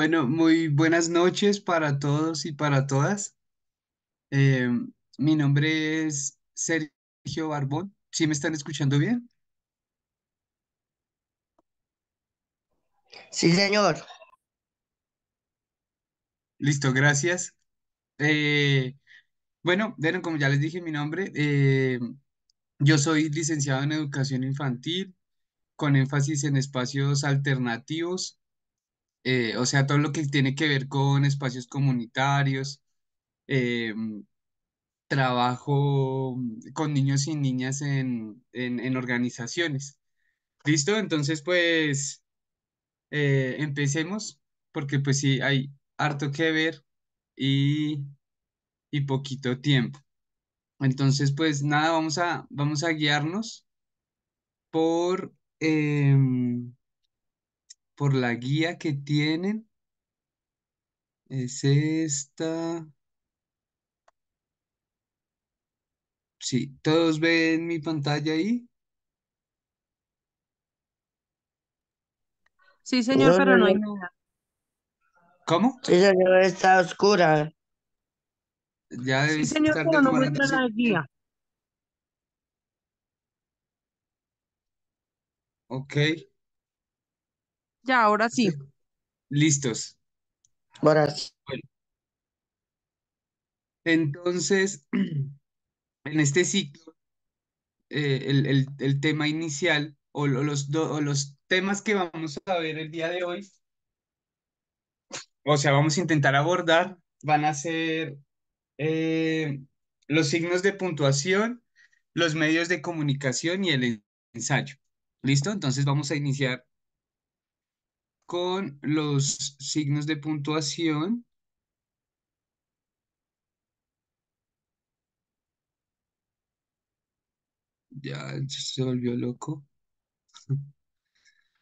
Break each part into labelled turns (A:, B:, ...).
A: Bueno, muy buenas noches para todos y para todas. Eh, mi nombre es Sergio Barbón. ¿Sí me están escuchando bien? Sí, señor. Listo, gracias. Eh, bueno, como ya les dije mi nombre, eh, yo soy licenciado en educación infantil con énfasis en espacios alternativos eh, o sea, todo lo que tiene que ver con espacios comunitarios, eh, trabajo con niños y niñas en, organizaciones. ¿Listo? Entonces, pues, eh, empecemos, porque pues sí, hay harto que ver y, poquito tiempo. Entonces, pues nada, vamos a, vamos a guiarnos por... Em, por la guía que tienen. Es esta. Sí, ¿todos ven mi pantalla ahí?
B: Sí, señor, pero no hay nada. ¿Cómo? Sí, señor, está oscura. Ya sí, señor, pero no muestra la guía. Ok. Ya, ahora sí.
A: Listos. Ahora sí. Entonces, en este ciclo, eh, el, tema inicial o, los, los temas que vamos a ver el día de hoy, o sea, vamos a intentar abordar, van a ser eh, los signos de puntuación, los medios de comunicación y el ensayo. ¿Listo? Entonces vamos a iniciar con los signos de puntuación. Ya se volvió loco.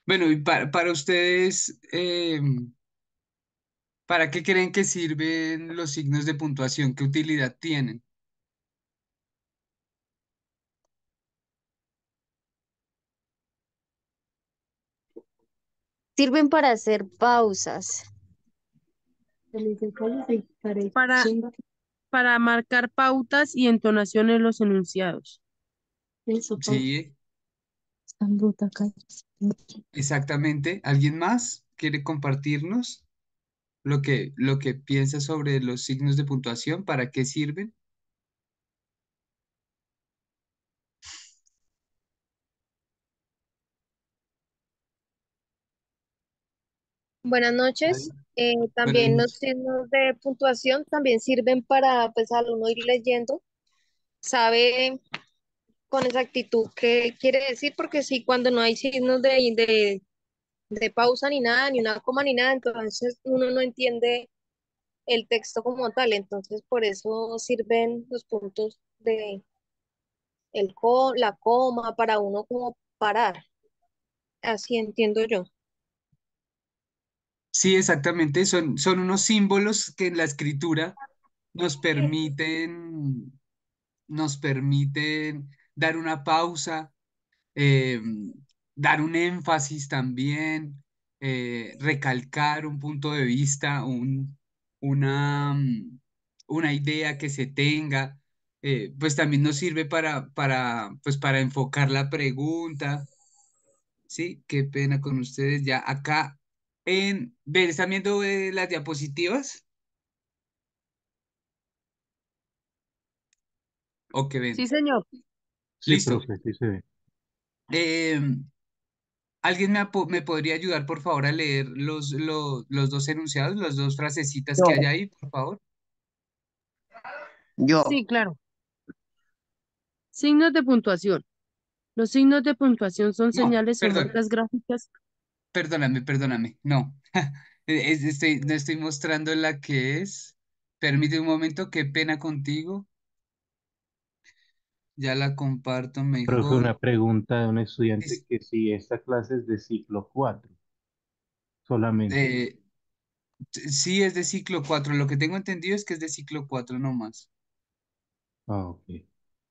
A: Bueno, y para, ustedes, em, ¿para qué creen que sirven los signos de puntuación? ¿Qué utilidad tienen?
C: Sirven para hacer pausas.
B: Para, marcar pautas y entonaciones en los enunciados.
A: Sí. Exactamente. ¿Alguien más quiere compartirnos lo que, lo que piensa sobre los signos de puntuación? ¿Para qué sirven?
C: Buenas noches. Eh, también los signos de puntuación también sirven para pues, al uno ir leyendo. Sabe con exactitud qué quiere decir, porque si cuando no hay signos de, de, pausa ni nada, ni una coma ni nada, entonces uno no entiende el texto como tal. Entonces, por eso sirven los puntos de el, la coma para uno como parar. Así entiendo yo.
A: Sí, exactamente, son, son unos símbolos que en la escritura nos permiten, nos permiten dar una pausa, em, dar un énfasis también, eh, recalcar un punto de vista, un, una, mm, una idea que se tenga, eh, pues también nos sirve para, para, pues para enfocar la pregunta. Sí, qué pena con ustedes. Ya acá en, ¿Están viendo eh, las diapositivas? Ok, ven? Sí, señor. Listo. Em, ¿Alguien me, podría ayudar, por favor, a leer los, los, los dos enunciados, las dos frasecitas que hay ahí, por favor?
B: Yo. Sí, claro. Signos de puntuación. Los signos de puntuación son señales o notas
A: gráficas Perdóname, perdóname. No. E-, estoy, no estoy mostrando la que es. Permite un momento, qué pena contigo. Ya la comparto Pero fue una
D: pregunta de un estudiante que si esta clase es de ciclo 4 solamente. Eh,
A: sí, es de ciclo 4. Lo que tengo entendido es que es de ciclo 4 nomás.
D: Ah, ok.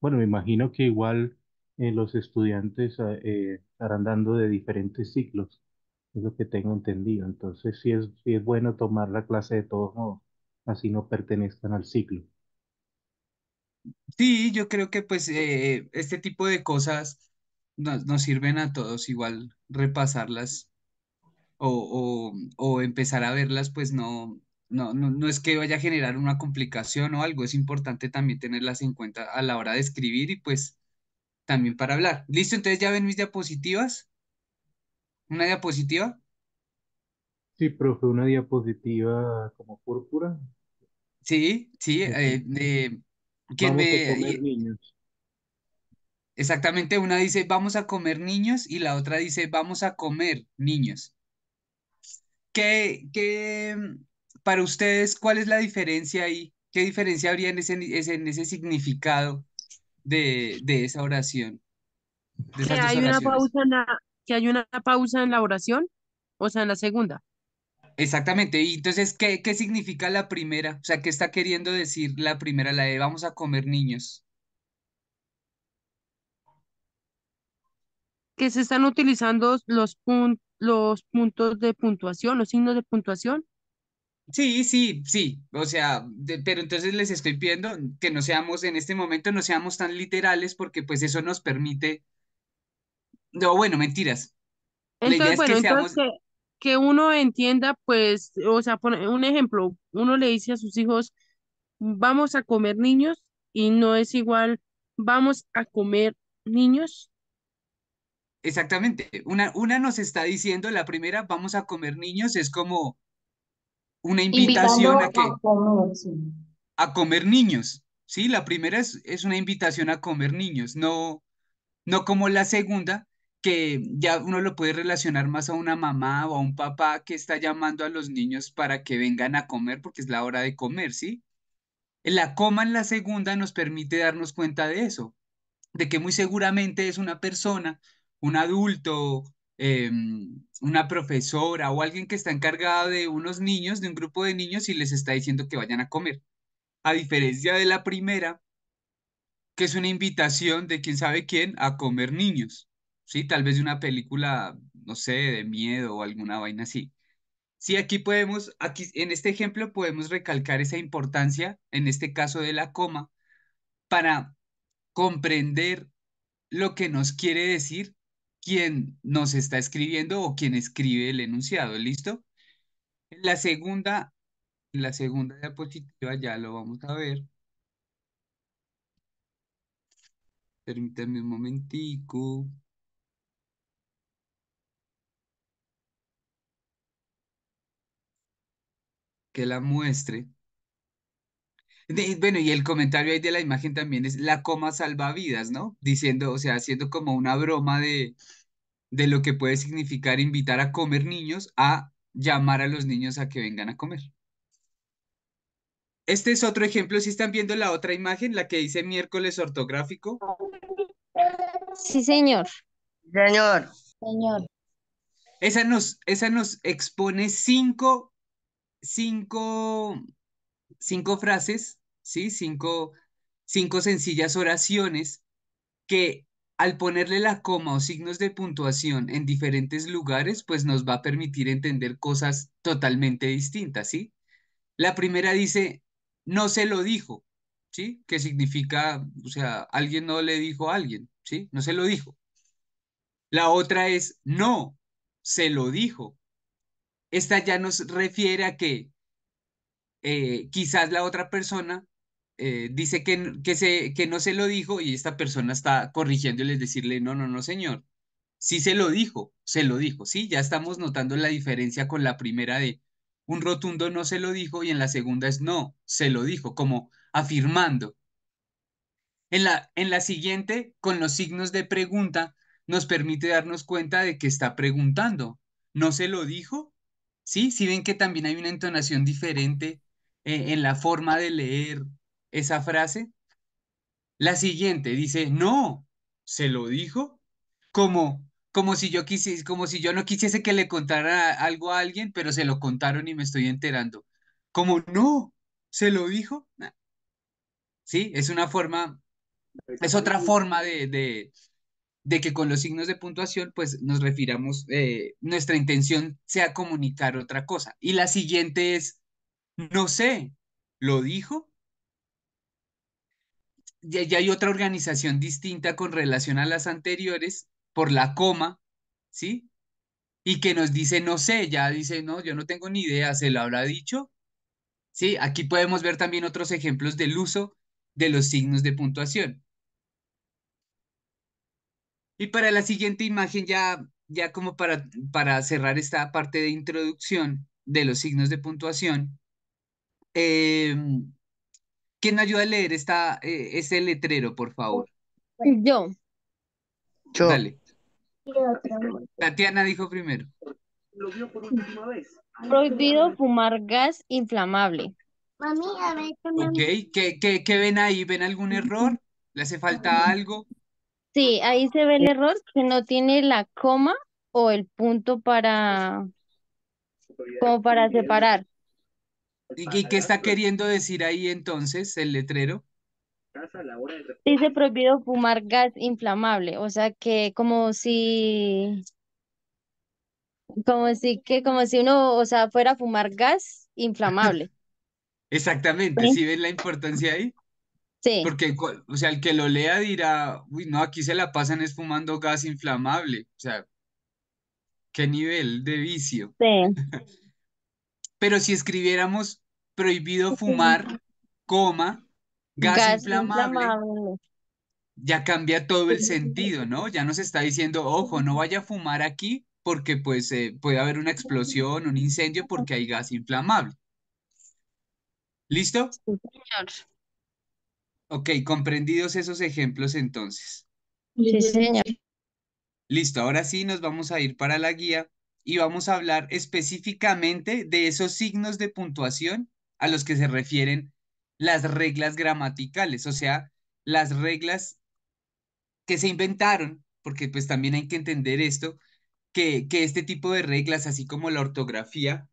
D: Bueno, me imagino que igual eh, los estudiantes eh, estarán dando de diferentes ciclos es lo que tengo entendido. Entonces si es, es bueno tomar la clase de todos modos, así no pertenezcan al ciclo.
A: Sí, yo creo que pues eh, este tipo de cosas nos, nos, sirven a todos igual repasarlas o, o, o empezar a verlas, pues no, no, no, no, es que vaya a generar una complicación o algo, es importante también tenerlas en cuenta a la hora de escribir y pues también para hablar. Listo, entonces ya ven mis diapositivas. ¿Una diapositiva?
D: Sí, profe, una diapositiva
A: como púrpura. Sí, sí, eh, vamos a comer niños. Exactamente, una dice vamos a comer niños y la otra dice vamos a comer niños. ¿Qué, qué, para ustedes, cuál es la diferencia ahí? ¿Qué diferencia habría en ese, en ese significado de, esa oración? hay una pausa
B: en la, que hay una pausa en la oración, o sea, en la segunda.
A: Exactamente, y entonces, ¿qué, qué significa la primera? O sea, ¿qué está queriendo decir la primera, la de vamos a comer niños?
B: Que se están utilizando los, los puntos de puntuación, los signos de puntuación
A: Sí, sí, sí, o sea, pero entonces les estoy pidiendo que no seamos en este momento, no seamos tan literales porque pues eso nos permite no, bueno, mentiras. Entonces, bueno, que entonces
B: que, uno entienda, pues, o sea, un ejemplo, uno le dice a sus hijos, vamos a comer niños y no es igual, vamos a comer niños.
A: Exactamente, una, una nos está diciendo, la primera, vamos a comer niños, es como una invitación a que... A comer, niños, ¿sí? La primera es, es una invitación a comer niños, no, no como la segunda, que ya uno lo puede relacionar más a una mamá o a un papá que está llamando a los niños para que vengan a comer porque es la hora de comer, ¿sí? La coma en la segunda nos permite darnos cuenta de eso, de que muy seguramente es una persona, un adulto, em, una profesora o alguien que está encargada de unos niños, de un grupo de niños y les está diciendo que vayan a comer. A diferencia de la primera, que es una invitación de quién sabe quién a comer niños. ¿sí? Tal vez de una película, no sé, de miedo o alguna vaina así. Sí, aquí podemos, aquí en este ejemplo podemos recalcar esa importancia, en este caso de la coma, para comprender lo que nos quiere decir quien nos está escribiendo o quien escribe el enunciado, ¿listo? En la segunda, en la segunda diapositiva ya lo vamos a ver. Permítanme un momentico. que la muestre. bueno, y el comentario ahí de la imagen también es la coma salvavidas, ¿no? Diciendo, o sea, haciendo como una broma de, de lo que puede significar invitar a comer niños a llamar a los niños a que vengan a comer. Este es otro ejemplo, si están viendo la otra imagen, la que dice miércoles ortográfico.
C: Sí, señor.
A: Señor. Señor. Esa nos, esa nos expone cinco cinco, frases, ¿sí? Cinco, cinco sencillas oraciones que al ponerle la coma o signos de puntuación en diferentes lugares, pues nos va a permitir entender cosas totalmente distintas, ¿sí? La primera dice, no se lo dijo, ¿sí? Que significa, o sea, alguien no le dijo a alguien, ¿sí? No se lo dijo. La otra es, no, se lo dijo, esta ya nos refiere a que eh, quizás la otra persona eh, dice que, que, se, que no se lo dijo y esta persona está corrigiéndole, decirle, no, no, no, señor, sí se lo dijo, se lo dijo, sí, ya estamos notando la diferencia con la primera de un rotundo no se lo dijo y en la segunda es no, se lo dijo, como afirmando. En la, en la siguiente, con los signos de pregunta, nos permite darnos cuenta de que está preguntando. ¿No se lo dijo? ¿sí? Si ven que también hay una entonación diferente eh, en la forma de leer esa frase. La siguiente dice, no, se lo dijo, como, como si yo quisiese, como si yo no quisiese que le contara algo a alguien, pero se lo contaron y me estoy enterando. Como, no, se lo dijo. Ah. Sí, es una forma,
E: es otra forma
A: de, de, de que con los signos de puntuación pues nos refiramos, eh, nuestra intención sea comunicar otra cosa. Y la siguiente es, no sé, ¿lo dijo? Ya, ya hay otra organización distinta con relación a las anteriores por la coma, ¿sí? Y que nos dice, no sé, ya dice, no, yo no tengo ni idea, ¿se lo habrá dicho? Sí, aquí podemos ver también otros ejemplos del uso de los signos de puntuación. Y para la siguiente imagen, ya, ya como para, para cerrar esta parte de introducción de los signos de puntuación, eh, ¿quién ayuda a leer esta, eh, letrero, por favor? Yo. Yo. Dale. Tatiana dijo primero.
F: Lo vio por última vez.
C: Prohibido fumar gas inflamable.
F: Mami, a ver,
A: qué ven ahí? ¿Ven algún error? ¿Le hace falta algo?
C: Sí, ahí se ve el eh, error que no tiene la coma o el punto para como para separar.
A: ¿Y, qué está queriendo decir ahí entonces el letrero?
C: Dice prohibido fumar gas inflamable, o sea que como si como si que como si uno, o sea, fuera a fumar gas
A: inflamable. Exactamente, ¿sí ven la importancia ahí? Sí. Porque, o sea, el que lo lea dirá, uy, no, aquí se la pasan es fumando gas inflamable. O sea, qué nivel de vicio. Sí. Pero si escribiéramos prohibido fumar, coma, gas, inflamable, ya cambia todo el sentido, ¿no? Ya nos está diciendo, ojo, no vaya a fumar aquí porque pues eh, puede haber una explosión, un incendio porque hay gas inflamable. ¿Listo? Sí, señor. Ok, comprendidos esos ejemplos entonces. Sí, señor. Listo, ahora sí nos vamos a ir para la guía y vamos a hablar específicamente de esos signos de puntuación a los que se refieren las reglas gramaticales, o sea, las reglas que se inventaron, porque pues también hay que entender esto, que, que este tipo de reglas, así como la ortografía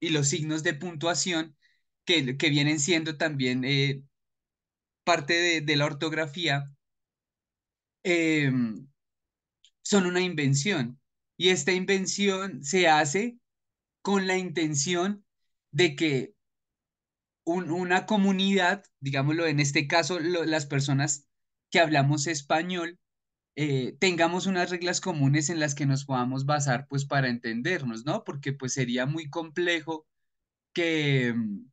A: y los signos de puntuación, que, que vienen siendo también eh, parte de, la ortografía em, son una invención. Y esta invención se hace con la intención de que una comunidad, digámoslo en este caso, las personas que hablamos español, eh, tengamos unas reglas comunes en las que nos podamos basar pues para entendernos, ¿no? Porque pues sería muy complejo que, em,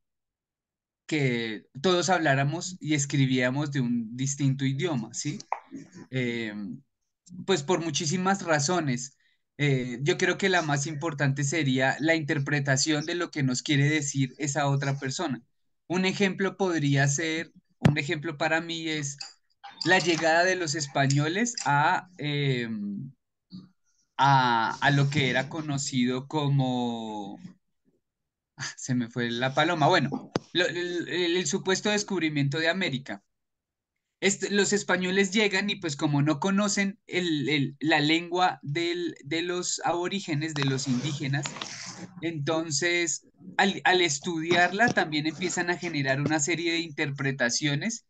A: que todos habláramos y escribíamos de un distinto idioma, ¿sí? Eh, pues por muchísimas razones. Eh, yo creo que la más importante sería la interpretación de lo que nos quiere decir esa otra persona. Un ejemplo podría ser, un ejemplo para mí es la llegada de los españoles a, eh, a lo que era conocido como se me fue la paloma. Bueno, el, supuesto descubrimiento de América. Este, los españoles llegan y pues como no conocen la lengua de los aborígenes, de los indígenas, entonces al, al estudiarla también empiezan a generar una serie de interpretaciones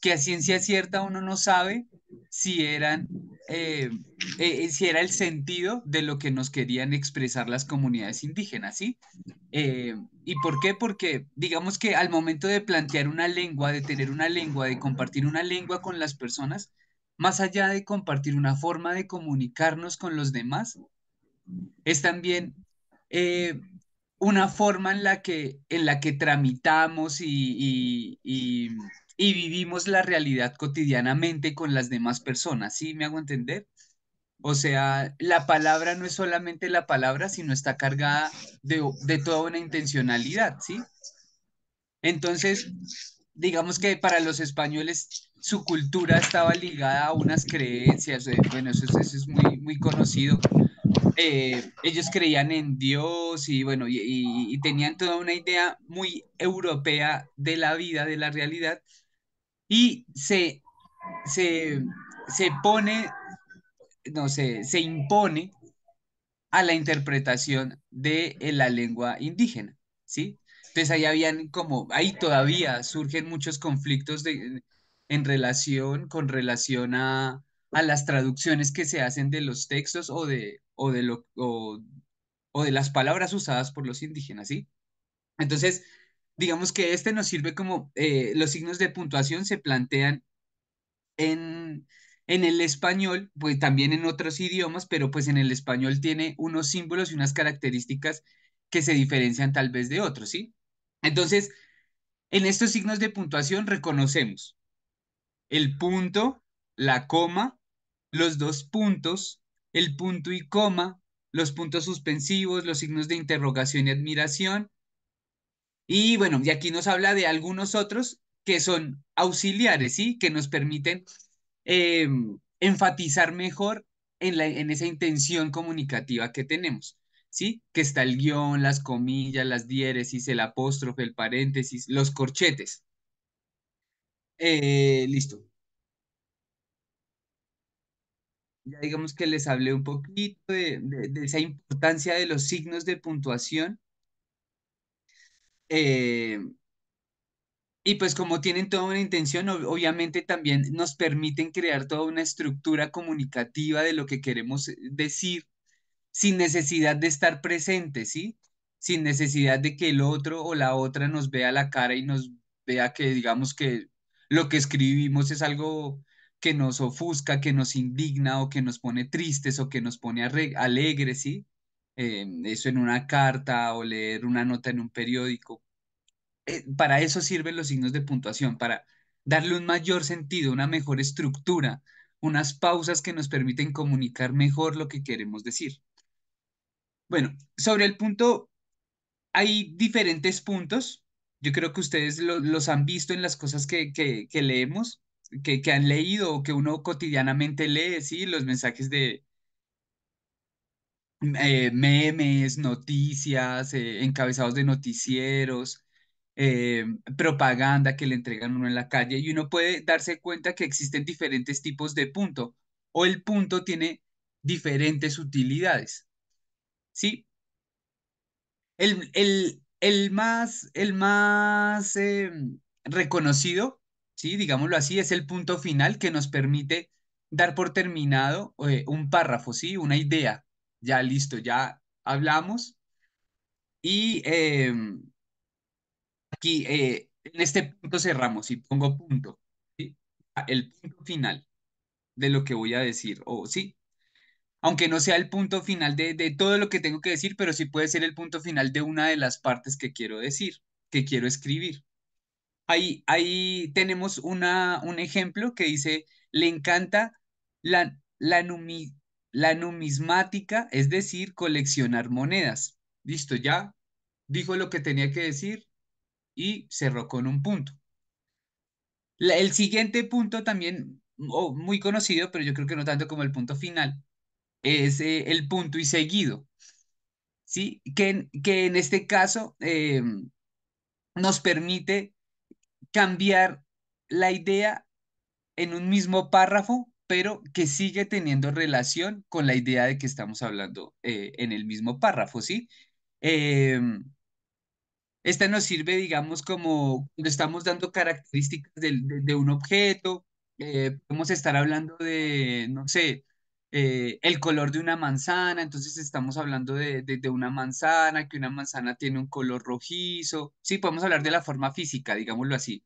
A: que a ciencia cierta uno no sabe si eran, eh, eh, eh, si era el sentido de lo que nos querían expresar las comunidades indígenas, ¿sí? ¿Y por qué? Porque digamos que al momento de plantear una lengua, de tener una lengua, de compartir una lengua con las personas, más allá de compartir una forma de comunicarnos con los demás, es también una forma en la que, en la que tramitamos y y vivimos la realidad cotidianamente con las demás personas, ¿sí me hago entender? O sea, la palabra no es solamente la palabra, sino está cargada de, toda una intencionalidad, ¿sí? Entonces, digamos que para los españoles su cultura estaba ligada a unas creencias, eh, bueno, eso, es muy, muy conocido. Eh, ellos creían en Dios y bueno, y, tenían toda una idea muy europea de la vida, de la realidad, y se, se, pone, no sé, se impone a la interpretación de eh, la lengua indígena, ¿sí? Entonces ahí habían como, ahí todavía surgen muchos conflictos en relación, con relación a, las traducciones que se hacen de los textos o de, o de, lo, o de las palabras usadas por los indígenas, ¿sí? Entonces, digamos que este nos sirve como eh, los signos de puntuación se plantean en, en el español, pues también en otros idiomas, pero pues en el español tiene unos símbolos y unas características que se diferencian tal vez de otros, ¿sí? Entonces, en estos signos de puntuación reconocemos el punto, la coma, los dos puntos, el punto y coma, los puntos suspensivos, los signos de interrogación y admiración, y bueno, y aquí nos habla de algunos otros que son auxiliares, ¿sí? Que nos permiten eh, enfatizar mejor en, la, en esa intención comunicativa que tenemos, ¿sí? Que está el guión, las comillas, las diéresis, el apóstrofe, el paréntesis, los corchetes. Eh, listo. Ya digamos que les hablé un poquito de esa importancia de los signos de puntuación eh, y pues como tienen toda una intención, obviamente también nos permiten crear toda una estructura comunicativa de lo que queremos eh, decir sin necesidad de estar presente, ¿sí? Sin necesidad de que el otro o la otra nos vea la cara y nos vea que digamos que lo que escribimos es algo que nos ofusca, que nos indigna o que nos pone tristes o que nos pone alegres, ¿sí? eso en una carta o leer una nota en un periódico. Eh, para eso sirven los signos de puntuación, para darle un mayor sentido, una mejor estructura, unas pausas que nos permiten comunicar mejor lo que queremos decir. Bueno, sobre el punto, hay diferentes puntos. Yo creo que ustedes los han visto en las cosas que, leemos, que, que, han leído o que uno cotidianamente lee, sí, los mensajes de, eh, memes, noticias, eh, encabezados de noticieros, eh, propaganda que le entregan uno en la calle y uno puede darse cuenta que existen diferentes tipos de punto o el punto tiene diferentes utilidades. ¿Sí? El, el, más, el más reconocido, ¿sí? digámoslo así, es el punto final que nos permite dar por terminado un párrafo, ¿sí? una idea, ya listo, ya hablamos. Y em, aquí, eh, en este punto cerramos y pongo punto. Ah, el punto final de lo que voy a decir, o sí, aunque no sea el punto final de, todo lo que tengo que decir, pero sí puede ser el punto final de una de las partes que quiero decir, que quiero escribir. Ahí, ahí tenemos una, un ejemplo que dice, le encanta la, la, numi, la numismática, es decir, coleccionar monedas. Listo, ya dijo lo que tenía que decir y cerró con un punto. el siguiente punto también muy conocido, pero yo creo que no tanto como el punto final, es eh, el punto y seguido. ¿Sí? Que, que en este caso em, nos permite cambiar la idea en un mismo párrafo pero que sigue teniendo relación con la idea de que estamos hablando eh, en el mismo párrafo, ¿sí? Em, esta nos sirve, digamos, como estamos dando características de, un objeto, eh, podemos estar hablando de, no sé, eh, el color de una manzana, entonces estamos hablando de, de, una manzana, que una manzana tiene un color rojizo, sí, podemos hablar de la forma física, digámoslo así,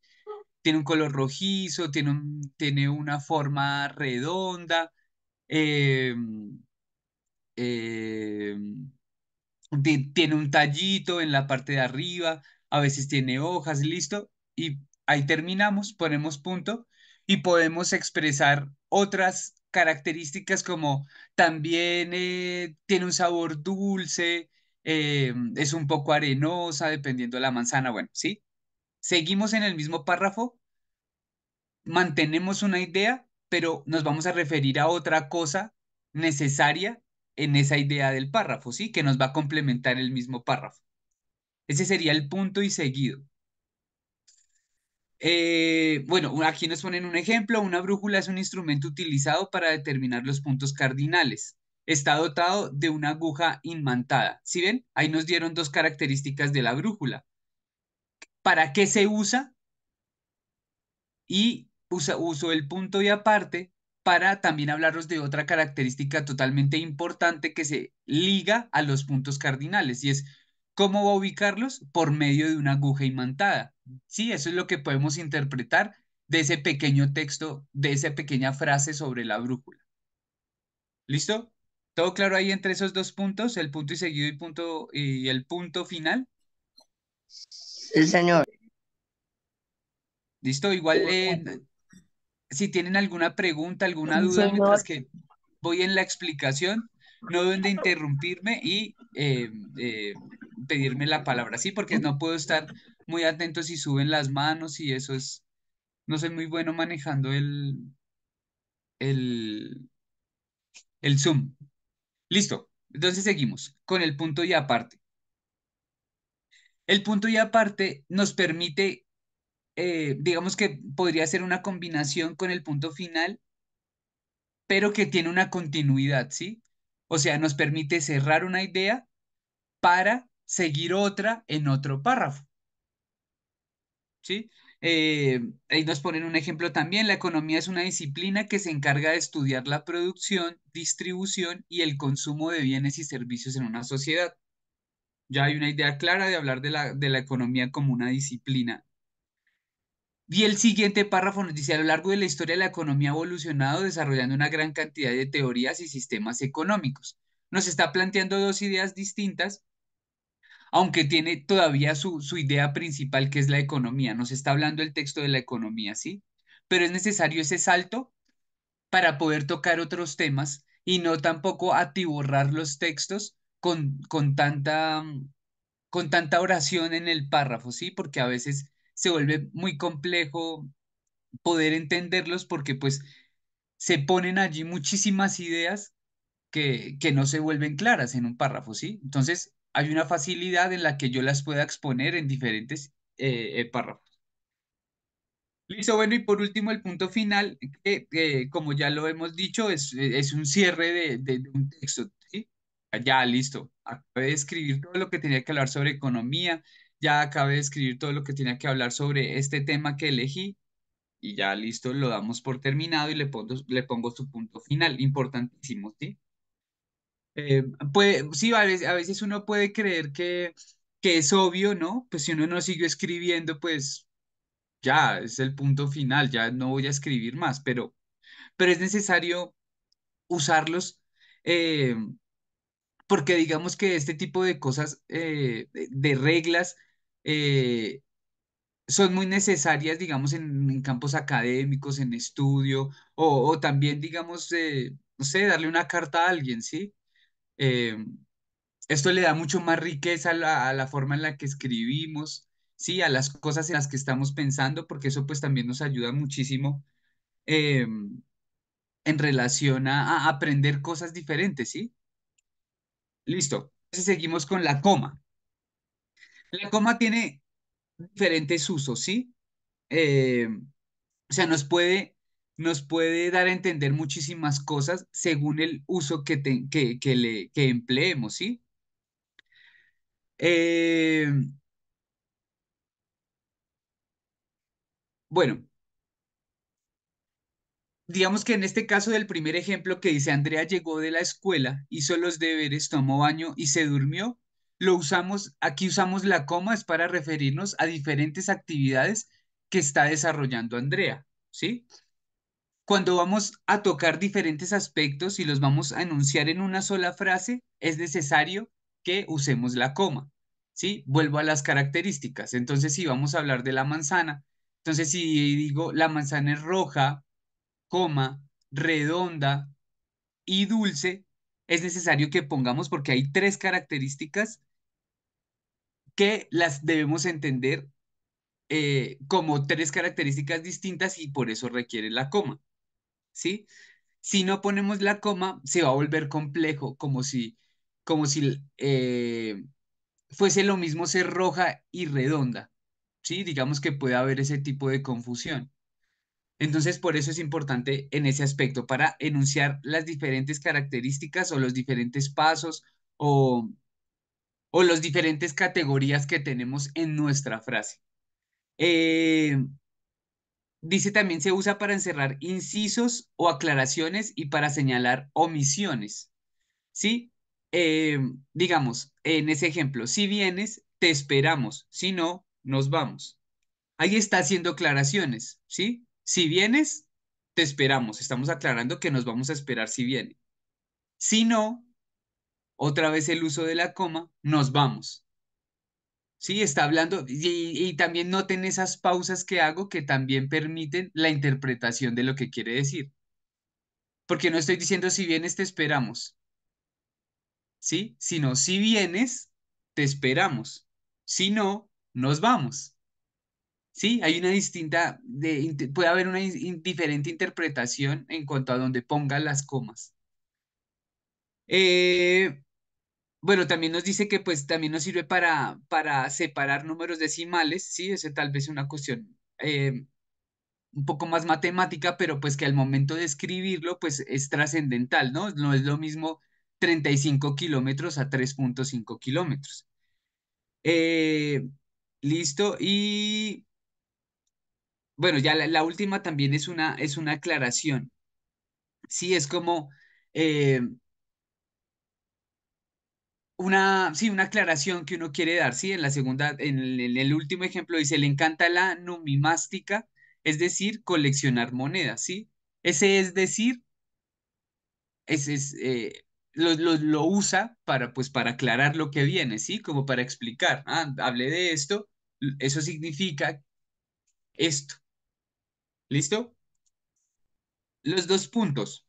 A: tiene un color rojizo, tiene, tiene una forma redonda, eh, eh, tiene un tallito en la parte de arriba, a veces tiene hojas, listo, y ahí terminamos, ponemos punto y podemos expresar otras características como también eh, tiene un sabor dulce, es un poco arenosa, dependiendo de la manzana, bueno, ¿sí? seguimos en el mismo párrafo, mantenemos una idea, pero nos vamos a referir a otra cosa necesaria en esa idea del párrafo, ¿sí? Que nos va a complementar el mismo párrafo. Ese sería el punto y seguido. Eh, bueno, aquí nos ponen un ejemplo. Una brújula es un instrumento utilizado para determinar los puntos cardinales. Está dotado de una aguja inmantada. ¿Sí ven? Ahí nos dieron dos características de la brújula para qué se usa y uso el punto y aparte para también hablaros de otra característica totalmente importante que se liga a los puntos cardinales y es cómo va a ubicarlos por medio de una aguja imantada. Sí, eso es lo que podemos interpretar de ese pequeño texto, de esa pequeña frase sobre la brújula. ¿Listo? ¿Todo claro ahí entre esos dos puntos, el punto y seguido y, punto, y el punto final? El señor. Listo, igual eh, si tienen alguna pregunta, alguna duda, mientras que voy en la explicación, no duden de interrumpirme y eh, eh, pedirme la palabra, sí, porque no puedo estar muy atento si suben las manos y eso es, no soy muy bueno manejando el, el, el Zoom. Listo, entonces seguimos con el punto y aparte. El punto y aparte nos permite, eh, digamos que podría ser una combinación con el punto final, pero que tiene una continuidad, ¿sí? O sea, nos permite cerrar una idea para seguir otra en otro párrafo. ¿Sí? Eh, ahí nos ponen un ejemplo también. La economía es una disciplina que se encarga de estudiar la producción, distribución y el consumo de bienes y servicios en una sociedad. Ya hay una idea clara de hablar de la, economía como una disciplina. Y el siguiente párrafo nos dice, a lo largo de la historia la economía ha evolucionado desarrollando una gran cantidad de teorías y sistemas económicos. Nos está planteando dos ideas distintas, aunque tiene todavía su, su idea principal que es la economía. Nos está hablando el texto de la economía, ¿sí? Pero es necesario ese salto para poder tocar otros temas y no tampoco atiborrar los textos con, tanta, con tanta oración en el párrafo, ¿sí? Porque a veces se vuelve muy complejo poder entenderlos porque pues se ponen allí muchísimas ideas que, que no se vuelven claras en un párrafo, ¿sí? Entonces hay una facilidad en la que yo las pueda exponer en diferentes eh, eh, párrafos. Listo, bueno, y por último el punto final, que como ya lo hemos dicho, es, es un cierre de, un texto ya listo, acabé de escribir todo lo que tenía que hablar sobre economía, ya acabé de escribir todo lo que tenía que hablar sobre este tema que elegí y ya listo, lo damos por terminado y le pongo, le pongo su punto final, importantísimo, ¿sí? Eh, puede, sí, a veces, uno puede creer que, que es obvio, ¿no? Pues si uno no sigue escribiendo, pues ya es el punto final, ya no voy a escribir más, pero, pero es necesario usarlos eh, porque digamos que este tipo de cosas, eh, de, reglas, eh, son muy necesarias, digamos, en, campos académicos, en estudio, o, también, digamos, no sé, darle una carta a alguien, ¿sí? Eh, esto le da mucho más riqueza a la, forma en la que escribimos, ¿sí? A las cosas en las que estamos pensando, porque eso pues también nos ayuda muchísimo en relación a aprender cosas diferentes, ¿sí? Listo. seguimos con la coma. La coma tiene diferentes usos, ¿sí? Eh, o sea, nos puede, nos puede dar a entender muchísimas cosas según el uso que, que, le, empleemos, ¿sí? Eh, bueno, digamos que en este caso del primer ejemplo que dice Andrea llegó de la escuela, hizo los deberes, tomó baño y se durmió, lo usamos, aquí usamos la coma es para referirnos a diferentes actividades que está desarrollando Andrea, ¿sí? Cuando vamos a tocar diferentes aspectos y los vamos a enunciar en una sola frase, es necesario que usemos la coma, ¿sí? Vuelvo a las características. Entonces, si vamos a hablar de la manzana, entonces si digo la manzana es roja, coma, redonda y dulce, es necesario que pongamos porque hay tres características que las debemos entender eh, como tres características distintas y por eso requiere la coma. ¿Sí? Si no ponemos la coma, se va a volver complejo, como si, como si eh, fuese lo mismo ser roja y redonda. ¿Sí? Digamos que puede haber ese tipo de confusión. Entonces, por eso es importante en ese aspecto, para enunciar las diferentes características o los diferentes pasos o, las diferentes categorías que tenemos en nuestra frase. Eh, dice también se usa para encerrar incisos o aclaraciones y para señalar omisiones. ¿Sí? Eh, digamos, en ese ejemplo, si vienes, te esperamos, si no, nos vamos. Ahí está haciendo aclaraciones, ¿sí? Si vienes, te esperamos. Estamos aclarando que nos vamos a esperar si viene. Si no, otra vez el uso de la coma, nos vamos. Sí, está hablando y, y también noten esas pausas que hago que también permiten la interpretación de lo que quiere decir. Porque no estoy diciendo si vienes te esperamos, ¿sí? Sino si vienes, te esperamos. Si no, nos vamos. Sí, hay una distinta, puede haber una diferente interpretación en cuanto a dónde ponga las comas. Eh, bueno, también nos dice que pues también nos sirve para, para separar números decimales, sí, eso tal vez es una cuestión eh, un poco más matemática, pero pues que al momento de escribirlo pues es trascendental, ¿no? No es lo mismo 35 kilómetros a 3.5 kilómetros. Eh, listo, y bueno, ya la, última también es una, es una aclaración. Sí, es como eh, una, sí, una aclaración que uno quiere dar, sí, en la segunda, en el, último ejemplo dice, le encanta la numimástica, es decir, coleccionar monedas, sí. Ese es decir, ese es, eh, lo, usa para, pues, para aclarar lo que viene, sí, como para explicar, ah, hablé de esto, eso significa esto. ¿Listo? Los dos puntos.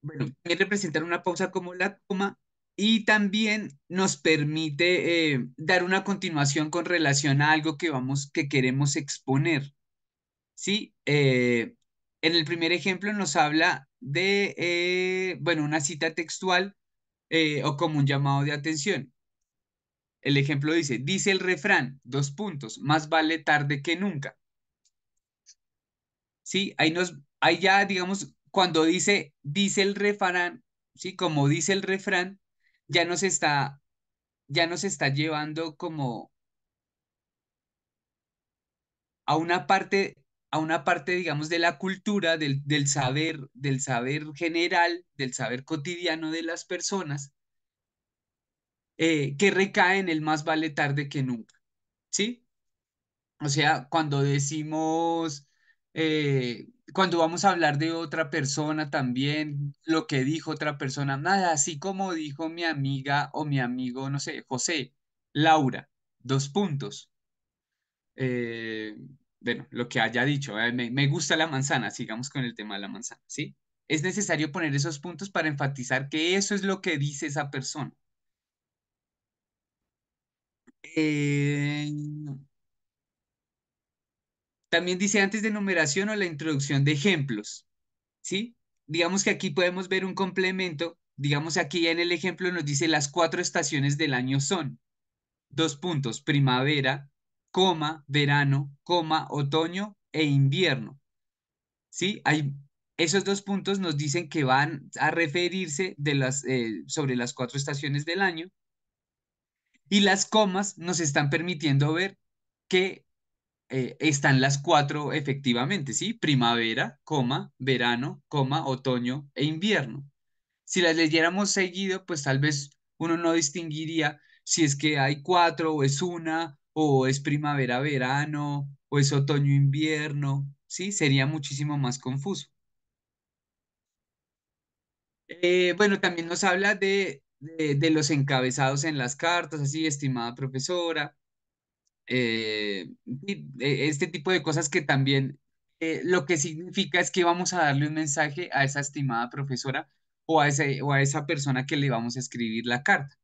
A: Bueno, también representar una pausa como la coma y también nos permite eh, dar una continuación con relación a algo que vamos que queremos exponer sí eh, en el primer ejemplo nos habla de eh, bueno una cita textual o como un llamado de atención el ejemplo dice dice el refrán dos puntos más vale tarde que nunca ¿sí? Ahí, nos, ahí ya, digamos, cuando dice, dice el refrán, ¿sí? Como dice el refrán, ya nos está, ya nos está llevando como a una parte, a una parte, digamos, de la cultura, del, del saber, del saber general, del saber cotidiano de las personas, eh, que recae en el más vale tarde que nunca, ¿sí? O sea, cuando decimos, eh, cuando vamos a hablar de otra persona también, lo que dijo otra persona, nada, así como dijo mi amiga o mi amigo, no sé, José, Laura, dos puntos. Eh, bueno, lo que haya dicho, eh, me, me gusta la manzana, sigamos con el tema de la manzana, ¿sí? Es necesario poner esos puntos para enfatizar que eso es lo que dice esa persona. Eh, también dice antes de numeración o la introducción de ejemplos, ¿sí? Digamos que aquí podemos ver un complemento, digamos aquí ya en el ejemplo nos dice las cuatro estaciones del año son, dos puntos, primavera, coma, verano, coma, otoño e invierno, ¿sí? Hay, esos dos puntos nos dicen que van a referirse de las, eh, sobre las cuatro estaciones del año y las comas nos están permitiendo ver que eh, están las cuatro efectivamente, ¿sí? Primavera, coma, verano, coma, otoño e invierno. Si las leyéramos seguido, pues tal vez uno no distinguiría si es que hay cuatro o es una o es primavera, verano o es otoño, invierno, ¿sí? Sería muchísimo más confuso. Eh, bueno, también nos habla de los encabezados en las cartas, así, estimada profesora. Eh, eh, este tipo de cosas que también eh, lo que significa es que vamos a darle un mensaje a esa estimada profesora o a, ese, esa persona que le vamos a escribir la carta.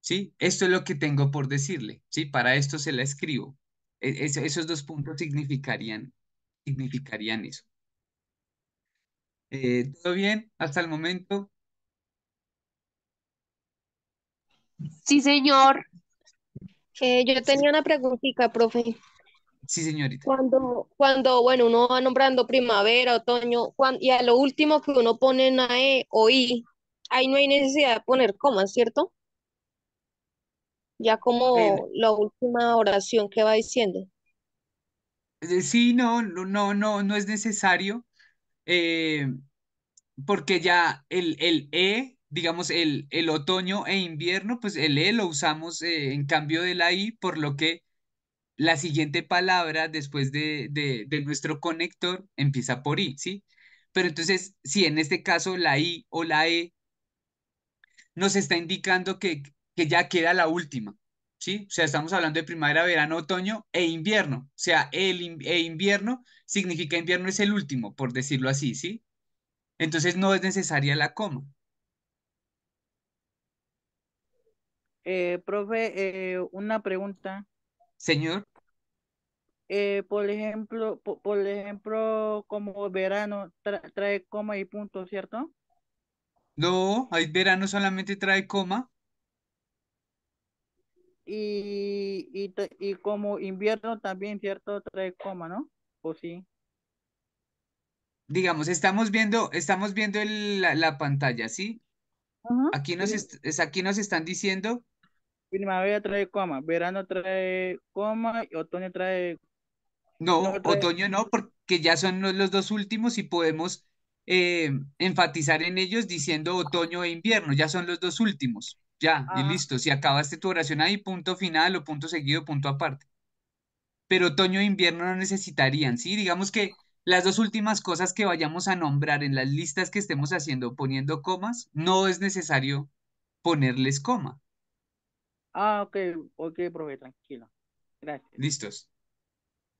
A: ¿Sí? Esto es lo que tengo por decirle, ¿sí? Para esto se la escribo. E-, esos dos puntos significarían, significarían eso. ¿Todo bien hasta el momento?
C: Sí, señor. Eh, yo tenía una preguntita, profe. Sí, señorita. Cuando, cuando, bueno, uno va nombrando primavera, otoño, y a lo último que uno pone en AE o I, ahí no hay necesidad de poner coma ¿cierto? Ya como la última oración que va diciendo.
A: Eh, sí, no, no, no, no es necesario, eh, porque ya el, el E digamos, el, otoño e invierno, pues el E lo usamos eh, en cambio de la I, por lo que la siguiente palabra después de, nuestro conector empieza por I, ¿sí? Pero entonces, si en este caso la I o la E nos está indicando que, que ya queda la última, ¿sí? O sea, estamos hablando de primavera, verano, otoño e invierno. O sea, el e invierno significa invierno es el último, por decirlo así, ¿sí? Entonces no es necesaria la coma.
D: Eh, profe, eh, una pregunta. Señor. Eh, por ejemplo, por, ejemplo, como verano trae coma y punto, ¿cierto?
A: No, hay verano solamente trae coma.
D: Y, como invierno también, ¿cierto? Trae coma, ¿no?
A: ¿O sí? Digamos, estamos viendo, estamos viendo la, pantalla, ¿sí? aquí, nos Es, aquí nos están diciendo Primavera trae coma, verano trae coma y otoño trae... No, no otoño no, porque ya son los, dos últimos y podemos eh, enfatizar en ellos diciendo otoño e invierno, ya son los dos últimos. Ya, y ah. listo. Si acabaste tu oración ahí, punto final o punto seguido, punto aparte. Pero otoño e invierno no necesitarían, ¿sí? Digamos que las dos últimas cosas que vayamos a nombrar en las listas que estemos haciendo poniendo comas, no es necesario ponerles coma.
D: Ah, ok, ok, profe, tranquilo.
A: Gracias. Listos.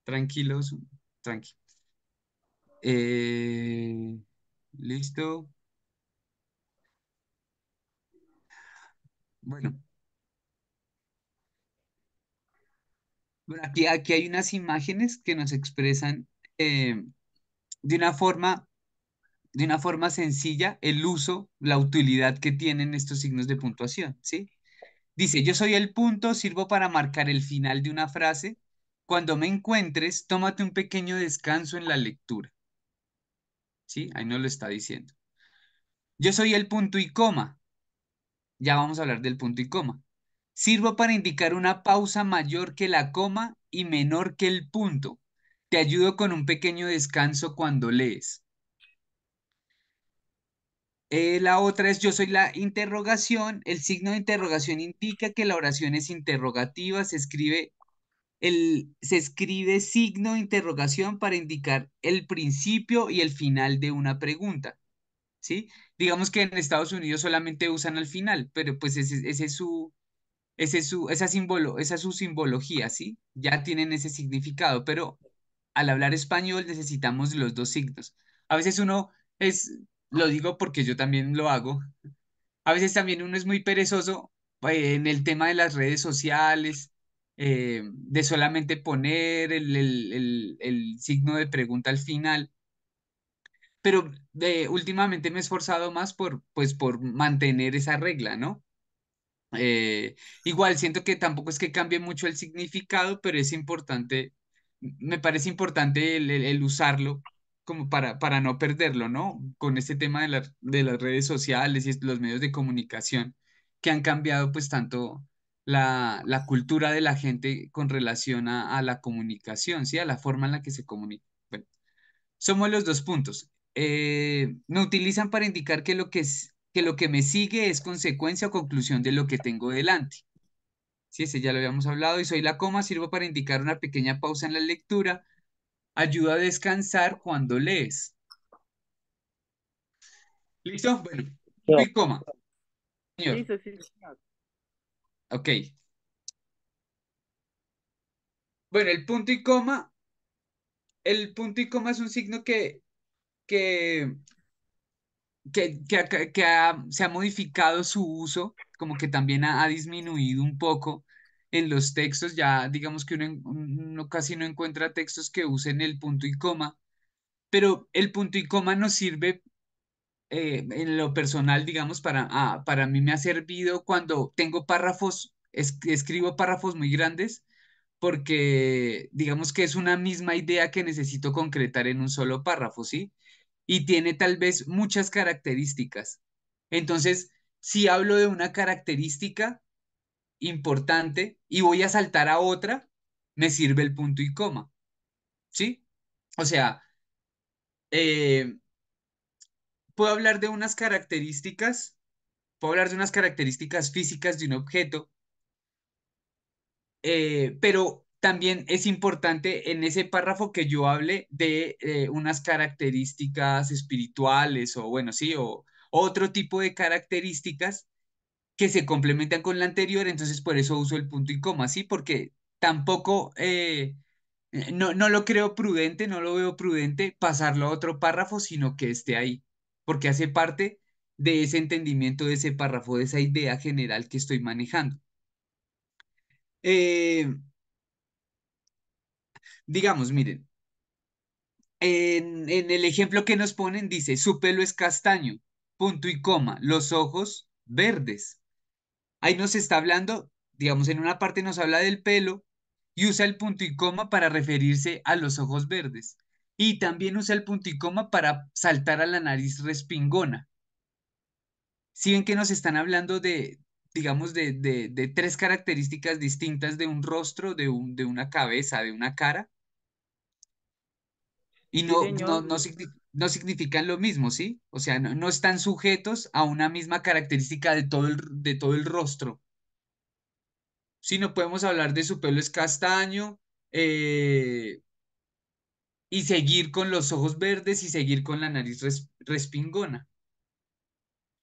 A: Tranquilos, tranqui. Eh, listo. Bueno. aquí, aquí hay unas imágenes que nos expresan eh, de una forma de una forma sencilla el uso, la utilidad que tienen estos signos de puntuación, ¿sí? Dice, yo soy el punto, sirvo para marcar el final de una frase. Cuando me encuentres, tómate un pequeño descanso en la lectura. ¿Sí? Ahí no lo está diciendo. Yo soy el punto y coma. Ya vamos a hablar del punto y coma. Sirvo para indicar una pausa mayor que la coma y menor que el punto. Te ayudo con un pequeño descanso cuando lees. Eh, la otra es yo soy la interrogación. El signo de interrogación indica que la oración es interrogativa. Se escribe, el, se escribe signo de interrogación para indicar el principio y el final de una pregunta. ¿sí? Digamos que en Estados Unidos solamente usan al final, pero pues ese, es su, ese su, esa, esa es su simbología, ¿sí? Ya tienen ese significado, pero al hablar español necesitamos los dos signos. A veces uno es lo digo porque yo también lo hago. A veces también uno es muy perezoso eh, en el tema de las redes sociales, eh, de solamente poner el, signo de pregunta al final. Pero eh, últimamente me he esforzado más por, pues, por mantener esa regla, ¿no? igual siento que tampoco es que cambie mucho el significado, pero es importante, me parece importante el, el usarlo como para, no perderlo, ¿no? Con este tema de, las redes sociales y los medios de comunicación que han cambiado pues tanto la, cultura de la gente con relación a, la comunicación, ¿sí? A la forma en la que se comunica. Bueno, somos los dos puntos. Eh, me utilizan para indicar que lo que, es, que lo que me sigue es consecuencia o conclusión de lo que tengo delante. Sí, ese ya lo habíamos hablado. Y soy la coma, sirvo para indicar una pequeña pausa en la lectura ayuda a descansar cuando lees. ¿Listo? Bueno, punto y coma. sí, Ok. Bueno, el punto y coma, el punto y coma es un signo que, que, que, se ha modificado su uso, como que también ha disminuido un poco en los textos, ya digamos que uno, casi no encuentra textos que usen el punto y coma, pero el punto y coma nos sirve eh, en lo personal, digamos, para, ah, para mí me ha servido cuando tengo párrafos, escribo párrafos muy grandes, porque digamos que es una misma idea que necesito concretar en un solo párrafo, ¿sí? Y tiene tal vez muchas características. Entonces, si hablo de una característica, importante y voy a saltar a otra, me sirve el punto y coma. ¿Sí? O sea, eh, puedo hablar de unas características, puedo hablar de unas características físicas de un objeto, eh, pero también es importante en ese párrafo que yo hable de eh, unas características espirituales o bueno, sí, o otro tipo de características que se complementan con la anterior, entonces por eso uso el punto y coma, ¿sí? Porque tampoco, eh, eh, no, lo creo prudente, no lo veo prudente pasarlo a otro párrafo, sino que esté ahí, porque hace parte de ese entendimiento de ese párrafo, de esa idea general que estoy manejando. Eh, digamos, miren, en, el ejemplo que nos ponen dice, su pelo es castaño, punto y coma, los ojos verdes. Ahí nos está hablando, digamos, en una parte nos habla del pelo y usa el punto y coma para referirse a los ojos verdes. Y también usa el punto y coma para saltar a la nariz respingona. siguen ven que nos están hablando de, digamos, de, de, tres características distintas de un rostro, de, de una cabeza, de una cara. Y no, no, no significa no significan lo mismo, ¿sí? O sea, no, están sujetos a una misma característica de todo, el, de todo el rostro. Si no podemos hablar de su pelo es castaño eh, y seguir con los ojos verdes y seguir con la nariz respingona.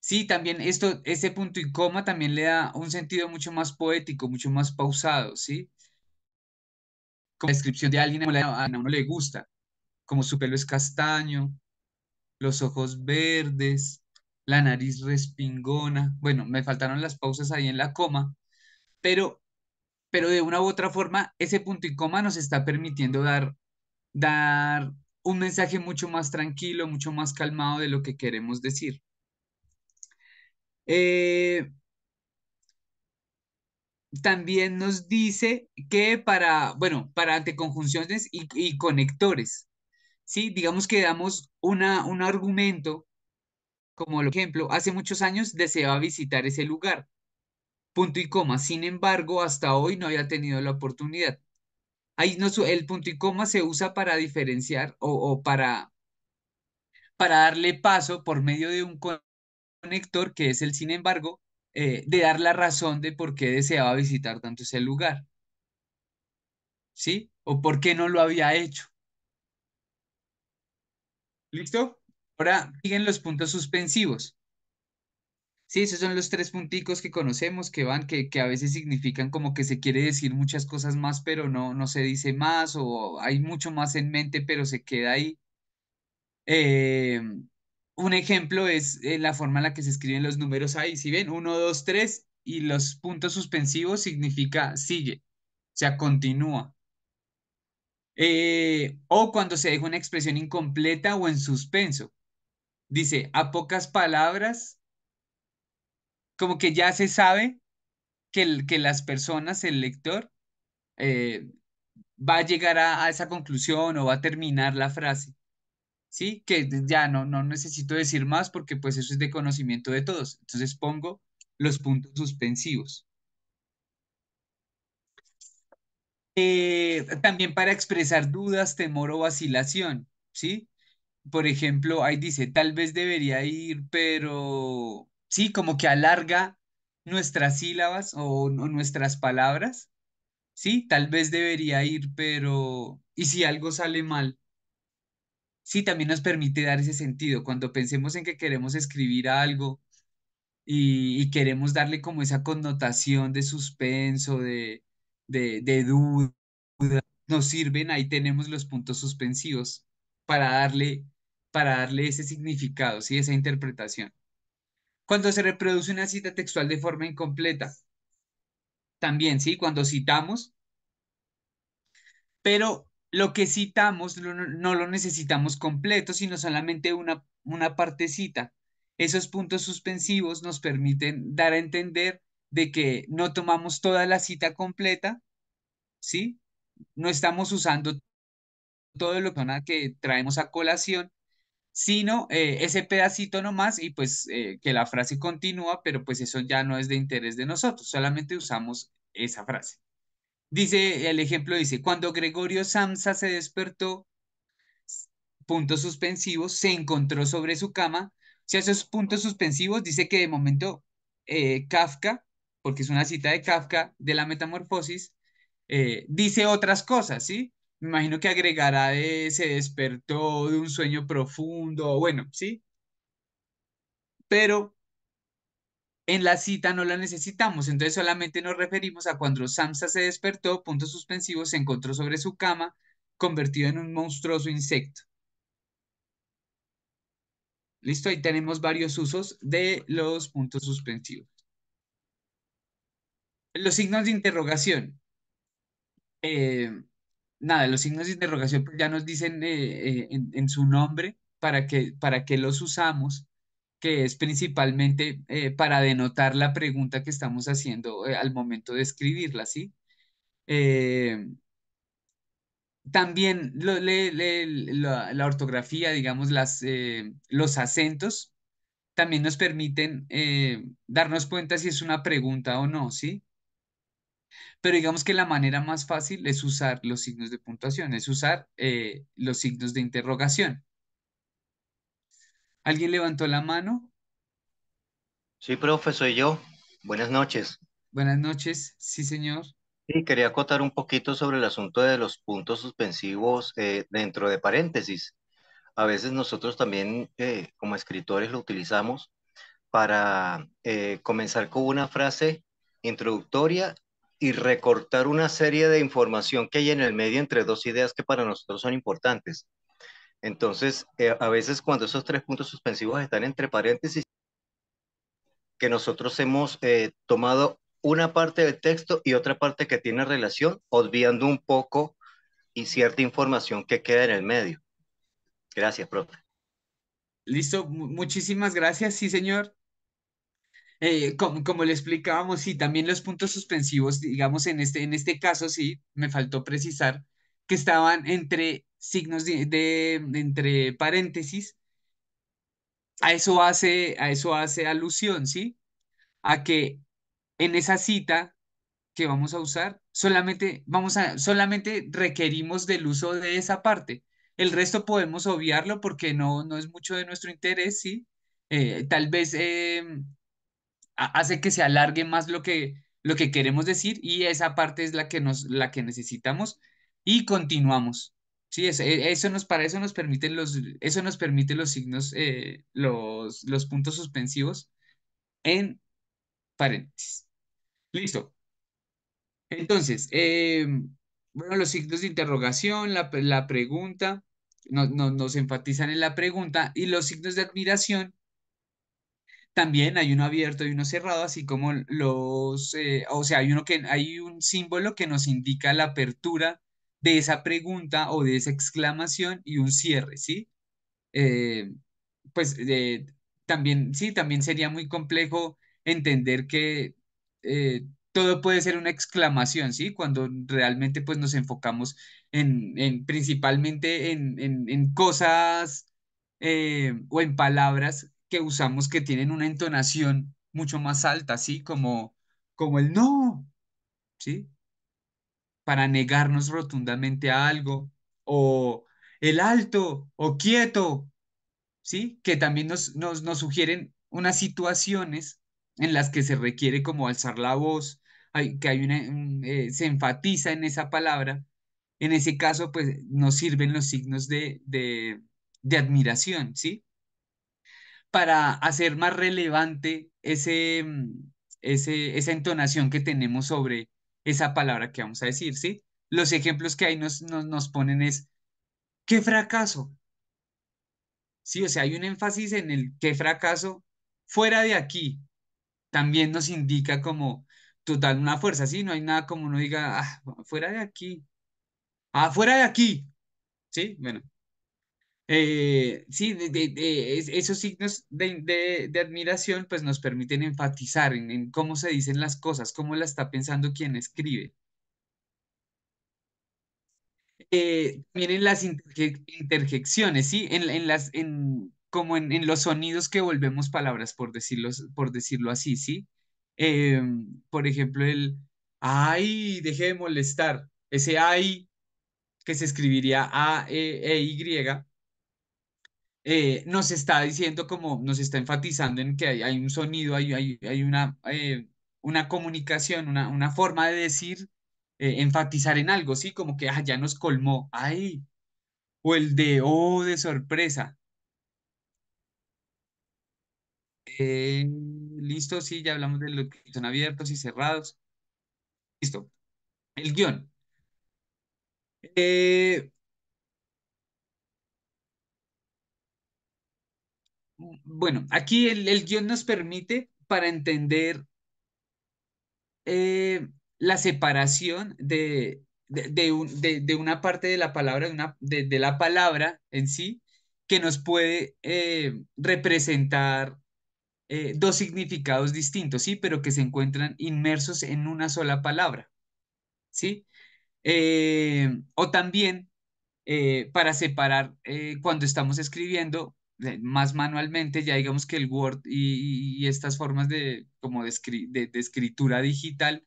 A: Sí, también esto, este punto y coma también le da un sentido mucho más poético, mucho más pausado, ¿sí? Como la descripción de alguien a uno le gusta como su pelo es castaño, los ojos verdes, la nariz respingona. Bueno, me faltaron las pausas ahí en la coma, pero, pero de una u otra forma, ese punto y coma nos está permitiendo dar, dar un mensaje mucho más tranquilo, mucho más calmado de lo que queremos decir. Eh, también nos dice que para, bueno, para anteconjunciones y conectores, ¿sí? Digamos que damos un argumento, como el ejemplo, hace muchos años deseaba visitar ese lugar, punto y coma, sin embargo, hasta hoy no había tenido la oportunidad. Ahí no, el punto y coma se usa para diferenciar o, para, para darle paso por medio de un conector que es el sin embargo, eh, de dar la razón de por qué deseaba visitar tanto ese lugar. ¿Sí? O por qué no lo había hecho. ¿Listo? Ahora siguen los puntos suspensivos. Sí, esos son los tres punticos que conocemos que van, que, que, a veces significan como que se quiere decir muchas cosas más, pero no, no se dice más, o hay mucho más en mente, pero se queda ahí. Eh, un ejemplo es eh, la forma en la que se escriben los números ahí. Si ven, uno, dos, tres, y los puntos suspensivos significa sigue, o sea, continúa. Eh, o cuando se deja una expresión incompleta o en suspenso. Dice, a pocas palabras, como que ya se sabe que, las personas, el lector, eh, va a llegar a, esa conclusión o va a terminar la frase. ¿Sí? Que ya no, no necesito decir más porque pues eso es de conocimiento de todos. Entonces pongo los puntos suspensivos. Eh, también para expresar dudas, temor o vacilación, ¿sí? Por ejemplo, ahí dice, tal vez debería ir, pero sí, como que alarga nuestras sílabas o, nuestras palabras, sí, tal vez debería ir, pero ¿y si algo sale mal? Sí, también nos permite dar ese sentido. Cuando pensemos en que queremos escribir algo y queremos darle como esa connotación de suspenso, de, de, duda, nos sirven, ahí tenemos los puntos suspensivos para darle, para darle ese significado, ¿sí? esa interpretación. Cuando se reproduce una cita textual de forma incompleta, también, ¿sí? Cuando citamos, pero lo que citamos no, lo necesitamos completo, sino solamente una, una partecita. Esos puntos suspensivos nos permiten dar a entender de que no tomamos toda la cita completa, ¿sí? No estamos usando todo lo que traemos a colación, sino eh, ese pedacito nomás y pues eh, que la frase continúa, pero pues eso ya no es de interés de nosotros, solamente usamos esa frase. Dice, el ejemplo dice, cuando Gregorio Samsa se despertó, puntos suspensivos, se encontró sobre su cama, si esos puntos suspensivos dice que de momento eh, Kafka porque es una cita de Kafka de la metamorfosis, eh, dice otras cosas, ¿sí? Me imagino que agregará de se despertó de un sueño profundo, bueno, ¿sí? Pero en la cita no la necesitamos, entonces solamente nos referimos a cuando Samsa se despertó, puntos suspensivos, se encontró sobre su cama, convertido en un monstruoso insecto. Listo, ahí tenemos varios usos de los puntos suspensivos los signos de interrogación. Eh, nada, los signos de interrogación pues, ya nos dicen eh, eh, en, su nombre para que, para que los usamos, que es principalmente para denotar la pregunta que estamos haciendo al momento de escribirla, ¿sí? también la, ortografía, digamos, las, los acentos, también nos permiten darnos cuenta si es una pregunta o no, ¿sí? Pero digamos que la manera más fácil es usar los signos de puntuación, es usar eh, los signos de interrogación. ¿Alguien levantó la mano? Sí, profe, soy yo. Buenas noches. Buenas noches, sí, señor. Sí, quería acotar un poquito sobre el asunto de los puntos suspensivos eh, dentro de paréntesis. A veces
B: nosotros también eh, como escritores lo utilizamos para comenzar con una frase introductoria y recortar una serie de información que hay en el medio entre dos ideas que para nosotros son importantes. Entonces, eh, a veces cuando esos tres puntos suspensivos están entre paréntesis, que nosotros hemos eh, tomado una parte del texto y otra parte que tiene relación, obviando un
A: poco y cierta información que queda en el medio. Gracias, profe. Listo, muchísimas gracias, sí, señor. Eh, como, le explicábamos, sí, también los puntos suspensivos, digamos, en este, en este caso, sí, me faltó precisar que estaban entre signos de, entre paréntesis. A eso hace, a eso hace alusión, ¿sí? A que en esa cita que vamos a usar, solamente, vamos a, solamente requerimos del uso de esa parte. El resto podemos obviarlo porque no, no es mucho de nuestro interés, ¿sí? Eh, tal vez em, hace que se alargue más lo que, lo que queremos decir y esa parte es la que, nos, la que necesitamos y continuamos. Sí, eso, e, eso nos, para eso nos permiten los, eso nos permite los signos, eh, los, los puntos suspensivos en paréntesis. Listo. Entonces, eh, bueno, los signos de interrogación, la, pregunta, nos enfatizan en la pregunta y los signos de admiración también hay uno abierto y uno cerrado, así como los, eh, o sea, hay uno que hay un símbolo que nos indica la apertura de esa pregunta o de esa exclamación y un cierre, ¿sí? Eh, pues eh, también, sí, también sería muy complejo entender que todo puede ser una exclamación, ¿sí? Cuando realmente pues nos enfocamos en, principalmente en, en, cosas o en palabras que usamos que tienen una entonación mucho más alta, ¿sí? Como, como el no, ¿sí? Para negarnos rotundamente a algo, o el alto, o quieto, ¿sí? Que también nos, nos, sugieren unas situaciones en las que se requiere como alzar la voz, hay, que hay eh, se enfatiza en esa palabra. En ese caso, pues nos sirven los signos de admiración, ¿sí? para hacer más relevante mm, ese, esa entonación que tenemos sobre esa palabra que vamos a decir, ¿sí? Los ejemplos que ahí nos, nos, nos ponen es, ¿qué fracaso? Sí, o sea, hay un énfasis en el qué fracaso fuera de aquí. También nos indica como total una fuerza, ¿sí? No hay nada como uno diga, ah, fuera de aquí. Ah, fuera de aquí. Sí, bueno, eh, sí, esos signos de, admiración pues nos permiten enfatizar en, cómo se dicen las cosas, cómo la está pensando quien escribe. Eh, miren las interjecciones, ¿sí? En, las, como en, los sonidos que volvemos palabras, por, decirlo, por decirlo así, ¿sí? Eh, por ejemplo, el ay, deje de molestar, ese ay que se escribiría A-E-Y, e y eh, nos está diciendo como, nos está enfatizando en que hay, un sonido, hay, hay, hay una, eh, una comunicación, una, una, forma de decir, eh, enfatizar en algo, ¿sí? Como que, ah, ya nos colmó, ay, o el de, oh, de sorpresa. Listo, sí, ya hablamos de lo que son abiertos y cerrados. Listo. El guión. Eh, bueno, aquí el, guión nos permite para entender eh, la separación de, de, una parte de la palabra, de, la palabra en sí, que nos puede eh, representar eh, dos significados distintos, ¿sí? Pero que se encuentran inmersos en una sola palabra, ¿sí? o también para separar cuando estamos escribiendo más manualmente, ya digamos que el Word y, estas formas de, como de, escritura digital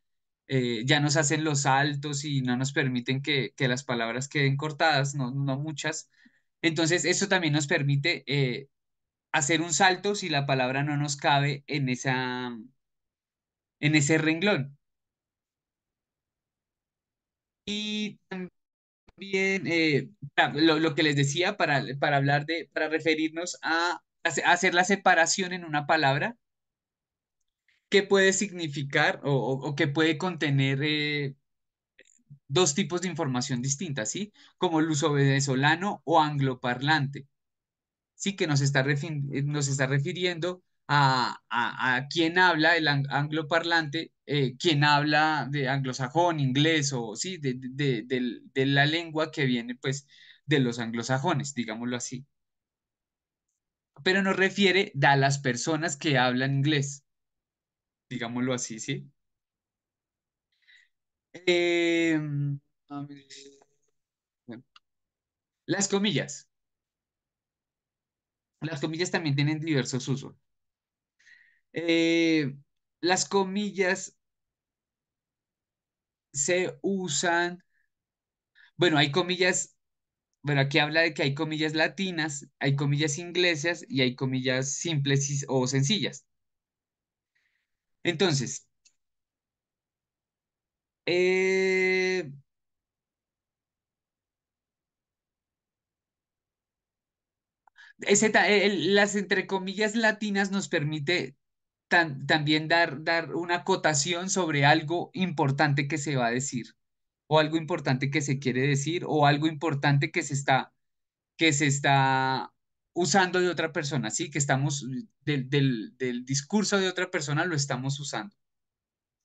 A: eh, ya nos hacen los saltos y no nos permiten que, las palabras queden cortadas, no, muchas. Entonces, eso también nos permite eh, hacer un salto si la palabra no nos cabe en, esa, en ese renglón. Y también eh, lo, que les decía para, para hablar de, para referirnos a, hacer la separación en una palabra, que puede significar o, que puede contener eh, dos tipos de información distintas, ¿sí? Como el uso venezolano o angloparlante, ¿sí? Que nos está, nos está refiriendo a, a, habla el angloparlante eh, quien habla de anglosajón, inglés o sí, de, la lengua que viene pues de los anglosajones, digámoslo así. Pero nos refiere a las personas que hablan inglés, digámoslo así, ¿sí? Em, las comillas. Las comillas también tienen diversos usos. Eh, las comillas se usan, bueno, hay comillas, bueno, aquí habla de que hay comillas latinas, hay comillas inglesas y hay comillas simples o sencillas. Entonces, eh, las entre comillas latinas nos permite también dar, dar una acotación sobre algo importante que se va a decir, o algo importante que se quiere decir, o algo importante que se está, que se está usando de otra persona, ¿sí? Que estamos, del, discurso de otra persona lo estamos usando.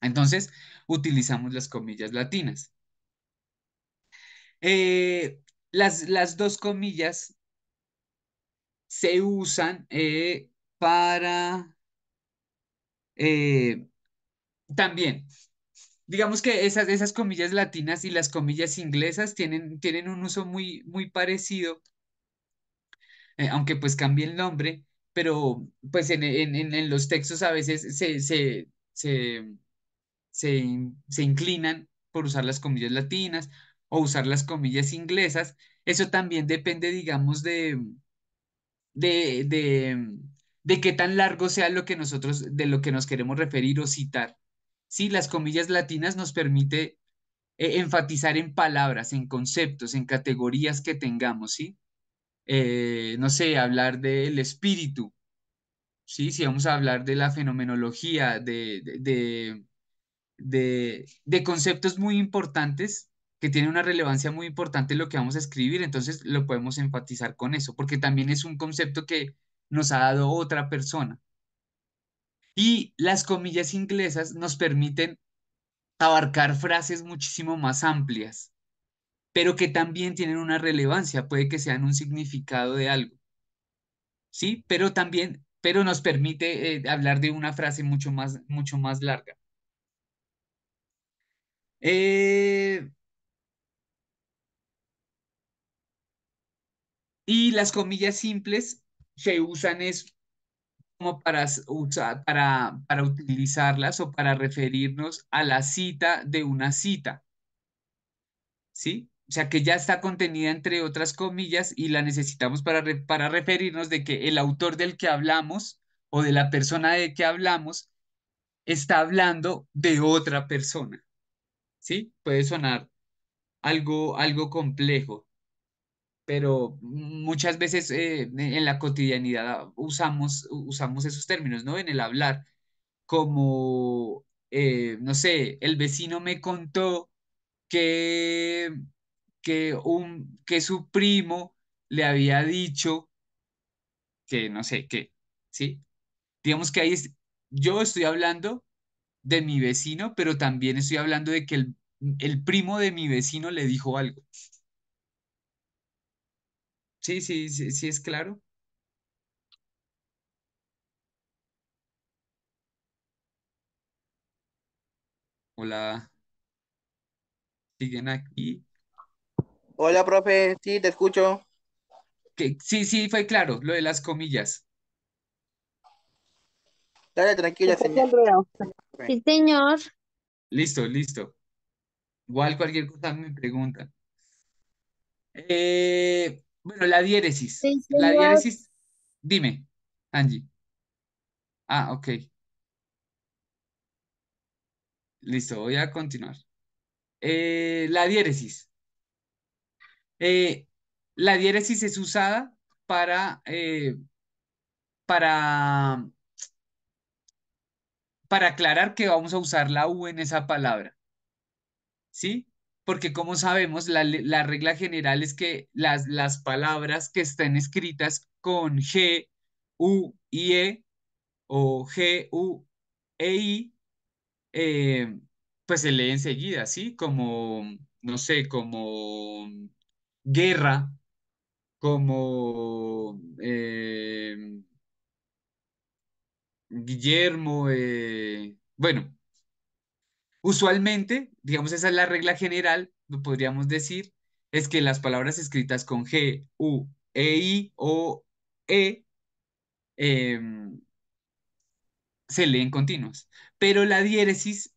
A: Entonces, utilizamos las comillas latinas. Eh, las, las, dos comillas se usan eh, para eh, también, digamos que esas, esas comillas latinas y las comillas inglesas tienen, tienen un uso muy, muy parecido, eh, aunque pues cambie el nombre, pero pues en, los textos a veces se, se, se, se, se inclinan por usar las comillas latinas o usar las comillas inglesas. Eso también depende, digamos, de, de, de, de qué tan largo sea lo que nosotros, de lo que nos queremos referir o citar. Sí, las comillas latinas nos permite eh, enfatizar en palabras, en conceptos, en categorías que tengamos, ¿sí? Eh, no sé, hablar del espíritu, ¿sí? Si vamos a hablar de la fenomenología, de, de, de, de conceptos muy importantes que tienen una relevancia muy importante en lo que vamos a escribir, entonces lo podemos enfatizar con eso, porque también es un concepto que nos ha dado otra persona. Y las comillas inglesas nos permiten abarcar frases muchísimo más amplias, pero que también tienen una relevancia, puede que sean un significado de algo. ¿Sí? Pero también, pero nos permite eh, hablar de una frase mucho más, mucho más larga. Eh, y las comillas simples se usan es como para, para, para utilizarlas o para referirnos a la cita de una cita. ¿Sí? O sea, que ya está contenida entre otras comillas y la necesitamos para, para referirnos de que el autor del que hablamos o de la persona de que hablamos está hablando de otra persona. ¿Sí? Puede sonar algo, algo complejo pero muchas veces eh, en la cotidianidad usamos, usamos esos términos, ¿no? En el hablar, como, eh, no sé, el vecino me contó que, que, un, que su primo le había dicho que, no sé, qué, ¿sí? Digamos que ahí yo estoy hablando de mi vecino, pero también estoy hablando de que el, el primo de mi vecino le dijo algo. Sí, sí, sí, sí es claro. Hola, siguen aquí. Hola, profe,
D: sí, te escucho.
A: Que- Sí, sí, fue claro, lo de las comillas.
D: Dale, tranquila, señor.
B: Sí, señor.
A: Listo, listo. Igual cualquier cosa me pregunta Eh, bueno, la diéresis. la diéresis. Dime, Angie. Ah, ok. Listo, voy a continuar. Eh, la diéresis. Eh, la diéresis es usada para, eh, para, para aclarar que vamos a usar la U en esa palabra. ¿Sí? porque como sabemos, la, regla general es que las, las palabras que estén escritas con G, U i E o G, U e I, eh, pues se lee enseguida, ¿sí? Como, no sé, como guerra, como eh, Guillermo, eh, bueno, Usualmente, digamos, esa es la regla general, podríamos decir, es que las palabras escritas con G, U, E, I o E em, se leen continuas. Pero la diéresis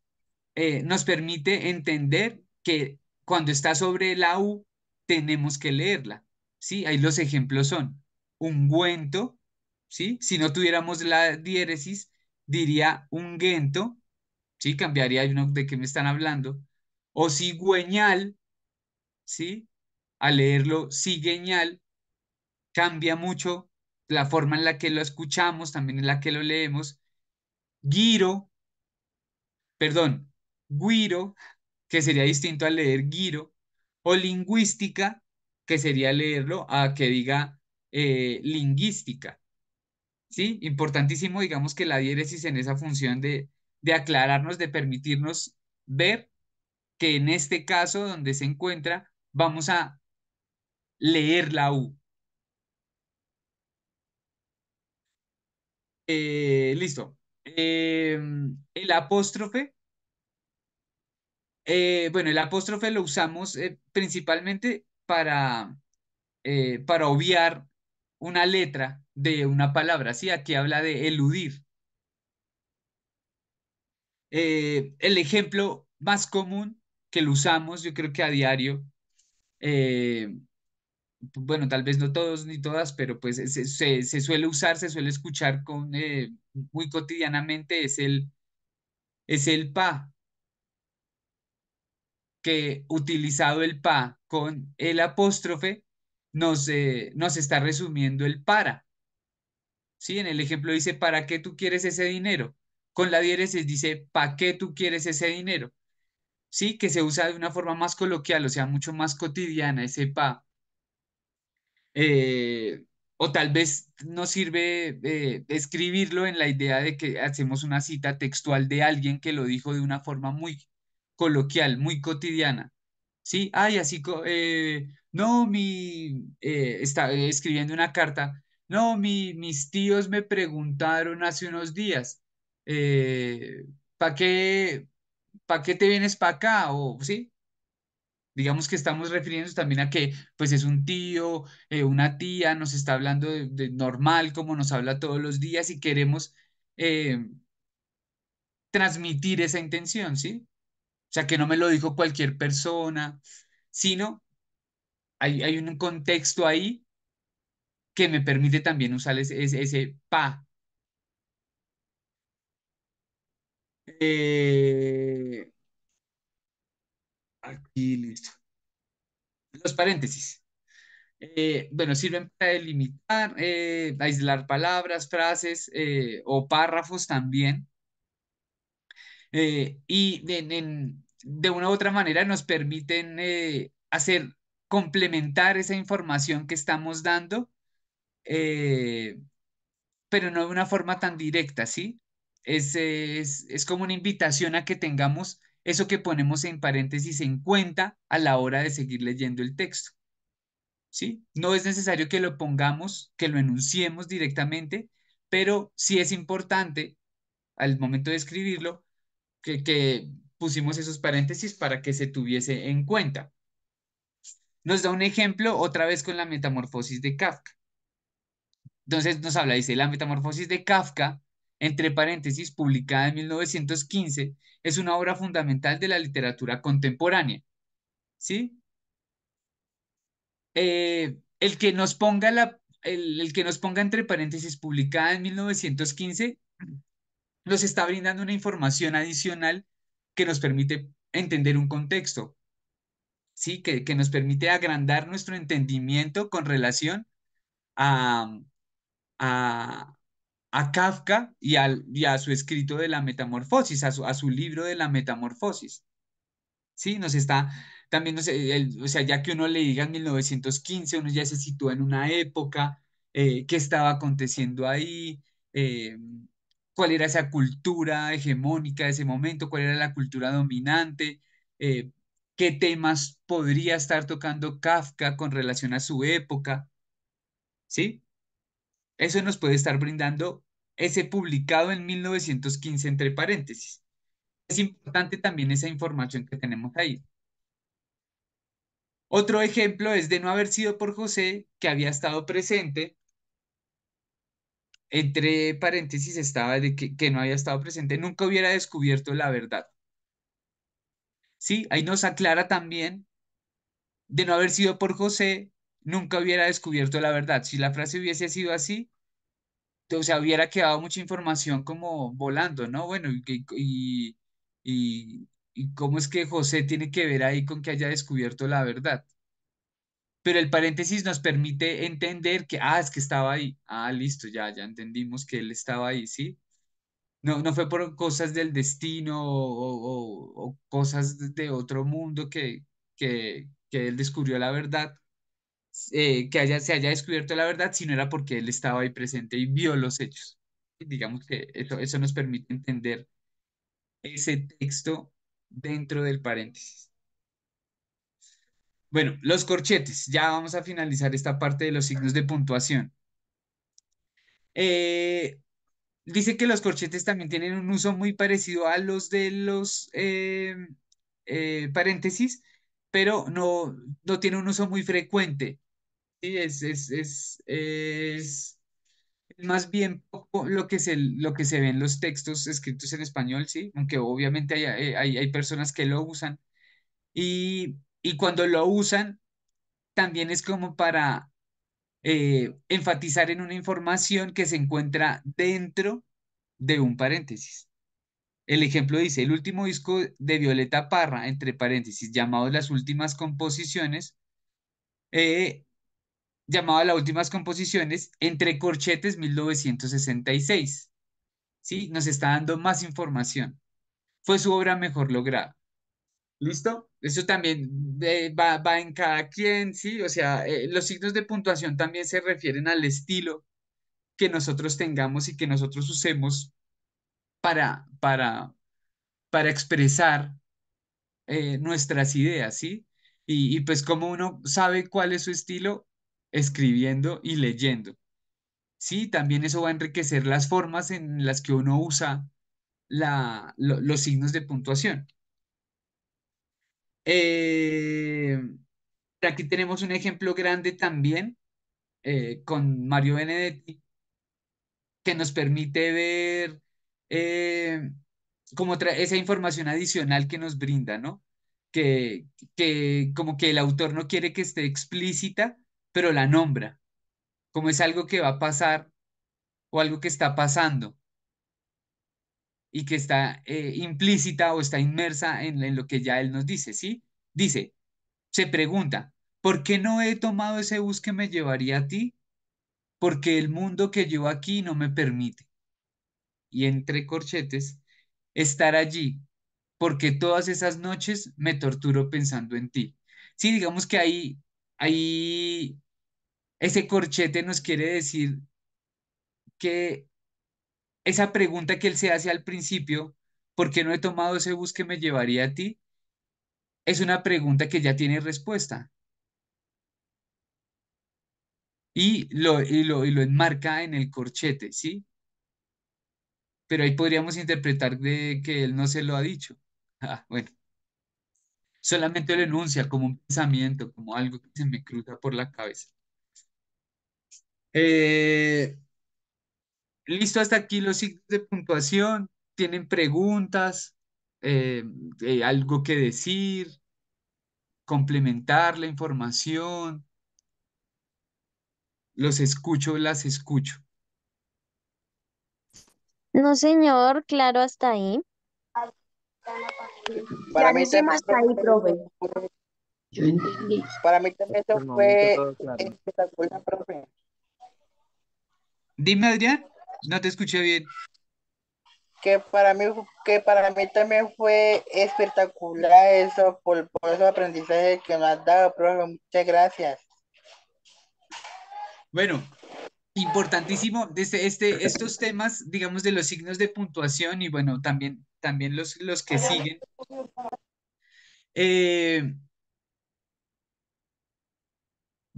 A: eh, nos permite entender que cuando está sobre la U, tenemos que leerla. ¿sí? Ahí los ejemplos son ungüento, ¿sí? si no tuviéramos la diéresis, diría ungüento, ¿sí? Cambiaría uno de qué me están hablando. O cigüeñal, ¿sí? Al leerlo cigüeñal, cambia mucho la forma en la que lo escuchamos, también en la que lo leemos. Giro, perdón, guiro, que sería distinto al leer guiro. O lingüística, que sería leerlo a que diga eh, lingüística. ¿Sí? Importantísimo, digamos, que la diéresis en esa función de de aclararnos, de permitirnos ver que en este caso donde se encuentra, vamos a leer la U. Eh, listo. Eh, el apóstrofe. Eh, bueno, el apóstrofe lo usamos principalmente para, para obviar una letra de una palabra. ¿sí? Aquí habla de eludir. Eh, el ejemplo más común que lo usamos, yo creo que a diario, eh, bueno, tal vez no todos ni todas, pero pues se, suele usar, se suele escuchar con, eh, muy cotidianamente, es el, es el pa, que utilizado el pa con el apóstrofe, nos, se nos está resumiendo el para. ¿Sí? En el ejemplo dice, ¿para qué tú quieres ese dinero? con la diéresis dice, ¿para qué tú quieres ese dinero? Sí, que se usa de una forma más coloquial, o sea, mucho más cotidiana, ese pa. Eh, o tal vez nos sirve eh, escribirlo en la idea de que hacemos una cita textual de alguien que lo dijo de una forma muy coloquial, muy cotidiana. Sí, ay, así, eh, no, mi, está escribiendo una carta, no, mi, mis tíos me preguntaron hace unos días, eh, ¿para qué, qué te vienes para acá? O, ¿sí? Digamos que estamos refiriéndonos también a que pues es un tío, eh, una tía, nos está hablando de, normal, como nos habla todos los días y queremos eh, transmitir esa intención, ¿sí? O sea, que no me lo dijo cualquier persona, sino hay, hay un contexto ahí que me permite también usar ese pa, Eh, aquí listo. Los paréntesis. Eh, bueno, sirven para delimitar, eh, aislar palabras, frases o párrafos también. y de una u otra manera nos permiten hacer complementar esa información que estamos dando, pero no de una forma tan directa, ¿sí? es, como una invitación a que tengamos eso que ponemos en paréntesis en cuenta a la hora de seguir leyendo el texto. ¿Sí? No es necesario que lo pongamos, que lo enunciemos directamente, pero sí es importante al momento de escribirlo que, que pusimos esos paréntesis para que se tuviese en cuenta. Nos da un ejemplo otra vez con la metamorfosis de Kafka. Entonces nos habla, dice, la metamorfosis de Kafka entre paréntesis, publicada en 1915, es una obra fundamental de la literatura contemporánea. ¿Sí? Eh, el, que nos ponga la, el, que nos ponga entre paréntesis, publicada en 1915, nos está brindando una información adicional que nos permite entender un contexto, ¿sí? que, que nos permite agrandar nuestro entendimiento con relación a, a Kafka y, al, a su escrito de la metamorfosis, a su, libro de la metamorfosis. Sí, nos está también, no sé, eh, o sea, ya que uno le diga en 1915, uno ya se sitúa en una época, eh, qué estaba aconteciendo ahí, eh, cuál era esa cultura hegemónica de ese momento, cuál era la cultura dominante, qué temas podría estar tocando Kafka con relación a su época, ¿sí? Eso nos puede estar brindando ese publicado en 1915 entre paréntesis. Es importante también esa información que tenemos ahí. Otro ejemplo es de no haber sido por José, que había estado presente. Entre paréntesis estaba de que, no había estado presente, nunca hubiera descubierto la verdad. Sí, ahí nos aclara también de no haber sido por José, nunca hubiera descubierto la verdad. Si la frase hubiese sido así, o sea, hubiera quedado mucha información como volando, ¿no? Bueno, y, cómo es que José tiene que ver ahí con que haya descubierto la verdad. Pero el paréntesis nos permite entender que, ah, es que estaba ahí. Ah, listo, ya, ya entendimos que él estaba ahí, ¿sí? No, no fue por cosas del destino o, cosas de otro mundo que, que, que él descubrió la verdad, eh, que se haya descubierto la verdad, Si no era porque él estaba ahí presente y vio los hechos. Digamos que eso, nos permite entender ese texto dentro del paréntesis. Bueno, los corchetes. Ya vamos a finalizar esta parte de los signos de puntuación. Eh, dice que los corchetes también tienen un uso muy parecido a los de los eh, paréntesis, pero no, no tiene un uso muy frecuente. Sí, es, es, más bien lo que, se, lo que se ve en los textos escritos en español, ¿sí? aunque obviamente hay, eh, personas que lo usan. Y, cuando lo usan, también es como para eh, enfatizar en una información que se encuentra dentro de un paréntesis. El ejemplo dice, el último disco de Violeta Parra, entre paréntesis, llamado Las Últimas Composiciones, eh, llamado Las Últimas Composiciones, entre corchetes 1966. ¿Sí? Nos está dando más información. Fue su obra mejor lograda. ¿Listo? Eso también eh, va, va, en cada quien, ¿sí? O sea, eh, los signos de puntuación también se refieren al estilo que nosotros tengamos y que nosotros usemos para, para, expresar eh, nuestras ideas, ¿sí? Y, pues como uno sabe cuál es su estilo, escribiendo y leyendo. Sí, también eso va a enriquecer las formas en las que uno usa la, los signos de puntuación. Eh, aquí tenemos un ejemplo grande también eh, con Mario Benedetti que nos permite ver eh, como esa información adicional que nos brinda, ¿no? Que, que como que el autor no quiere que esté explícita, pero la nombra, como es algo que va a pasar o algo que está pasando y que está eh, implícita o está inmersa en, en, lo que ya él nos dice, ¿sí? Dice, se pregunta, ¿por qué no he tomado ese bus que me llevaría a ti? Porque el mundo que llevo aquí no me permite y entre corchetes, estar allí, porque todas esas noches me torturo pensando en ti. Sí, digamos que ahí, ahí ese corchete nos quiere decir que esa pregunta que él se hace al principio, ¿por qué no he tomado ese bus que me llevaría a ti? Es una pregunta que ya tiene respuesta. Y lo, y lo enmarca en el corchete, ¿sí? pero ahí podríamos interpretar de que él no se lo ha dicho. Ah, bueno, solamente lo enuncia como un pensamiento, como algo que se me cruza por la cabeza. Eh, listo, hasta aquí los signos de puntuación. ¿Tienen preguntas? Eh, eh, ¿Algo que decir? ¿Complementar la información? Los escucho, las escucho.
G: No, señor, claro, hasta ahí. Para mí también
C: fue.
A: Yo entendí. Para mí también eso fue espectacular, profe. Dime, Adrián, no te escuché bien.
D: Que para mí,
A: que para mí también
D: fue espectacular eso, por, por esos aprendizajes que me has dado, profe. Muchas gracias.
A: Bueno, importantísimo desde este, este, estos temas, digamos, de los signos de puntuación y bueno, también, también los, los que siguen. Eh,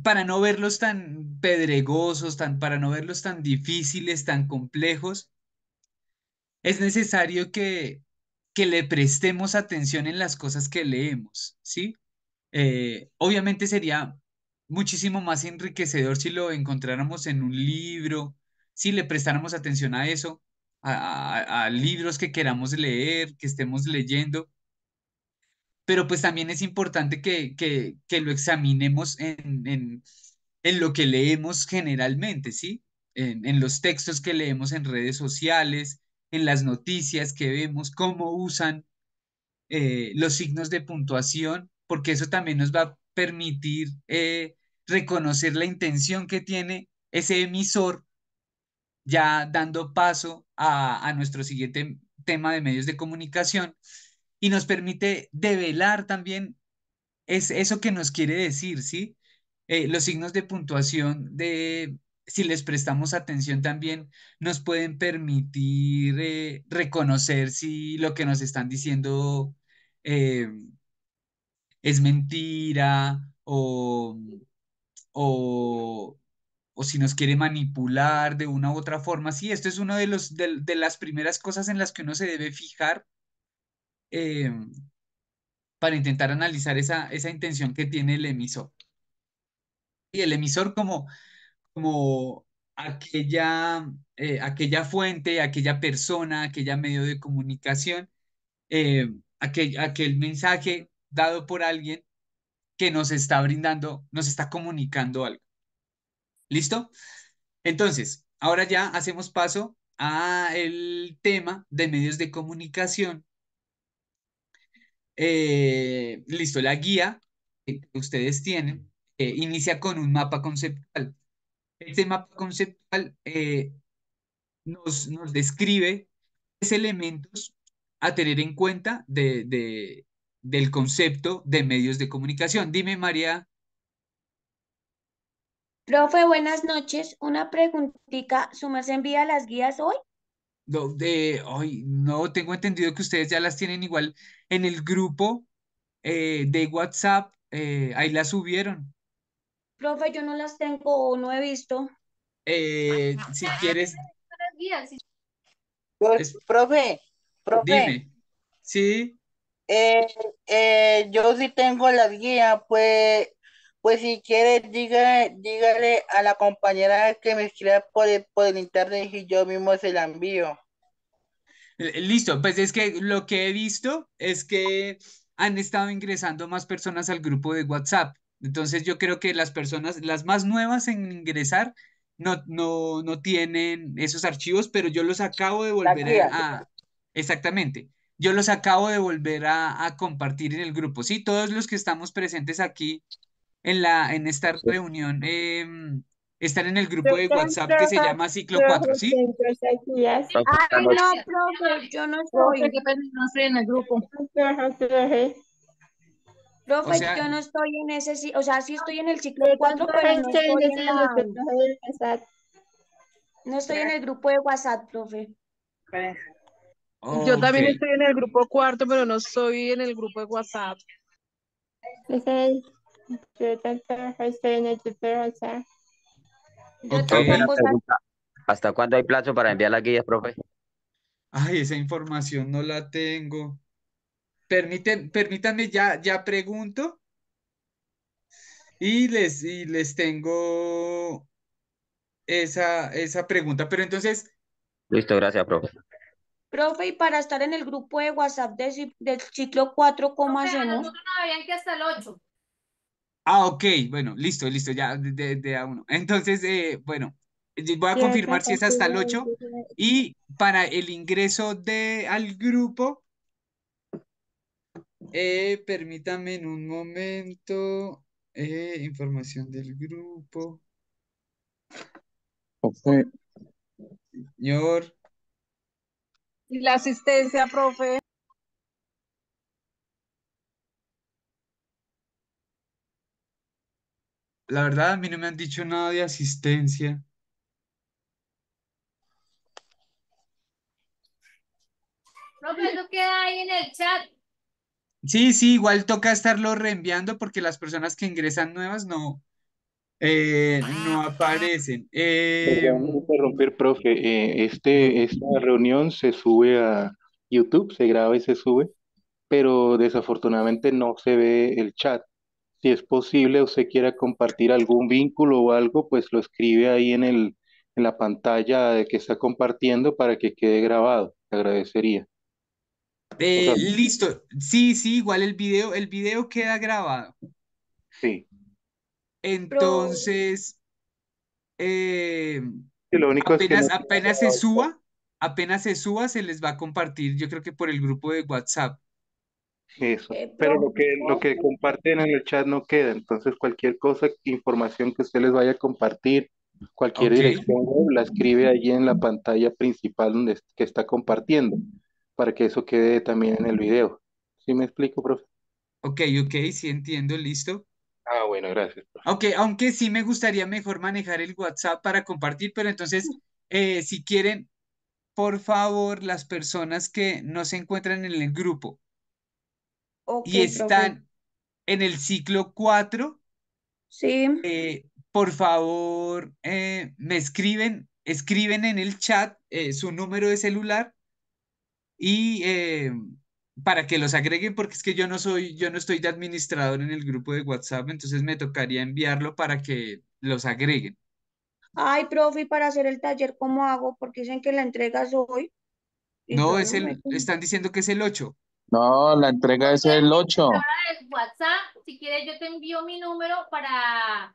A: para no verlos tan pedregosos, tan, para no verlos tan difíciles, tan complejos, es necesario que, que le prestemos atención en las cosas que leemos, ¿sí? Eh, obviamente sería muchísimo más enriquecedor si lo encontráramos en un libro, si le prestáramos atención a eso, a, libros que queramos leer, que estemos leyendo. Pero pues también es importante que, lo examinemos en, lo que leemos generalmente, ¿sí? En, los textos que leemos en redes sociales, en las noticias que vemos, cómo usan eh, los signos de puntuación, porque eso también nos va a permitir eh, reconocer la intención que tiene ese emisor, ya dando paso a, nuestro siguiente tema de medios de comunicación, y nos permite develar también es eso que nos quiere decir, ¿sí? Eh, los signos de puntuación de, si les prestamos atención también, nos pueden permitir eh, reconocer si lo que nos están diciendo eh, es mentira o, o, si nos quiere manipular de una u otra forma. Sí, esto es una de, los, de, las primeras cosas en las que uno se debe fijar eh, para intentar analizar esa, esa intención que tiene el emisor. Y el emisor como, como aquella, eh, aquella fuente, aquella persona, aquella medio de comunicación, eh, aquel, aquel mensaje dado por alguien que nos está brindando, nos está comunicando algo. ¿Listo? Entonces, ahora ya hacemos paso a el tema de medios de comunicación. Eh, listo, la guía que ustedes tienen inicia con un mapa conceptual. Este mapa conceptual eh, nos, describe tres elementos a tener en cuenta de, de, del concepto de medios de comunicación. Dime, María.
G: Profe, buenas noches. Una preguntita. ¿Sumas envía las guías hoy?
A: No, de, hoy no tengo entendido que ustedes ya las tienen igual en el grupo eh, de WhatsApp. Eh, ahí las subieron.
G: Profe, yo no las tengo o no he visto.
A: Eh, si ah, quieres. Pues, profe, profe. Dime.
D: Sí. Eh, eh, yo sí tengo la guía pues, pues si quieres, dígale, dígale a la compañera que me escriba por el, por internet y yo mismo se la envío.
A: Eh, listo, pues es que lo que he visto es que han estado ingresando más personas al grupo de WhatsApp. Entonces yo creo que las personas, las más nuevas en ingresar, no, no, no tienen esos archivos, pero yo los acabo de volver a... Exactamente yo los acabo de volver a, compartir en el grupo. Sí, todos los que estamos presentes aquí en, la, en esta reunión em, están en el grupo de WhatsApp que se llama Ciclo 4, ¿sí? Ay, ¿eh? ah, no,
C: profe, yo no estoy, no estoy en el
G: grupo. Profe, yo no estoy en ese, o sea, sí estoy en el ciclo 4, pero no estoy en la... No estoy en el grupo de WhatsApp, profe.
D: Yo también estoy
G: en el grupo cuarto,
B: pero no soy en el grupo de WhatsApp. Okay.
E: ¿Hasta cuándo hay plazo para enviar la guía, profe?
A: Ay, esa información no la tengo. permítanme, ya, ya pregunto. Y les, y les tengo esa, esa pregunta. Pero entonces.
E: Listo, gracias, profe.
G: Profe, y para estar en el grupo de WhatsApp del ciclo 4, ¿cómo Profe, hacemos? Nosotros
C: no que hasta el 8.
A: Ah, ok, bueno, listo, listo, ya de, a uno. Entonces, eh, bueno, voy a confirmar si es hasta el 8. Y para el ingreso de, al grupo, eh, permítame en un momento, eh, información del grupo. profe, Señor.
B: ¿Y la asistencia, profe?
A: La verdad, a mí no me han dicho nada de asistencia.
C: Profe, eso queda ahí en el
A: chat. Sí, sí, igual toca estarlo reenviando porque las personas que ingresan nuevas no, eh, ah. no aparecen. Eh,
D: romper, profe. Eh, este, esta reunión se sube a YouTube, se graba y se sube, pero desafortunadamente no se ve el chat. Si es posible, usted quiera compartir algún vínculo o algo, pues lo escribe ahí en el, en la pantalla de que está compartiendo para que quede grabado. Te agradecería.
A: listo. Sí, sí, igual el video, el video queda grabado. Sí. Entonces, em,
D: apenas, se suba,
A: apenas se suba, se les va a compartir, yo creo que por el grupo de WhatsApp.
D: Eso, eh, pero lo que, lo que comparten en el chat no queda, entonces cualquier cosa, información que usted les vaya a compartir, cualquier dirección la escribe allí en la pantalla principal donde que está compartiendo, para que eso quede también en el video.
A: ¿Sí me explico, profe? Ok, ok, sí entiendo, listo. Ah, bueno, gracias. Aunque, aunque sí me gustaría mejor manejar el WhatsApp para compartir, pero entonces, eh, si quieren, por favor, las personas que no se encuentran en el grupo y están en el ciclo 4, sí. Eh, por favor, eh, me escriben, escriben en el chat su número de celular y para que los agreguen, porque es que yo no soy, yo no estoy de administrador en el grupo de WhatsApp, entonces me tocaría enviarlo para que los agreguen.
G: Ay, profe, para hacer el taller, ¿cómo hago? Porque dicen que la entrega es hoy. No, es el,
A: están diciendo que es el 8. No, la entrega es el 8.
C: WhatsApp, si quieres yo te envío mi número para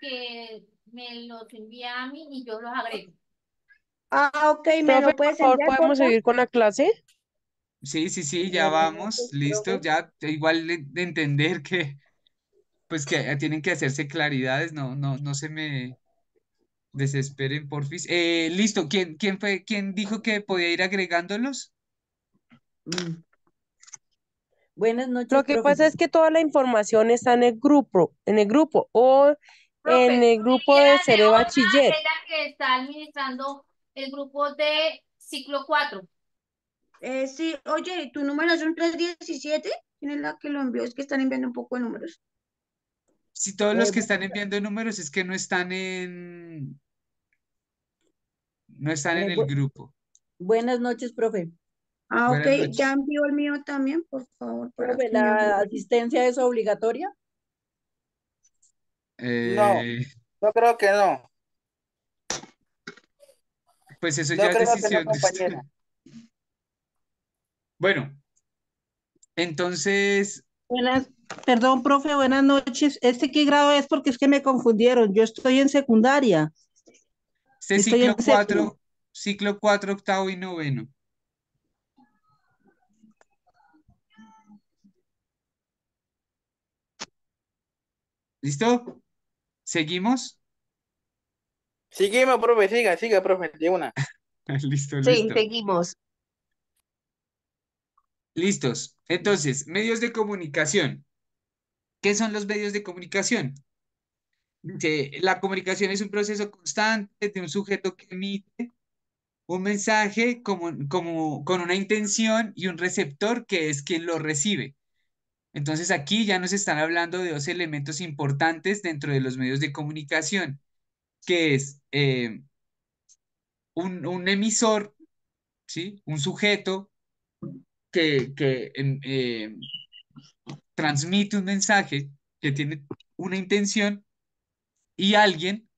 C: que me los envíe a mí y yo los agrego.
B: Ah, ok,
A: me profe, ¿Podemos seguir
B: con la clase?
A: Sí, sí, sí, ya vamos, pues, listo, ya igual de, entender que, pues que eh, tienen que hacerse claridades, no, no, no se me desesperen, porfis. Eh, listo, ¿quién, quién fue, quién dijo que podía ir agregándolos? Mm.
B: Buenas noches. Lo que pasa es que toda la información está en el grupo, en el grupo, o en el grupo de Cerebachiller. la
C: que está administrando
G: el grupo de ciclo 4. Eh, sí, oye, tu número es un 317. ¿Quién es la que lo envió? Es que están enviando un poco de números.
A: Sí, todos los eh, que están enviando números es que no están en. No están eh, en el grupo.
B: Buenas noches, profe. Ah, ah ok. Ya envió el mío también, por favor. Profe, ¿la asistencia es obligatoria?
A: No, yo
D: creo que no.
A: Pues eso ya es decisión bueno, entonces...
B: Buenas, perdón, profe, buenas noches. ¿Este qué grado es? Porque es que me confundieron. Yo estoy en secundaria.
A: Este es ciclo 4, ciclo octavo y noveno. ¿Listo?
D: ¿Seguimos? Seguimos, profe, siga, siga, profe, de una.
A: listo, listo. Sí, seguimos. Listos. Entonces, medios de comunicación. ¿Qué son los medios de comunicación? la comunicación es un proceso constante de un sujeto que emite un mensaje como, como, con una intención y un receptor que es quien lo recibe. Entonces aquí ya nos están hablando de dos elementos importantes dentro de los medios de comunicación, que es eh, un, emisor, ¿sí? un sujeto que, eh, transmite un mensaje que tiene una intención y alguien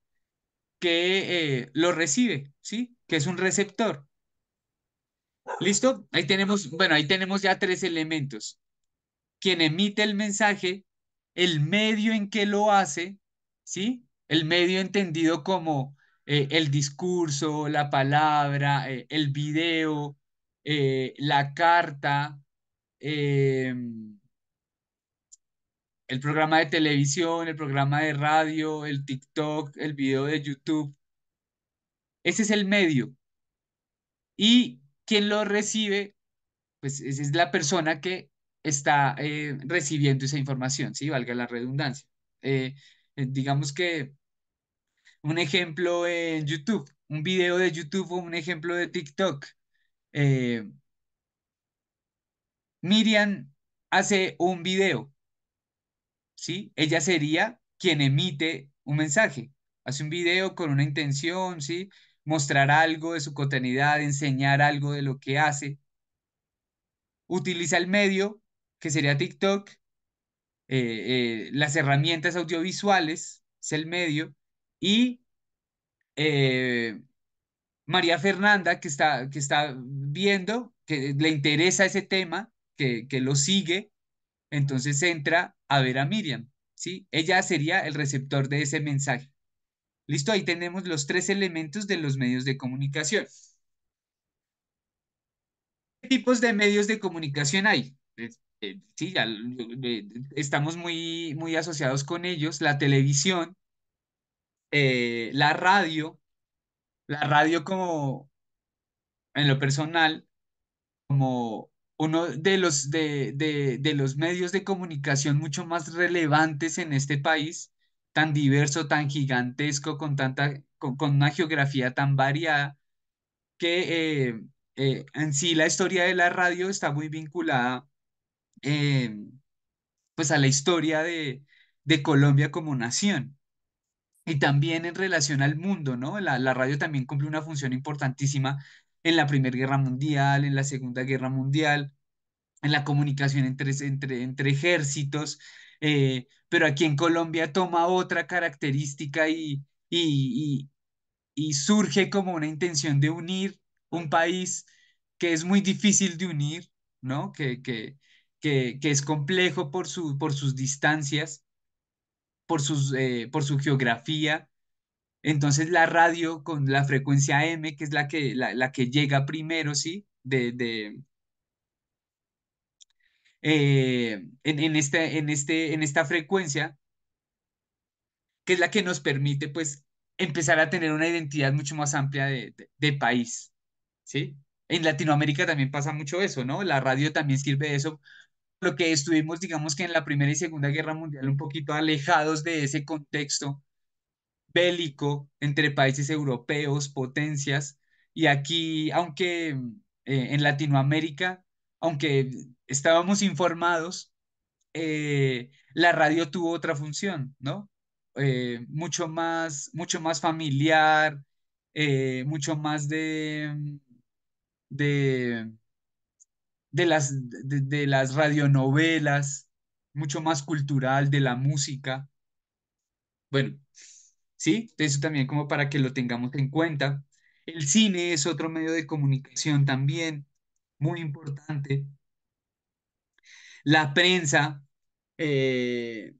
A: que eh, lo recibe, ¿sí? Que es un receptor. ¿Listo? Ahí tenemos, bueno, ahí tenemos ya tres elementos. Quien emite el mensaje, el medio en que lo hace, ¿sí? El medio entendido como eh, el discurso, la palabra, el video, eh, la carta, em, el programa de televisión, el programa de radio, el TikTok, el video de YouTube. Ese es el medio. Y quien lo recibe, pues es la persona que está eh, recibiendo esa información, ¿sí? Valga la redundancia. Eh, digamos que un ejemplo en YouTube, un video de YouTube o un ejemplo de TikTok. Eh, Miriam hace un video, ¿sí? Ella sería quien emite un mensaje, hace un video con una intención, ¿sí? Mostrar algo de su cotidianidad, enseñar algo de lo que hace. Utiliza el medio, que sería TikTok, eh, eh, las herramientas audiovisuales, es el medio, y eh, María Fernanda, que está, que está viendo, que le interesa ese tema, que, que lo sigue, entonces entra a ver a Miriam, ¿sí? Ella sería el receptor de ese mensaje. Listo, ahí tenemos los tres elementos de los medios de comunicación. ¿Qué tipos de medios de comunicación hay? Eh, eh, sí, ya estamos muy, muy asociados con ellos, la televisión, eh, la radio, la radio como, en lo personal, como uno de los, de, los medios de comunicación mucho más relevantes en este país, tan diverso, tan gigantesco, con, tanta, con, una geografía tan variada, que eh, eh, en sí la historia de la radio está muy vinculada eh, pues a la historia de Colombia como nación y también en relación al mundo, ¿no? La, radio también cumple una función importantísima en la Primera Guerra Mundial, en la Segunda Guerra Mundial, en la comunicación entre, entre, ejércitos, eh, pero aquí en Colombia toma otra característica y, surge como una intención de unir un país que es muy difícil de unir, ¿no? Que, que, es complejo por, su, por sus distancias por, sus, eh, por su geografía. Entonces la radio con la frecuencia M, que es la que, la, que llega primero, ¿sí? De, de eh, en, este, en, este, en esta frecuencia, que es la que nos permite pues empezar a tener una identidad mucho más amplia de, de país, ¿sí? En Latinoamérica también pasa mucho eso, ¿no? La radio también sirve de eso lo que estuvimos, digamos que en la Primera y Segunda Guerra Mundial, un poquito alejados de ese contexto bélico entre países europeos, potencias, y aquí, aunque eh, en Latinoamérica, aunque estábamos informados, eh, la radio tuvo otra función, ¿no? Eh, mucho, más, mucho más familiar, mucho más de, de de las, de, radionovelas, mucho más cultural, de la música. Bueno, sí, eso también como para que lo tengamos en cuenta. El cine es otro medio de comunicación también, muy importante. La prensa, eh,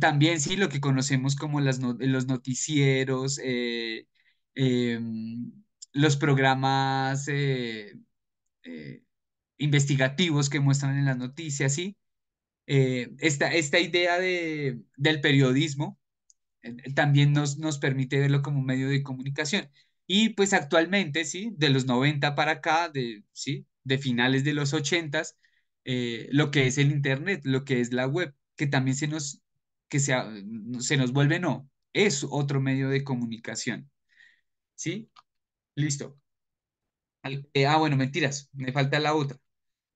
A: también sí, lo que conocemos como las los noticieros, eh, em, los programas, eh, investigativos que muestran en las noticias, ¿sí? Eh, esta, esta idea de, del periodismo eh, eh, también nos, nos permite verlo como un medio de comunicación. Y pues actualmente, ¿sí? De los 90 para acá, de, ¿sí? De finales de los 80, lo que es el Internet, lo que es la web, que también se nos, que nos vuelve, no, es otro medio de comunicación. ¿Sí? Listo. ah, bueno, mentiras, me falta la otra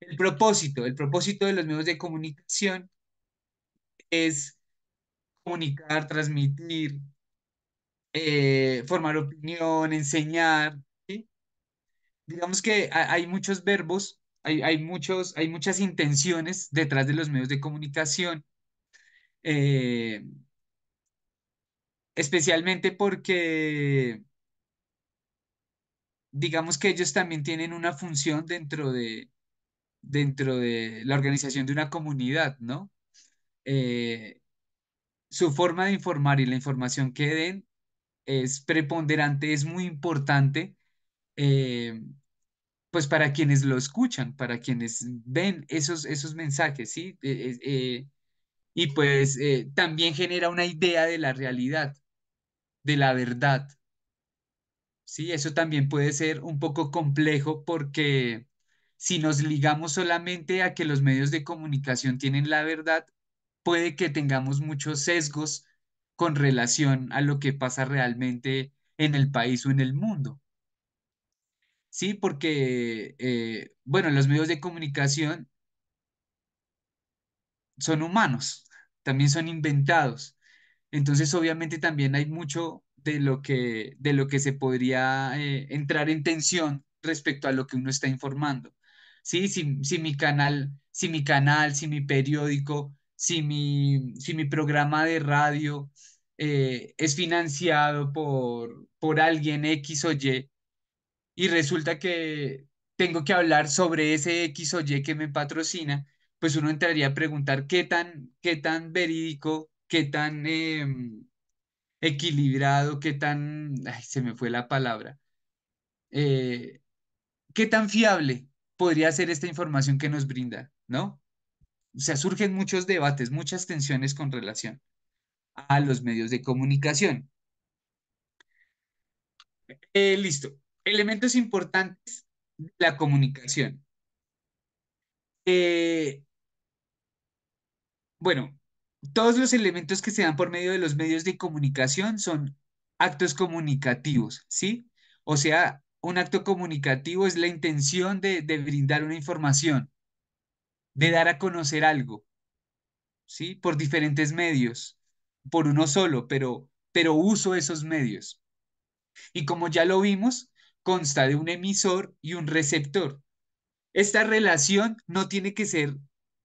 A: el propósito, el propósito de los medios de comunicación es comunicar, transmitir, eh, formar opinión, enseñar. Digamos que hay muchos verbos, hay, muchos, hay muchas intenciones detrás de los medios de comunicación, eh, especialmente porque digamos que ellos también tienen una función dentro de, dentro de la organización de una comunidad, ¿no? Eh, su forma de informar y la información que den es preponderante, es muy importante, eh, pues para quienes lo escuchan, para quienes ven esos, esos mensajes, ¿sí? Eh, y pues también genera una idea de la realidad, de la verdad. Sí, eso también puede ser un poco complejo porque si nos ligamos solamente a que los medios de comunicación tienen la verdad, puede que tengamos muchos sesgos con relación a lo que pasa realmente en el país o en el mundo. Sí, porque, eh, bueno, los medios de comunicación son humanos, también son inventados. Entonces, obviamente, también hay mucho de lo que, de lo que se podría eh, entrar en tensión respecto a lo que uno está informando. Si, mi canal, si mi canal, si mi periódico, si mi, si mi programa de radio eh, es financiado por, por alguien X o Y y resulta que tengo que hablar sobre ese X o Y que me patrocina, pues uno entraría a preguntar qué tan, qué tan verídico, qué tan em, equilibrado, qué tan, ay, se me fue la palabra, eh, qué tan fiable podría ser esta información que nos brinda, ¿no? O sea, surgen muchos debates, muchas tensiones con relación a los medios de comunicación. Eh, listo. Elementos importantes de la comunicación. Eh, bueno, todos los elementos que se dan por medio de los medios de comunicación son actos comunicativos, ¿sí? O sea, un acto comunicativo es la intención de, brindar una información, de dar a conocer algo, ¿sí? Por diferentes medios, por uno solo, pero, pero uso esos medios. Y como ya lo vimos, consta de un emisor y un receptor. Esta relación no tiene que ser,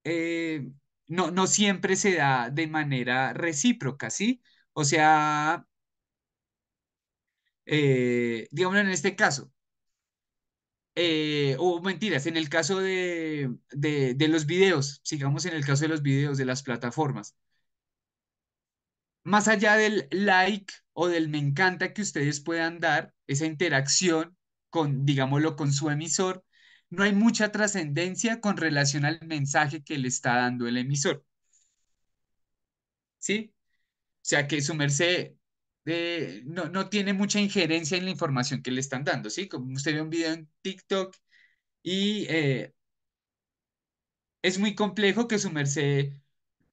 A: eh, no, siempre se da de manera recíproca, ¿sí? O sea, eh, digamos en este caso, eh, o mentiras, en el caso de, de, los videos, sigamos en el caso de los videos, de las plataformas. Más allá del like o del me encanta que ustedes puedan dar, esa interacción con, digámoslo, con su emisor, no hay mucha trascendencia con relación al mensaje que le está dando el emisor. ¿Sí? O sea que su merced no, no, tiene mucha injerencia en la información que le están dando, ¿sí? Como usted ve un video en TikTok y eh, es muy complejo que su merced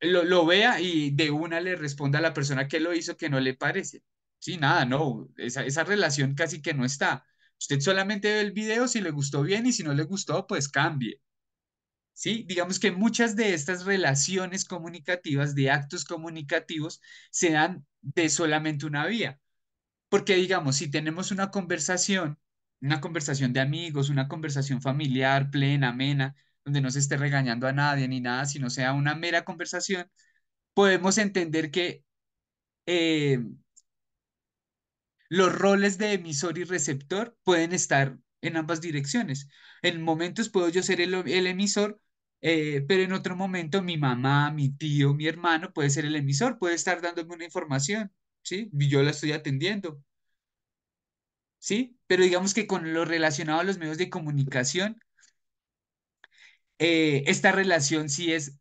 A: lo, vea y de una le responda a la persona que lo hizo que no le parece. Sí, nada, no, esa, esa relación casi que no está. Usted solamente ve el video si le gustó bien y si no le gustó, pues cambie. ¿sí? Digamos que muchas de estas relaciones comunicativas, de actos comunicativos, sean de solamente una vía. Porque, digamos, si tenemos una conversación, una conversación de amigos, una conversación familiar, plena, amena, donde no se esté regañando a nadie ni nada, sino sea una mera conversación, podemos entender que eh, los roles de emisor y receptor pueden estar en ambas direcciones. En momentos puedo yo ser el emisor eh, pero en otro momento mi mamá, mi tío, mi hermano puede ser el emisor, puede estar dándome una información, ¿sí? Y yo la estoy atendiendo, ¿sí? Pero digamos que con lo relacionado a los medios de comunicación, eh, esta relación sí es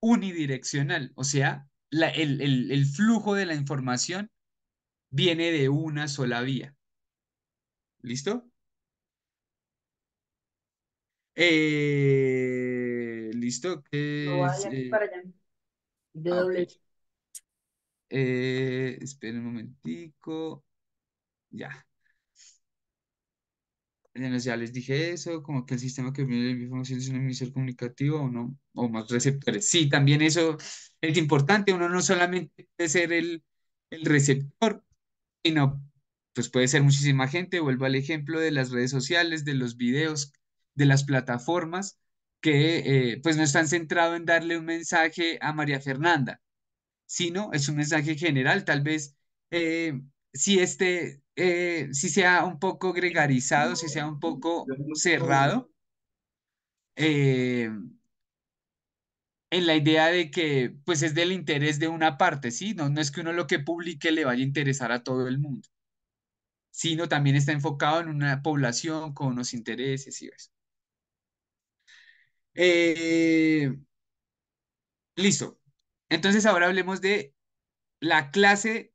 A: unidireccional, o sea, la, el, el flujo de la información viene de una sola vía. ¿Listo? Eh... ¿Listo? Que eh? ah, eh, esperen un momentico. Ya. Ya les dije eso, como que el sistema que viene mi información es un emisor comunicativo o no, o más receptores. Sí, también eso es importante. Uno no solamente puede ser el, el receptor, sino pues puede ser muchísima gente. Vuelvo al ejemplo de las redes sociales, de los videos, de las plataformas que eh, pues no están centrados en darle un mensaje a María Fernanda, sino es un mensaje general, tal vez eh, si este, eh, si sea un poco gregarizado, si sea un poco cerrado, en la idea de que pues es del interés de una parte, No, no es que uno lo que publique le vaya a interesar a todo el mundo, sino también está enfocado en una población con unos intereses y eso. Eh, listo. Entonces ahora hablemos de la clase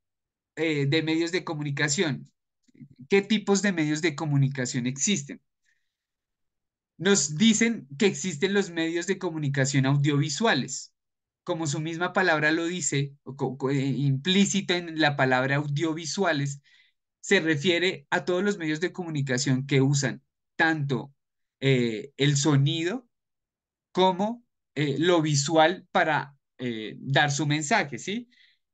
A: eh, de medios de comunicación. ¿Qué tipos de medios de comunicación existen? Nos dicen que existen los medios de comunicación audiovisuales. Como su misma palabra lo dice, o eh, implícita en la palabra audiovisuales, se refiere a todos los medios de comunicación que usan tanto el sonido como eh, lo visual para eh, dar su mensaje, ¿sí?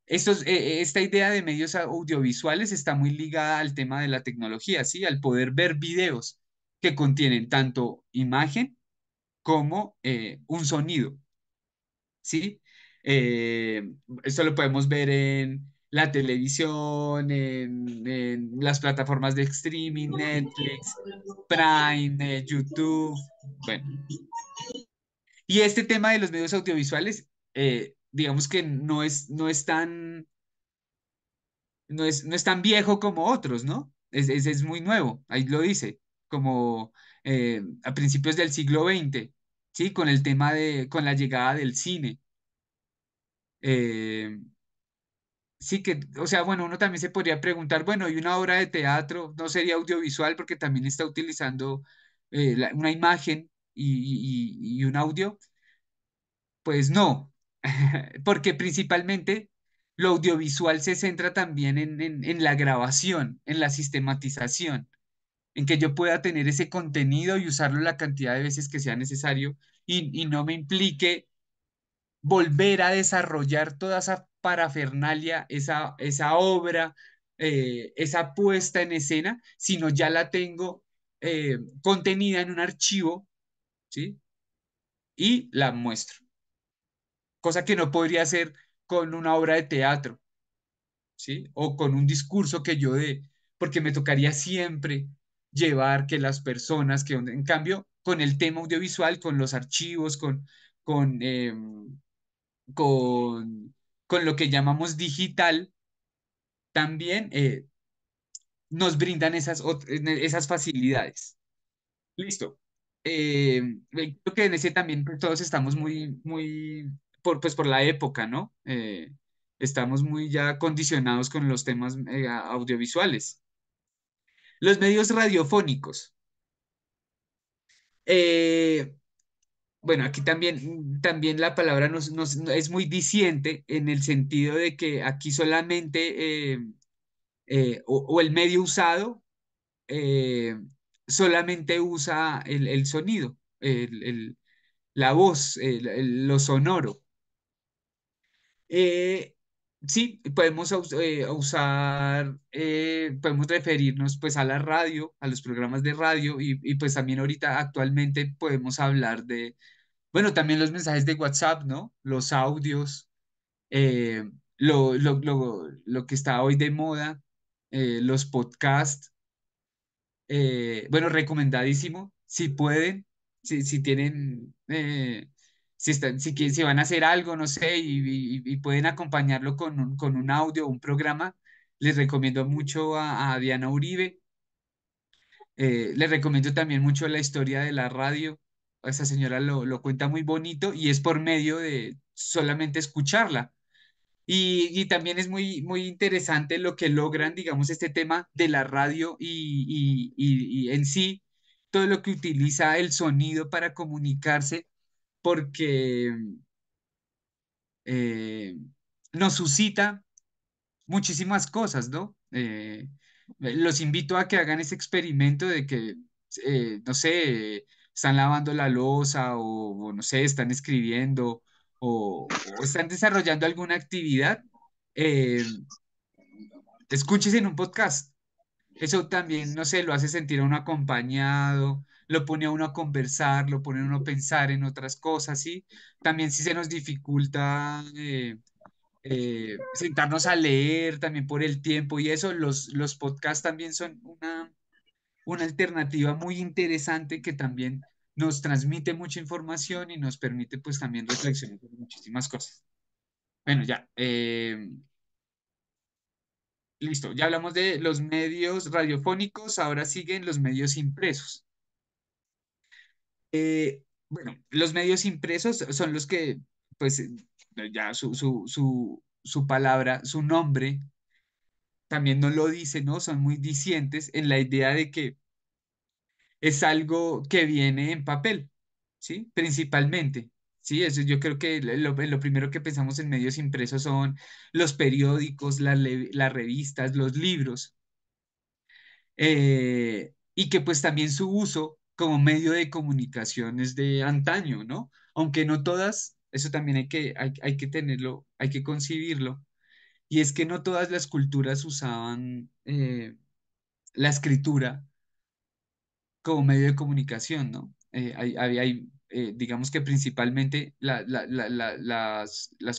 A: Eh, esta idea de medios audiovisuales está muy ligada al tema de la tecnología, ¿sí? Al poder ver videos que contienen tanto imagen como un sonido, ¿sí? esto lo podemos ver en la televisión, en, en las plataformas de streaming, Netflix, Prime, YouTube, bueno. Y este tema de los medios audiovisuales, eh, digamos que no es, no es tan... No es, no es tan viejo como otros, ¿no? Es, es, muy nuevo, ahí lo dice, como eh, a principios del siglo XX, ¿sí? Con el tema de, con la llegada del cine. Eh, sí que, o sea, bueno, uno también se podría preguntar, bueno, ¿y una obra de teatro no sería audiovisual porque también está utilizando una imagen y, un audio, pues no, porque principalmente lo audiovisual se centra también en, la grabación, en la sistematización, en que yo pueda tener ese contenido y usarlo la cantidad de veces que sea necesario y, no me implique volver a desarrollar toda esa parafernalia, esa, esa obra, eh, esa puesta en escena, sino ya la tengo eh, contenida en un archivo ¿sí? Y la muestro. Cosa que no podría hacer con una obra de teatro, ¿sí? O con un discurso que yo dé, porque me tocaría siempre llevar que las personas que, en cambio, con el tema audiovisual, con los archivos, con, con, em, con, con, lo que llamamos digital, también eh, nos brindan esas, esas facilidades. Listo. Eh, eh, creo que en ese también todos estamos muy, muy, pues por la época, ¿no? Eh, estamos muy ya condicionados con los temas audiovisuales. Los medios radiofónicos. bueno, aquí también, también la palabra es muy disiente en el sentido de que aquí solamente o, o, el medio usado solamente usa el, sonido, la voz, lo sonoro. Eh, sí, podemos eh, usar, eh, podemos referirnos pues a la radio, a los programas de radio y, pues también ahorita actualmente podemos hablar de, bueno, también los mensajes de WhatsApp, ¿no? Los audios, lo, que está hoy de moda, los podcasts, eh, bueno, recomendadísimo. Si pueden, si, tienen, eh, si, están, si, quieren, van a hacer algo, no sé, y, pueden acompañarlo con un, con un audio, un programa, les recomiendo mucho a, Diana Uribe. Eh, les recomiendo también mucho la historia de la radio. Esa señora lo cuenta muy bonito y es por medio de solamente escucharla. Y, también es muy, muy interesante lo que logran, digamos, este tema de la radio y, en sí todo lo que utiliza el sonido para comunicarse, porque eh, nos suscita muchísimas cosas, ¿no? Eh, los invito a que hagan ese experimento de que, eh, no sé, están lavando la losa o, no sé, están escribiendo o, están desarrollando alguna actividad, eh, escuches en un podcast. Eso también, no sé, lo hace sentir a uno acompañado, lo pone a uno a conversar, lo pone a uno a pensar en otras cosas, ¿sí? También si se nos dificulta eh, eh, sentarnos a leer también por el tiempo y eso, los, los podcasts también son una, una alternativa muy interesante que también nos transmite mucha información y nos permite pues también reflexionar sobre muchísimas cosas. Bueno, ya. Eh, listo, ya hablamos de los medios radiofónicos, ahora siguen los medios impresos. Eh, bueno, los medios impresos son los que, pues, ya su, su palabra, su nombre, también no lo dice, ¿no? Son muy disientes en la idea de que es algo que viene en papel, ¿sí? Principalmente. Sí, eso yo creo que lo, primero que pensamos en medios impresos son los periódicos, las, revistas, los libros. Eh, y que pues también su uso como medio de comunicación es de antaño, ¿no? Aunque no todas, eso también hay que, hay, que tenerlo, hay que concibirlo, y es que no todas las culturas usaban eh, la escritura como medio de comunicación, ¿no? Eh, eh, digamos que principalmente las,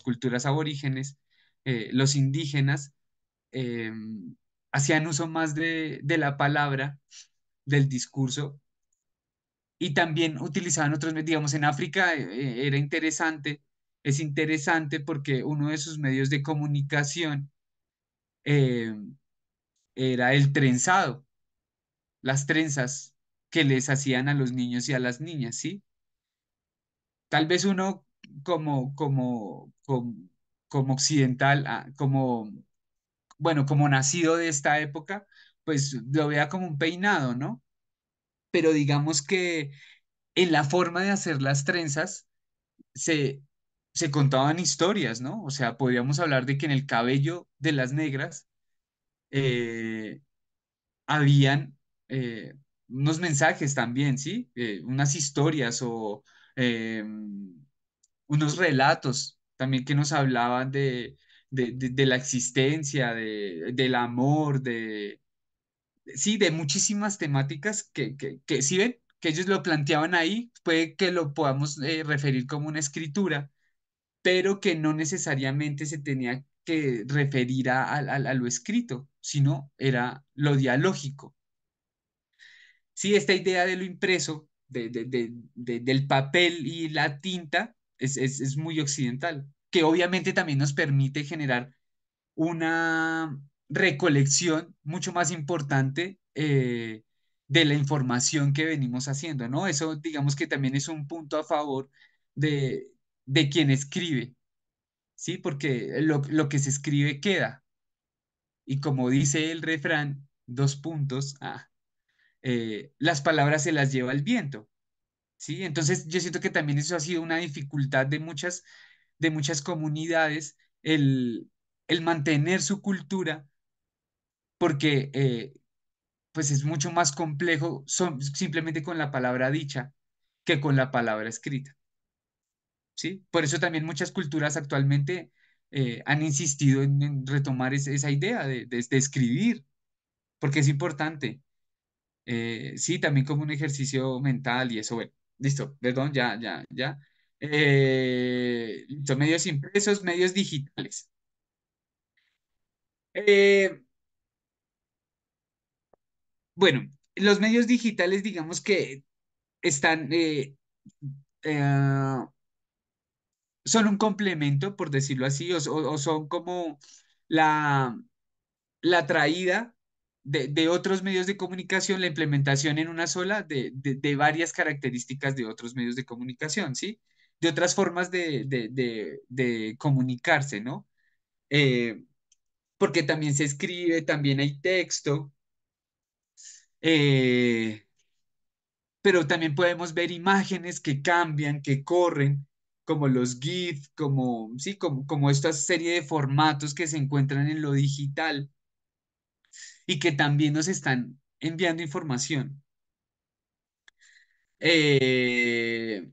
A: culturas aborígenes, eh, los indígenas, em, hacían uso más de, la palabra, del discurso, y también utilizaban otros, digamos, en África era interesante, es interesante porque uno de sus medios de comunicación em, era el trenzado, las trenzas que les hacían a los niños y a las niñas, ¿sí? Tal vez uno como, como, como, como occidental, ah, como, bueno, como nacido de esta época, pues lo vea como un peinado, ¿no? Pero digamos que en la forma de hacer las trenzas se, se contaban historias, ¿no? O sea, podríamos hablar de que en el cabello de las negras eh, habían eh, unos mensajes también, ¿sí? Eh, unas historias o em, unos relatos también que nos hablaban de, de, la existencia, del amor, de... Sí, de muchísimas temáticas que, que si ven, que ellos lo planteaban ahí, puede que lo podamos eh, referir como una escritura, pero que no necesariamente se tenía que referir a, a, lo escrito, sino era lo dialógico, sí, esta idea de lo impreso, de, del papel y la tinta, es, muy occidental, que obviamente también nos permite generar una recolección mucho más importante eh, de la información que venimos haciendo, ¿no? Eso digamos que también es un punto a favor de, quien escribe, ¿sí? Porque lo, que se escribe queda. Y como dice el refrán, dos puntos, ah, eh, las palabras se las lleva el viento. ¿sí? Entonces yo siento que también eso ha sido una dificultad de muchas, de muchas comunidades, el, el mantener su cultura, porque eh, pues es mucho más complejo son, simplemente con la palabra dicha que con la palabra escrita. ¿sí? Por eso también muchas culturas actualmente eh, han insistido en, retomar esa idea de, de escribir, porque es importante. Eh, sí, también como un ejercicio mental y eso, bueno, listo, perdón, ya, ya, ya. Eh, son medios impresos, medios digitales. Eh, bueno, los medios digitales, digamos que están, son un complemento, por decirlo así, o, o son como la, la traída de, otros medios de comunicación, la implementación en una sola de, varias características de otros medios de comunicación, ¿sí? De otras formas de, comunicarse, ¿no? Eh, porque también se escribe, también hay texto, eh, pero también podemos ver imágenes que cambian, que corren, como los GIF, como, ¿sí? como, como esta serie de formatos que se encuentran en lo digital y que también nos están enviando información. Eh,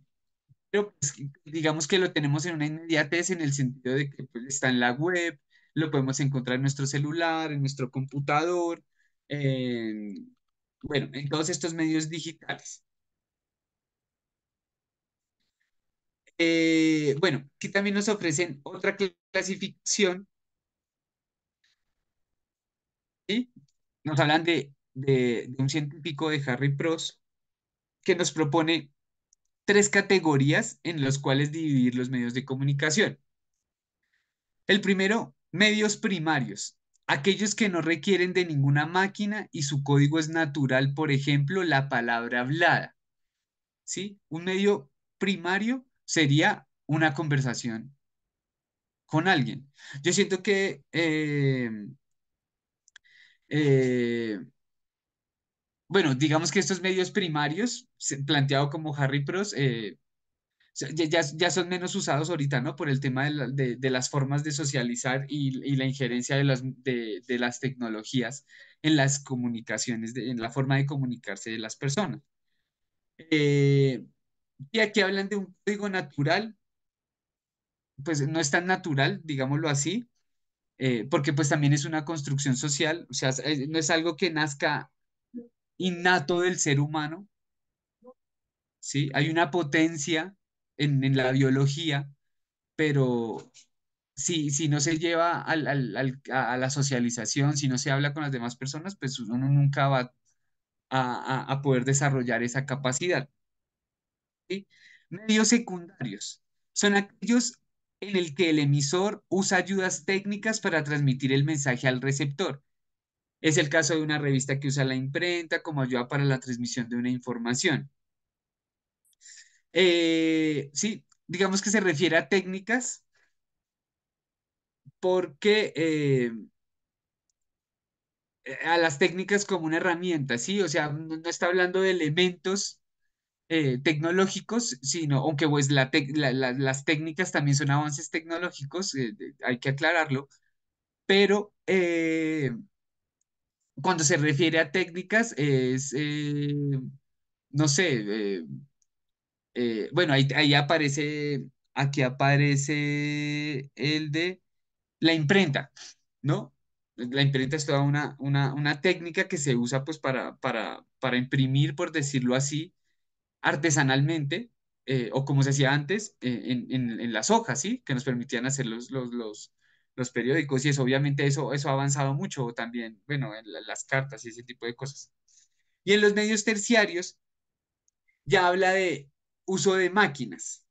A: pero pues, digamos que lo tenemos en una inmediatez en el sentido de que pues, está en la web, lo podemos encontrar en nuestro celular, en nuestro computador, en, bueno, en todos estos medios digitales. Eh, bueno, aquí también nos ofrecen otra clasificación nos hablan de, un científico de Harry Pross que nos propone tres categorías en las cuales dividir los medios de comunicación. El primero, medios primarios, aquellos que no requieren de ninguna máquina y su código es natural, por ejemplo, la palabra hablada. ¿Sí? Un medio primario sería una conversación con alguien. Yo siento que eh, eh, bueno, digamos que estos medios primarios, planteado como Harry Pros, eh, ya, son menos usados ahorita, ¿no? Por el tema de, las formas de socializar y, la injerencia de las, de, las tecnologías en las comunicaciones, en la forma de comunicarse de las personas. Eh, y aquí hablan de un código natural, pues no es tan natural, digámoslo así, eh, porque pues también es una construcción social, o sea, eh, no es algo que nazca innato del ser humano, ¿sí? Hay una potencia en, la biología, pero si, si no se lleva a la socialización, si no se habla con las demás personas, pues uno nunca va a, poder desarrollar esa capacidad. Medios secundarios son aquellos en el que el emisor usa ayudas técnicas para transmitir el mensaje al receptor. Es el caso de una revista que usa la imprenta como ayuda para la transmisión de una información. Eh, sí, digamos que se refiere a técnicas porque eh, eh, a las técnicas como una herramienta, ¿sí? O sea, no está hablando de elementos eh, tecnológicos, sino, aunque pues las técnicas también son avances tecnológicos, eh, hay que aclararlo, pero eh, cuando se refiere a técnicas es, no sé, bueno, ahí, ahí, aparece, aquí aparece el de la imprenta, ¿no? La imprenta es toda una, una, una técnica que se usa pues para, para, para imprimir, por decirlo así, artesanalmente eh, o como se decía antes eh, en, las hojas, ¿sí? Que nos permitían hacer los, periódicos y eso, obviamente eso, eso ha avanzado mucho también, bueno, en las cartas y ese tipo de cosas. Y en los medios terciarios ya habla de uso de máquinas.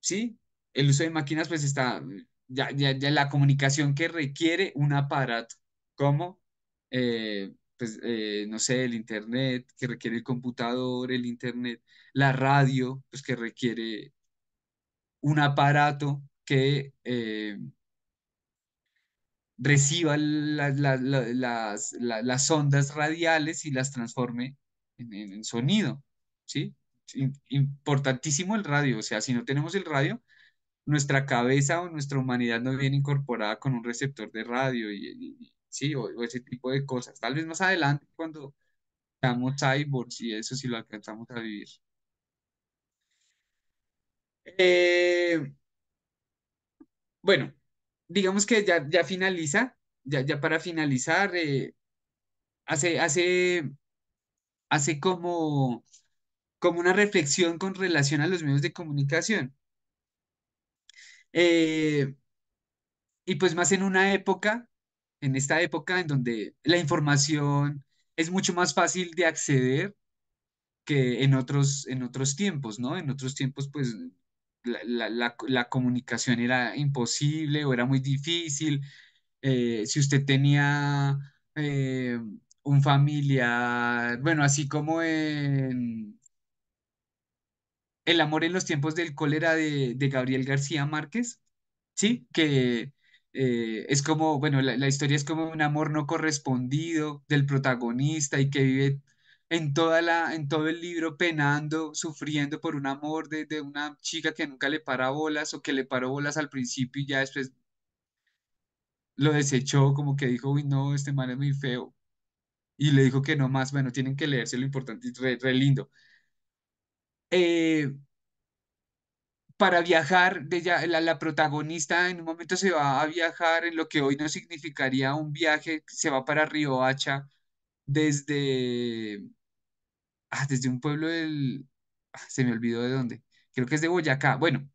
A: ¿Sí? El uso de máquinas pues está, ya, ya, la comunicación que requiere un aparato, como eh, pues, eh, no sé, el Internet, que requiere el computador, el Internet, la radio, pues que requiere un aparato que eh, reciba las, las, ondas radiales y las transforme en, en, sonido, ¿sí? Importantísimo el radio, o sea, si no tenemos el radio, nuestra cabeza o nuestra humanidad no viene incorporada con un receptor de radio y, sí, o, ese tipo de cosas. Tal vez más adelante cuando seamos cyborgs y eso sí lo alcanzamos a vivir. Eh, bueno, digamos que ya, finaliza, ya, para finalizar, eh, hace, hace, hace como, como una reflexión con relación a los medios de comunicación. Eh, y pues más en una época en esta época en donde la información es mucho más fácil de acceder que en otros, en otros tiempos, ¿no? En otros tiempos, pues, la, comunicación era imposible o era muy difícil. Eh, si usted tenía eh, un familiar, bueno, así como en El amor en los tiempos del cólera de, de Gabriel García Márquez, ¿sí? Que eh, es como, bueno, la, historia es como un amor no correspondido del protagonista y que vive en, toda la, en todo el libro penando, sufriendo por un amor de, una chica que nunca le para bolas o que le paró bolas al principio y ya después lo desechó, como que dijo, uy, no, este man es muy feo. Y le dijo que no más, bueno, tienen que leerse lo importante y re lindo. Eh, para viajar, de la, la, protagonista en un momento se va a viajar en lo que hoy no significaría un viaje, se va para Hacha desde, ah, desde un pueblo del, ah, se me olvidó de dónde, creo que es de Boyacá, bueno.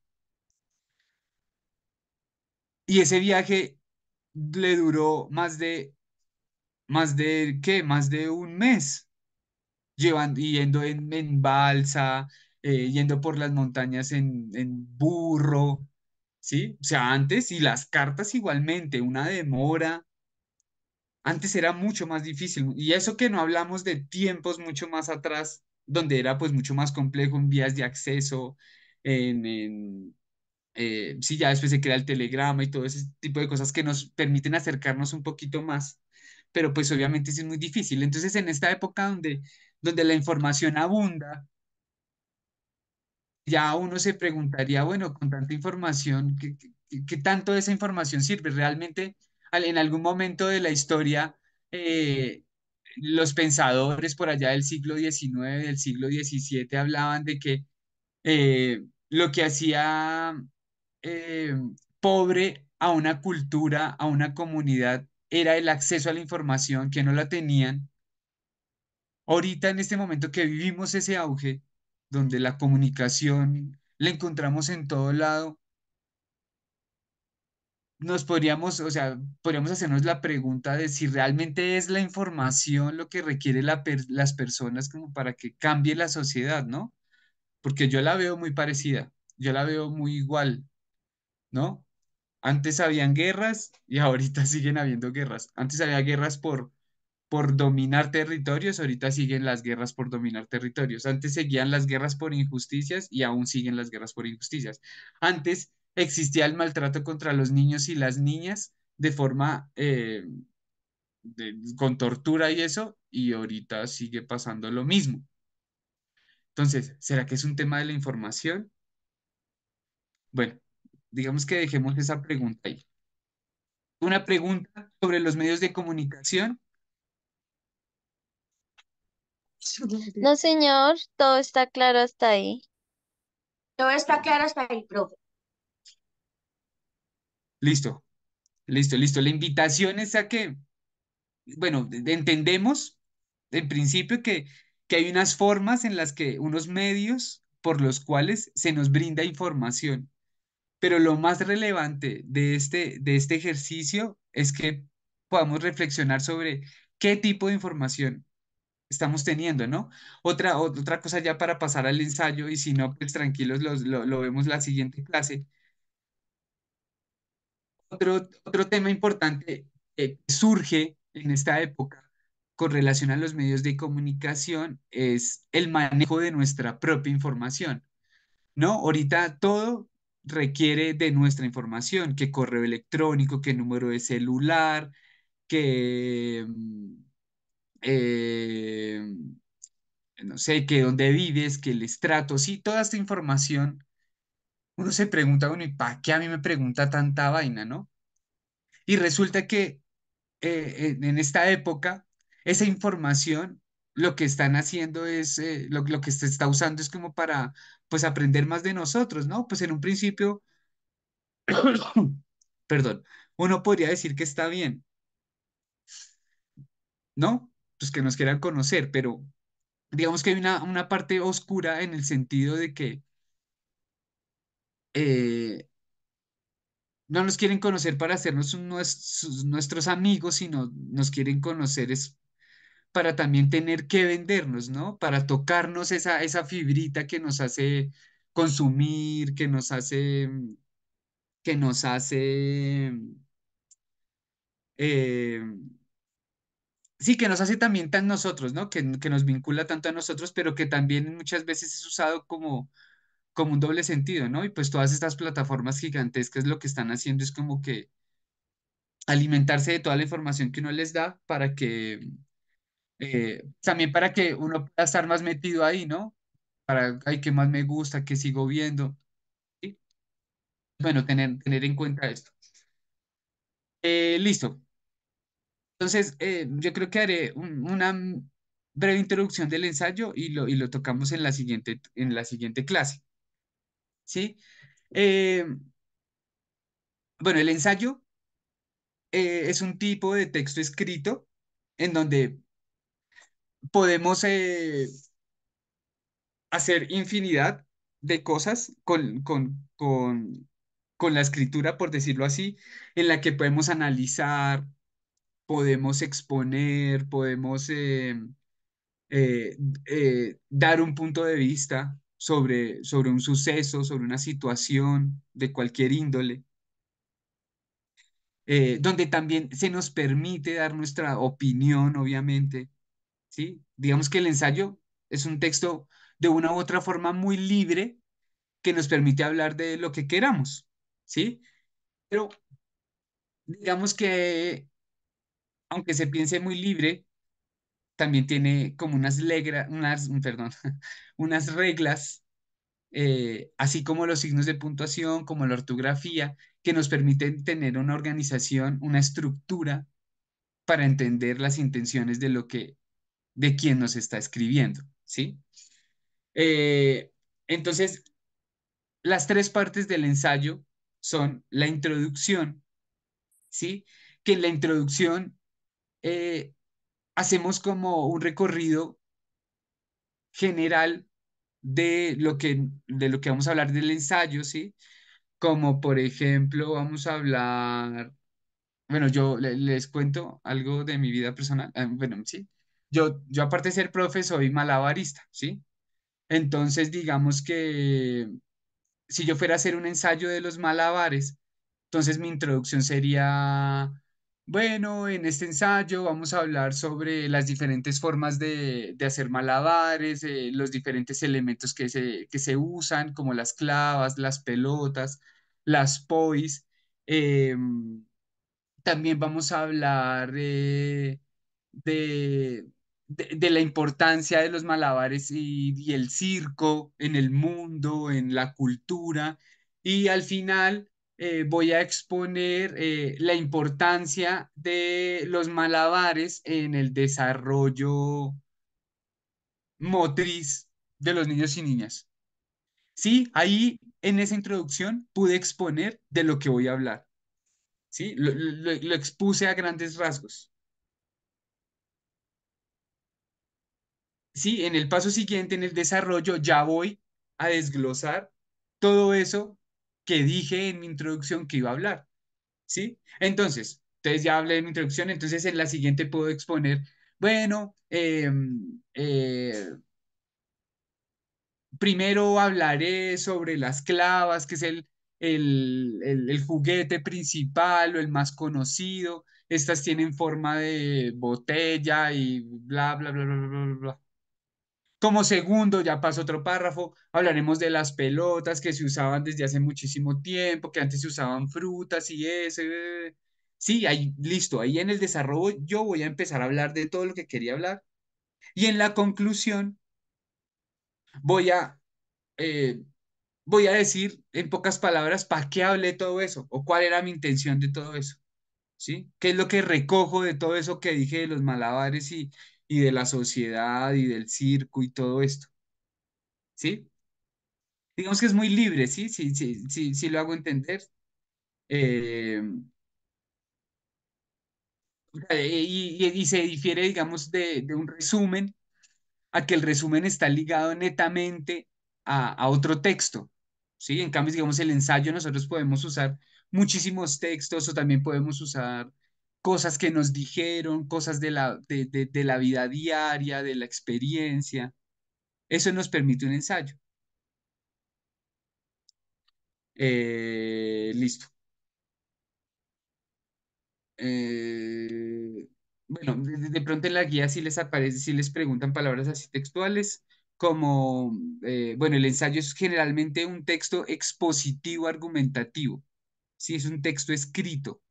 A: Y ese viaje le duró más de, más de, ¿qué? Más de un mes, llevando, yendo en balsa, eh, yendo por las montañas en, burro, ¿sí? O sea, antes y las cartas igualmente, una demora. Antes era mucho más difícil. Y eso que no hablamos de tiempos mucho más atrás, donde era pues mucho más complejo en vías de acceso, en, eh, sí, ya después se crea el telegrama y todo ese tipo de cosas que nos permiten acercarnos un poquito más, pero pues obviamente es muy difícil. Entonces, en esta época donde, donde la información abunda, ya uno se preguntaría, bueno, con tanta información, ¿qué, qué, tanto de esa información sirve? Realmente, en algún momento de la historia, eh, los pensadores por allá del siglo XIX, del siglo XVII, hablaban de que eh, lo que hacía eh, pobre a una cultura, a una comunidad, era el acceso a la información que no la tenían. Ahorita, en este momento que vivimos ese auge, donde la comunicación la encontramos en todo lado, nos podríamos, o sea, podríamos hacernos la pregunta de si realmente es la información lo que requiere las personas como para que cambie la sociedad, ¿no? Porque yo la veo muy parecida, yo la veo muy igual, ¿no? Antes habían guerras y ahorita siguen habiendo guerras. Antes había guerras por por dominar territorios, ahorita siguen las guerras por dominar territorios. Antes seguían las guerras por injusticias y aún siguen las guerras por injusticias. Antes existía el maltrato contra los niños y las niñas de forma eh, con tortura y eso, y ahorita sigue pasando lo mismo. Entonces, ¿será que es un tema de la información? Bueno, digamos que dejemos esa pregunta ahí. Una pregunta sobre los medios de comunicación
B: no, señor, todo está claro hasta ahí.
G: Todo está claro hasta ahí, profe.
A: Listo, listo, listo. La invitación es a que, bueno, entendemos en principio que, hay unas formas en las que, unos medios por los cuales se nos brinda información. Pero lo más relevante de este, de este ejercicio es que podamos reflexionar sobre qué tipo de información estamos teniendo, ¿no? Otra, otra cosa ya para pasar al ensayo y si no, pues tranquilos, lo, vemos la siguiente clase. Otro, otro tema importante que surge en esta época con relación a los medios de comunicación es el manejo de nuestra propia información, ¿no? Ahorita todo requiere de nuestra información, que correo electrónico, que número de celular, que mm, eh, no sé, que dónde vives, que les trato, sí, toda esta información, uno se pregunta, bueno, ¿y para qué a mí me pregunta tanta vaina, no? Y resulta que eh, en esta época, esa información lo que están haciendo es, eh, lo, lo, que se está usando es como para, pues, aprender más de nosotros, ¿no? Pues en un principio, perdón, uno podría decir que está bien, ¿no? pues, que nos quieran conocer, pero digamos que hay una, una parte oscura en el sentido de que eh, no nos quieren conocer para hacernos nuestros, amigos, sino nos quieren conocer es para también tener que vendernos, ¿no? Para tocarnos esa, esa fibrita que nos hace consumir, que nos hace, que nos hace eh, Sí, que nos hace también tan nosotros, ¿no? Que, nos vincula tanto a nosotros, pero que también muchas veces es usado como, como un doble sentido, ¿no? Y pues todas estas plataformas gigantescas lo que están haciendo es como que alimentarse de toda la información que uno les da para que, eh, también para que uno pueda estar más metido ahí, ¿no? Para, ay, qué más me gusta, qué sigo viendo. Bueno, tener, tener en cuenta esto. Eh, listo. Entonces, eh, yo creo que haré una breve introducción del ensayo y lo, tocamos en la siguiente, en la siguiente clase. ¿Sí? Eh, bueno, el ensayo eh, es un tipo de texto escrito en donde podemos hacer infinidad de cosas con, con, con la escritura, por decirlo así, en la que podemos analizar, podemos exponer, podemos em, eh, eh, dar un punto de vista sobre, sobre un suceso, sobre una situación de cualquier índole, eh, donde también se nos permite dar nuestra opinión, obviamente. ¿sí? Digamos que el ensayo es un texto de una u otra forma muy libre que nos permite hablar de lo que queramos, ¿sí? Pero digamos que aunque se piense muy libre, también tiene como unas, legra, unas, mm, perdón, unas reglas, eh, así como los signos de puntuación, como la ortografía, que nos permiten tener una organización, una estructura para entender las intenciones de lo que, de quien nos está escribiendo, ¿sí? Eh, entonces, las tres partes del ensayo son la introducción, ¿sí? Que en la introducción eh, hacemos como un recorrido general de lo que, de lo que vamos a hablar del ensayo, ¿sí? Como por ejemplo, vamos a hablar, bueno, yo les, cuento algo de mi vida personal, eh, bueno, sí, yo, yo aparte de ser profe soy malabarista, ¿sí? Entonces, digamos que si yo fuera a hacer un ensayo de los malabares, entonces mi introducción sería bueno, en este ensayo vamos a hablar sobre las diferentes formas de, hacer malabares, eh, los diferentes elementos que se, usan, como las clavas, las pelotas, las pois. Em, también vamos a hablar eh, de, la importancia de los malabares y el circo en el mundo, en la cultura. Y al final eh, voy a exponer eh, la importancia de los malabares en el desarrollo motriz de los niños y niñas. Sí, ahí en esa introducción pude exponer de lo que voy a hablar. Sí, lo expuse a grandes rasgos. Sí, en el paso siguiente, en el desarrollo, ya voy a desglosar todo eso que dije en mi introducción que iba a hablar. ¿Sí? Entonces, entonces ya hablé en mi introducción, entonces en la siguiente puedo exponer, bueno, em, eh, primero hablaré sobre las clavas, que es el, el, juguete principal o el más conocido. Estas tienen forma de botella y bla, bla, bla, bla, bla, bla. Como segundo, ya pasó otro párrafo, hablaremos de las pelotas que se usaban desde hace muchísimo tiempo, que antes se usaban frutas y eso. Sí, ahí, listo, ahí en el desarrollo yo voy a empezar a hablar de todo lo que quería hablar. Y en la conclusión, voy a, eh, voy a decir en pocas palabras para qué hablé todo eso o cuál era mi intención de todo eso. ¿Sí? ¿Qué es lo que recojo de todo eso que dije de los malabares y, y de la sociedad y del circo y todo esto. ¿Sí? Digamos que es muy libre, ¿sí? Sí, sí, sí, sí, lo hago entender. Eh, y, y, se difiere, digamos, de, de, un resumen a que el resumen está ligado netamente a, a otro texto. ¿sí? En cambio, digamos, el ensayo nosotros podemos usar muchísimos textos o también podemos usar cosas que nos dijeron, cosas de la, de, la vida diaria, de la experiencia. Eso nos permite un ensayo. Eh, listo. Eh, bueno, de, pronto en la guía sí les aparece, si les preguntan palabras así textuales, como, eh, bueno, el ensayo es generalmente un texto expositivo argumentativo, si es un texto escrito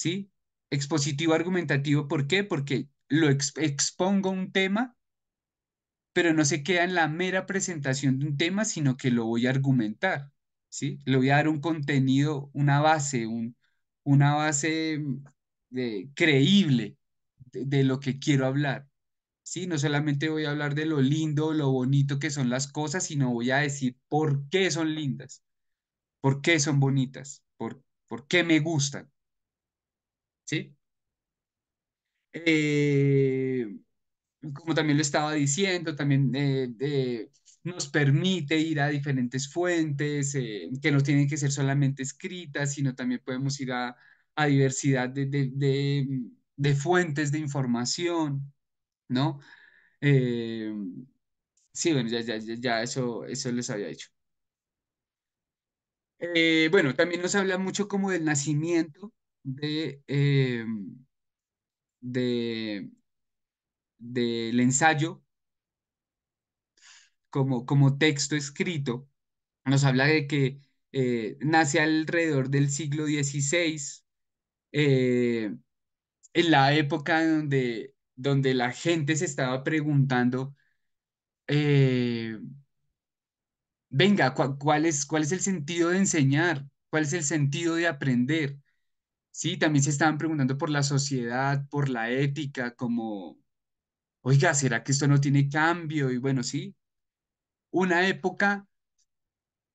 A: ¿sí? Expositivo argumentativo, ¿por qué? Porque lo expongo un tema, pero no se queda en la mera presentación de un tema, sino que lo voy a argumentar, ¿sí? Le voy a dar un contenido, una base, un, una base mm, de, creíble de, lo que quiero hablar. ¿sí? No solamente voy a hablar de lo lindo, lo bonito que son las cosas, sino voy a decir por qué son lindas, por qué son bonitas, por, por qué me gustan. ¿sí? Eh, como también lo estaba diciendo, también eh, nos permite ir a diferentes fuentes eh, que no tienen que ser solamente escritas, sino también podemos ir a, diversidad de, fuentes de información, ¿no? sí, bueno, ya, ya, ya eso, eso les había dicho. bueno, también nos habla mucho como del nacimiento, eh, de, del ensayo como, como texto escrito, nos habla de que eh, nace alrededor del siglo XVI, eh, en la época donde, donde la gente se estaba preguntando, venga, cuál, es, ¿cuál es el sentido de enseñar? ¿Cuál es el sentido de aprender? Sí, también se estaban preguntando por la sociedad, por la ética, como, oiga, ¿será que esto no tiene cambio? Y bueno, sí, una época,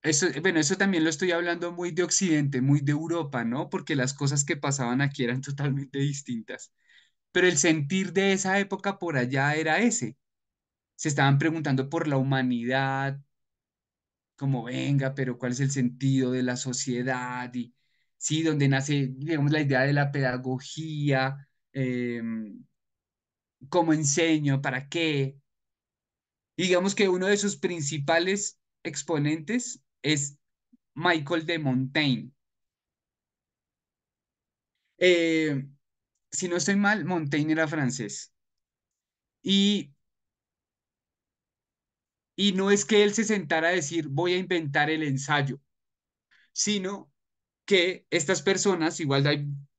A: eso, bueno, eso también lo estoy hablando muy de Occidente, muy de Europa, ¿no? Porque las cosas que pasaban aquí eran totalmente distintas. Pero el sentir de esa época por allá era ese. Se estaban preguntando por la humanidad, como venga, pero ¿cuál es el sentido de la sociedad? Y, ¿sí? Donde nace, digamos, la idea de la pedagogía, eh, cómo enseño, para qué. digamos que uno de sus principales exponentes es Michael de Montaigne. Eh, si no estoy mal, Montaigne era francés. Y, y no es que él se sentara a decir, voy a inventar el ensayo, sino que estas personas, igual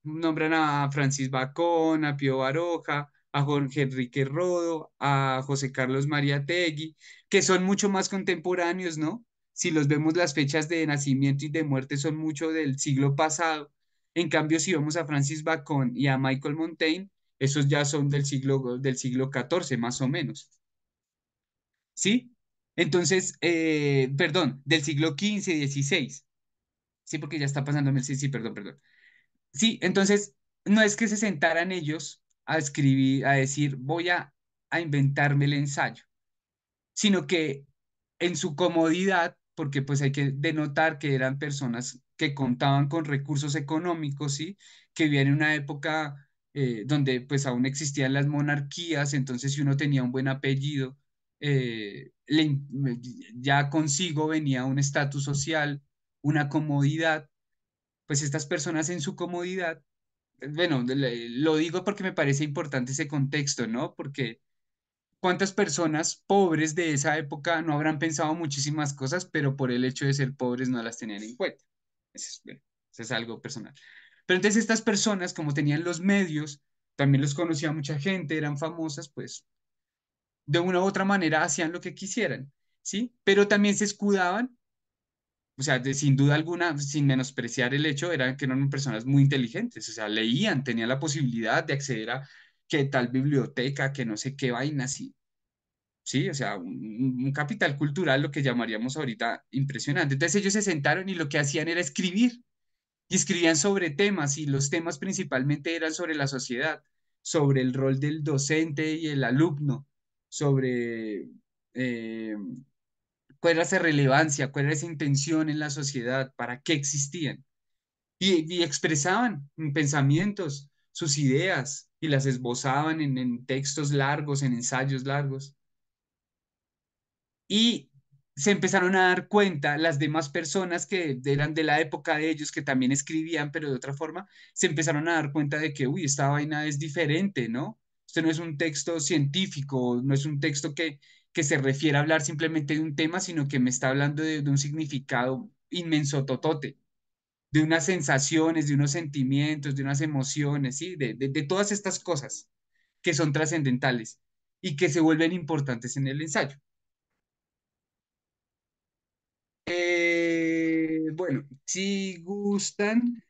A: nombran a Francis Bacón, a Pío Baroja, a Jorge Enrique Rodo, a José Carlos María Tegui, que son mucho más contemporáneos, ¿no? Si los vemos, las fechas de nacimiento y de muerte son mucho del siglo pasado. En cambio, si vemos a Francis Bacon y a Michael Montaigne, esos ya son del siglo, del siglo XIV, más o menos. ¿Sí? Entonces, eh, perdón, del siglo XV, XVI. Sí, porque ya está pasando. Sí, sí, perdón, perdón. Sí, entonces, no es que se sentaran ellos a escribir, a decir, voy a, inventarme el ensayo, sino que en su comodidad, porque pues hay que denotar que eran personas que contaban con recursos económicos, ¿sí? que vivían en una época eh, donde pues aún existían las monarquías, entonces si uno tenía un buen apellido, eh, ya consigo venía un estatus social, una comodidad, pues estas personas en su comodidad, bueno, lo digo porque me parece importante ese contexto, ¿no? Porque cuántas personas pobres de esa época no habrán pensado muchísimas cosas, pero por el hecho de ser pobres no las tenían en cuenta. Eso es, algo personal. Pero entonces estas personas, como tenían los medios, también los conocía mucha gente, eran famosas, pues de una u otra manera hacían lo que quisieran, ¿sí? Pero también se escudaban o sea, sin duda alguna, sin menospreciar el hecho, eran que eran personas muy inteligentes, o sea, leían, tenían la posibilidad de acceder a qué tal biblioteca, que no sé qué vaina, sí. Sí, o sea, un, capital cultural, lo que llamaríamos ahorita impresionante. Entonces ellos se sentaron y lo que hacían era escribir, y escribían sobre temas, y los temas principalmente eran sobre la sociedad, sobre el rol del docente y el alumno, sobre eh, cuál era esa relevancia, cuál era esa intención en la sociedad, para qué existían. Y, expresaban en pensamientos, sus ideas, y las esbozaban en, en textos largos, en ensayos largos. Y se empezaron a dar cuenta las demás personas que eran de la época de ellos, que también escribían, pero de otra forma, se empezaron a dar cuenta de que, uy, esta vaina es diferente, ¿no? Esto no es un texto científico, no es un texto que, que se refiere a hablar simplemente de un tema, sino que me está hablando de, un significado inmenso totote, de unas sensaciones, de unos sentimientos, de unas emociones, ¿sí? de, todas estas cosas que son trascendentales y que se vuelven importantes en el ensayo. Eh, bueno, si gustan,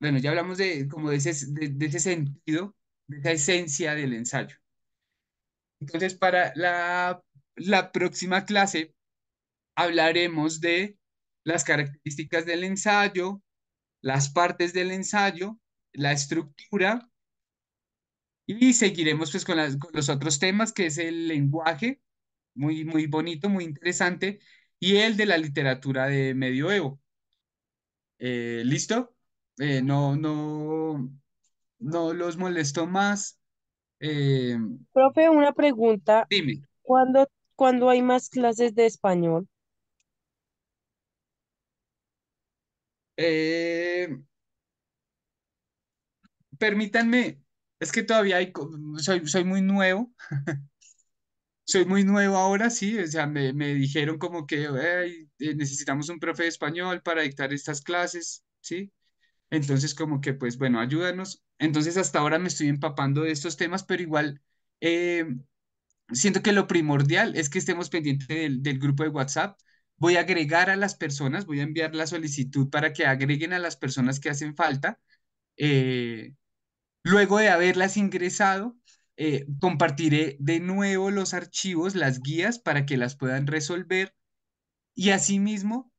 A: bueno, ya hablamos de como de ese, de, de ese sentido, de esa esencia del ensayo. Entonces, para la, próxima clase hablaremos de las características del ensayo, las partes del ensayo, la estructura y seguiremos pues con, los otros temas que es el lenguaje, muy, muy bonito, muy interesante, y el de la literatura de medioevo. Eh, ¿Listo? Eh, no, no, no los molesto más. Eh,
B: profe, una pregunta. Dime. ¿Cuándo, hay más clases de español?
A: Eh, permítanme, es que todavía hay, soy, soy muy nuevo. soy muy nuevo ahora, sí, o sea, me, me dijeron como que eh, necesitamos un profe de español para dictar estas clases, ¿sí? Entonces, como que, pues bueno, ayúdanos. Entonces, hasta ahora me estoy empapando de estos temas, pero igual eh, siento que lo primordial es que estemos pendientes del, grupo de WhatsApp. Voy a agregar a las personas, voy a enviar la solicitud para que agreguen a las personas que hacen falta. Eh, luego de haberlas ingresado, eh, compartiré de nuevo los archivos, las guías para que las puedan resolver. Y asimismo,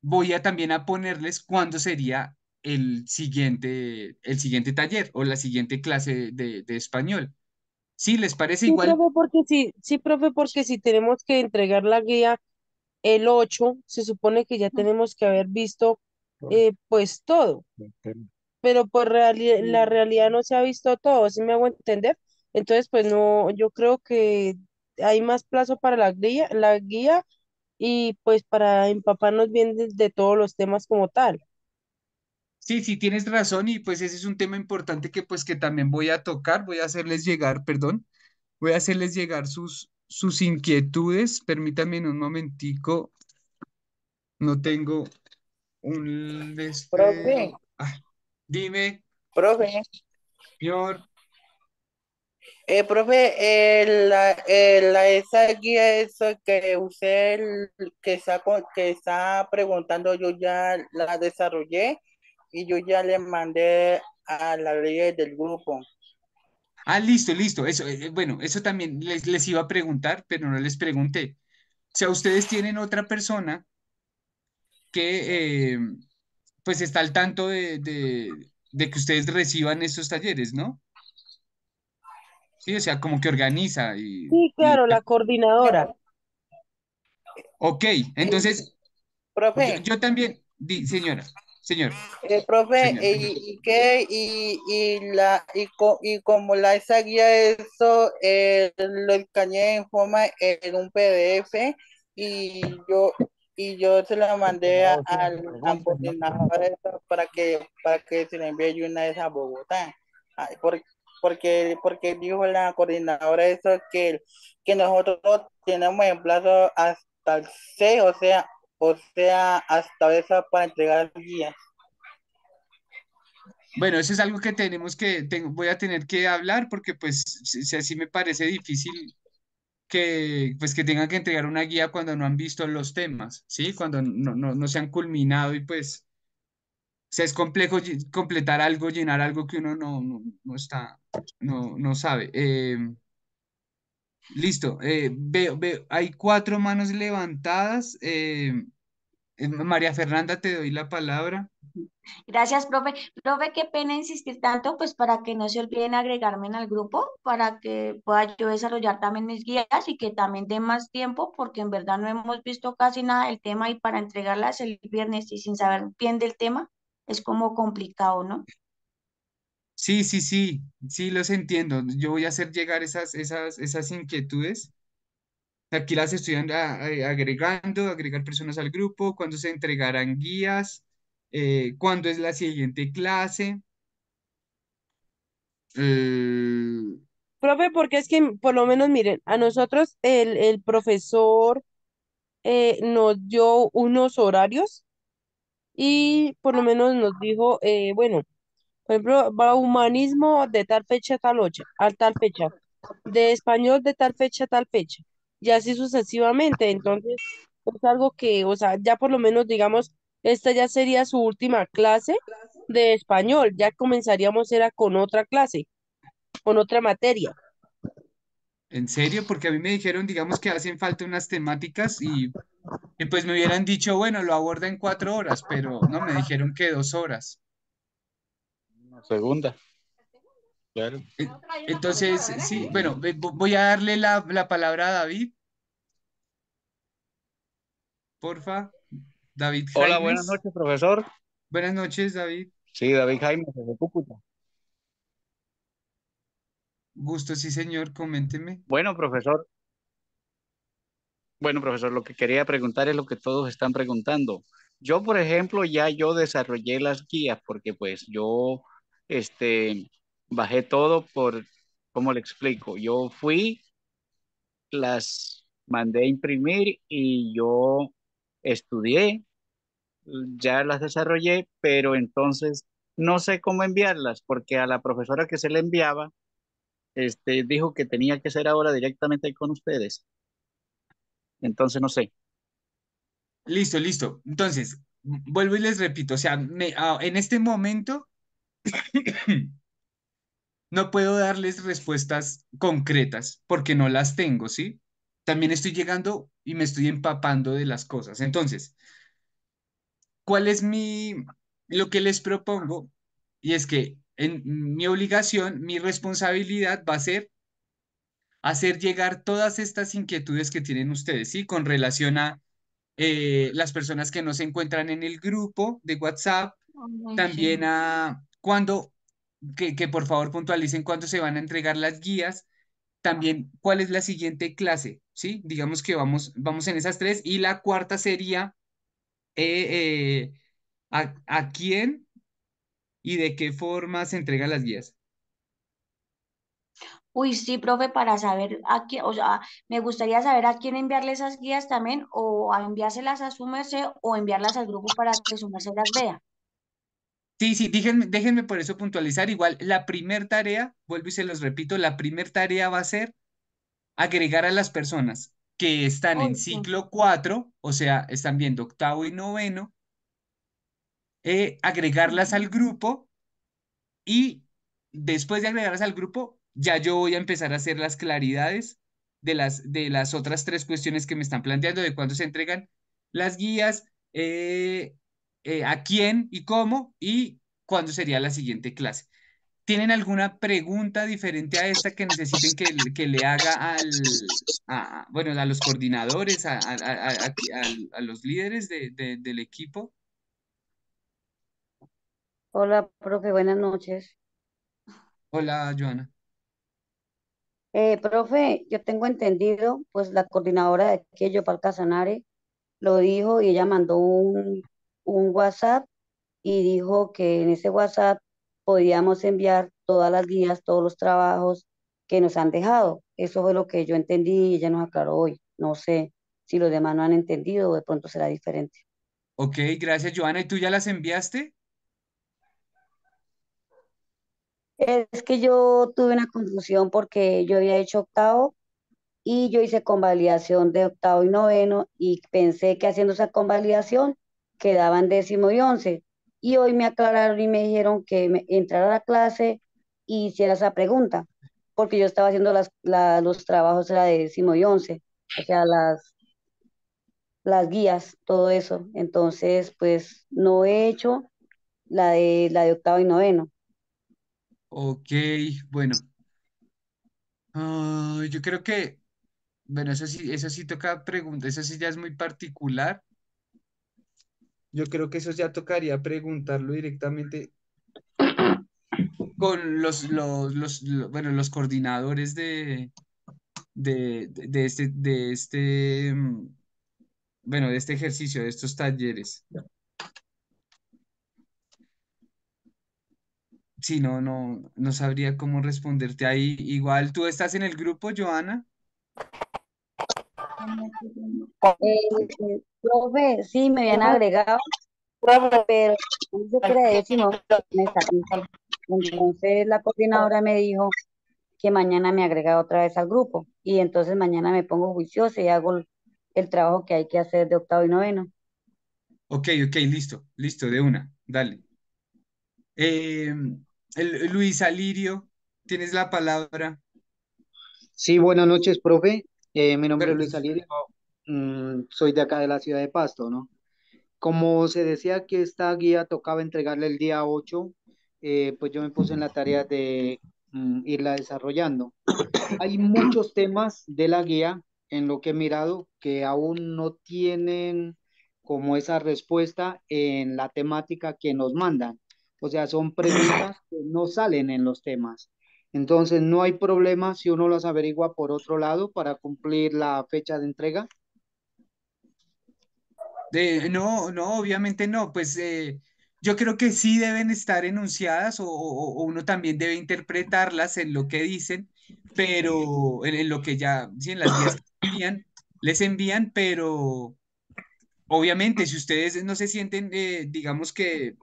A: voy a también a ponerles cuándo sería el siguiente, el siguiente taller o la siguiente clase de, español. Sí, les parece igual.
B: porque sí, profe, porque si tenemos que entregar la guía el 8, se supone que ya tenemos que haber visto eh, pues todo. Pero por pues, la realidad no se ha visto todo, si me hago entender? Entonces, pues no, yo creo que hay más plazo para la guía, la guía y pues para empaparnos bien de, todos los temas como tal.
A: Sí, sí, tienes razón y pues ese es un tema importante que pues que también voy a tocar, voy a hacerles llegar, perdón, voy a hacerles llegar sus, sus inquietudes. Permítanme un momentico, no tengo un... Este Profe. Ah, dime. Profe. Señor.
D: Eh, profe, eh, eh, la, esa guía eso que usted que está, que está preguntando, yo ya la desarrollé y yo ya le mandé a la ley del grupo.
A: Ah, listo, listo. Eso, eh, bueno, eso también les, les iba a preguntar, pero no les pregunté. O sea, ustedes tienen otra persona que pues está al tanto de, de que ustedes reciban estos talleres, ¿no? Sí, o sea, como que organiza y...
B: Sí, claro, la coordinadora.
A: Ok, entonces... Profe. Yo, también, señora, señor.
D: Eh, profe, eh, Y, qué, y, la, y, como la esa guía, eso, lo encañé en forma en un PDF y yo, y yo se la mandé a, al para que, para que se le envíe una de esas a Bogotá. porque porque, porque dijo la coordinadora eso que, que nosotros tenemos en plazo hasta el C, o sea, o sea, hasta esa para entregar
A: guías. Bueno, eso es algo que tenemos que, voy a tener que hablar porque pues si, así me parece difícil que pues que tengan que entregar una guía cuando no han visto los temas, ¿sí? Cuando no se han culminado y pues o sea, es complejo completar algo, llenar algo que uno no, no, está, no, no sabe. Eh, listo. Eh, veo, veo, hay cuatro manos levantadas. Eh, eh, María Fernanda, te doy la palabra.
G: Gracias, profe. Profe, qué pena insistir tanto, pues para que no se olviden agregarme en el grupo, para que pueda yo desarrollar también mis guías y que también dé más tiempo, porque en verdad no hemos visto casi nada del tema y para entregarlas el viernes y sin saber bien del tema, es como complicado, ¿no?
A: Sí, sí, sí, sí, los entiendo. Yo voy a hacer llegar esas, esas, esas inquietudes. Aquí las estoy eh, agregando, agregar personas al grupo, cuándo se entregarán guías, eh, cuándo es la siguiente clase.
B: Eh, Profe, porque es que por lo menos miren, a nosotros el, el profesor nos dio unos horarios y por lo ah. menos nos dijo, eh, bueno, por ejemplo, va humanismo de tal fecha a tal, a tal fecha, de español de tal fecha a tal fecha, y así sucesivamente. Entonces, es algo que, o sea, ya por lo menos, digamos, esta ya sería su última clase de español, ya comenzaríamos era con otra clase,
A: con otra materia. ¿En serio? Porque a mí me dijeron, digamos, que hacen falta unas temáticas y y pues me hubieran dicho, bueno, lo aborda en cuatro horas, pero no, me dijeron que dos horas. Una segunda. Eh, entonces, sí, bueno, voy a darle la, palabra a David. Porfa, David. Hola, buenas noches, profesor. Buenas noches, David. Sí, David Jaime, desde Cúcuta. Gusto, sí, señor, coménteme. Bueno, profesor, bueno, profesor, lo que quería preguntar es lo que todos están preguntando. Yo, por ejemplo, ya yo desarrollé las guías porque pues yo este, bajé todo por, ¿cómo le explico? Yo fui, las mandé a imprimir y yo estudié, ya las desarrollé,
D: pero entonces no sé cómo enviarlas porque a la profesora que se le enviaba,
A: este, dijo que tenía que ser ahora directamente con ustedes. Entonces, no sé. Listo, listo. Entonces, vuelvo y les repito, o sea, ah, en este momento no puedo darles respuestas concretas porque no las tengo, ¿sí? También estoy llegando y me estoy empapando de las cosas. Entonces, ¿cuál es mi, lo que les propongo? Y es que en mi obligación, mi responsabilidad va a ser hacer llegar todas estas inquietudes que tienen ustedes, ¿sí? Con relación a eh, las personas que no se encuentran en el grupo de WhatsApp, oh, también a cuando, que, por favor puntualicen cuándo se van a entregar las guías, también cuál es la siguiente clase, ¿sí? Digamos que vamos, vamos en esas tres y la cuarta sería eh, eh, a, a quién y de qué forma se entregan las guías.
G: Uy, sí, profe, para saber a quién, o sea, me gustaría saber a quién enviarle esas guías también o a enviárselas a su o enviarlas al grupo para que su merced las vea.
A: Sí, sí, déjenme, déjenme por eso puntualizar. Igual, la primera tarea, vuelvo y se los repito, la primera tarea va a ser agregar a las personas que están en ciclo 4, o sea, están viendo octavo y noveno, eh, agregarlas al grupo y después de agregarlas al grupo, ya yo voy a empezar a hacer las claridades de las, de las otras tres cuestiones que me están planteando, de cuándo se entregan las guías, eh, eh, a quién y cómo y cuándo sería la siguiente clase. ¿Tienen alguna pregunta diferente a esta que necesiten que, le haga al, a, bueno, a los coordinadores, a, los líderes del equipo?
F: Hola, profe, buenas noches.
A: Hola, Joana.
F: Eh, profe, yo tengo entendido, pues la coordinadora de aquello, Casanare, lo dijo y ella mandó un, un WhatsApp y dijo que en ese WhatsApp podíamos enviar todas las guías, todos los trabajos que nos han dejado. Eso fue lo que yo entendí y ella nos aclaró hoy. No sé si los demás no han entendido o de pronto será diferente.
A: Ok, gracias Joana. ¿Y tú ya las enviaste?
F: Es que yo tuve una confusión porque yo había hecho octavo y yo hice convalidación de octavo y noveno y pensé que haciendo esa convalidación quedaban décimo y once. Y hoy me aclararon y me dijeron que me entrara a la clase y e hiciera esa pregunta, porque yo estaba haciendo las, los trabajos era de décimo y once, o sea, las, las guías, todo eso. Entonces, pues no he hecho la de, la de octavo y noveno.
A: Ok, bueno. Ah, yo creo que, bueno, eso sí, sí toca preguntar, eso sí ya es muy particular. Yo creo que eso ya tocaría preguntarlo directamente con los, los, bueno, los coordinadores de, de, este, de este, mm, bueno, de este ejercicio, de estos talleres. sí, no, no, no sabría cómo responderte ahí. Igual, ¿tú estás en el grupo, Joana?
F: sí, me habían agregado, pero no entonces la coordinadora me dijo que mañana me agrega otra vez al grupo y entonces mañana me pongo juiciosa y hago el, trabajo que hay que hacer de octavo y noveno.
A: Ok, ok, listo, listo, de una, dale. Eh, eh, Luis Alirio, tienes la palabra.
D: Sí, buenas noches, profe.
A: Eh, mi nombre es Luis Alirio.
D: Mm, soy de acá de la ciudad de Pasto, ¿no? Como se decía que esta guía tocaba entregarla el día 8, eh, pues yo me puse en la tarea de mm, irla
A: desarrollando. Hay muchos temas de la guía en lo que he mirado que aún no tienen como esa respuesta en la temática que nos mandan. O sea, son preguntas que no salen en los temas. Entonces, no hay problema si uno las averigua por otro lado para cumplir la fecha de entrega. no, no, obviamente no. Pues eh, yo creo que sí deben estar enunciadas o, uno también debe interpretarlas en lo que dicen, pero en, lo que ya, sí, en las guías que les envían, pero obviamente si ustedes no se sienten, eh, digamos que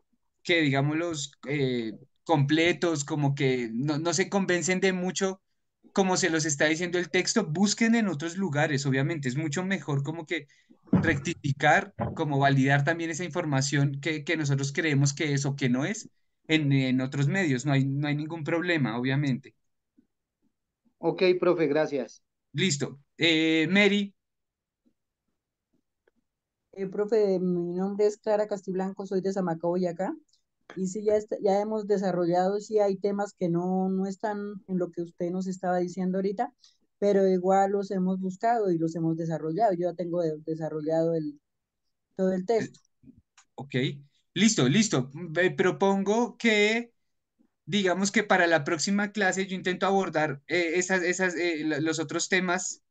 A: que, digamos, los eh, completos, como que no, se convencen de mucho como se los está diciendo el texto, busquen en otros lugares, obviamente, es mucho mejor como que rectificar, como validar también esa información que, nosotros creemos que es o que no es en, otros medios, no hay, no hay ningún problema, obviamente. Ok, profe, gracias. Listo. Eh, Mary.
D: Eh, profe, mi nombre es Clara Castiblanco, soy de Zamacá, acá y si ya, ya hemos desarrollado, si hay temas que no, no están en lo que usted nos estaba diciendo ahorita, pero igual los hemos buscado y los hemos desarrollado. Yo ya tengo desarrollado el, todo el eh, texto.
A: Ok, listo, listo. propongo que, digamos que para la próxima clase yo intento abordar eh, esas, esas, eh, los otros temas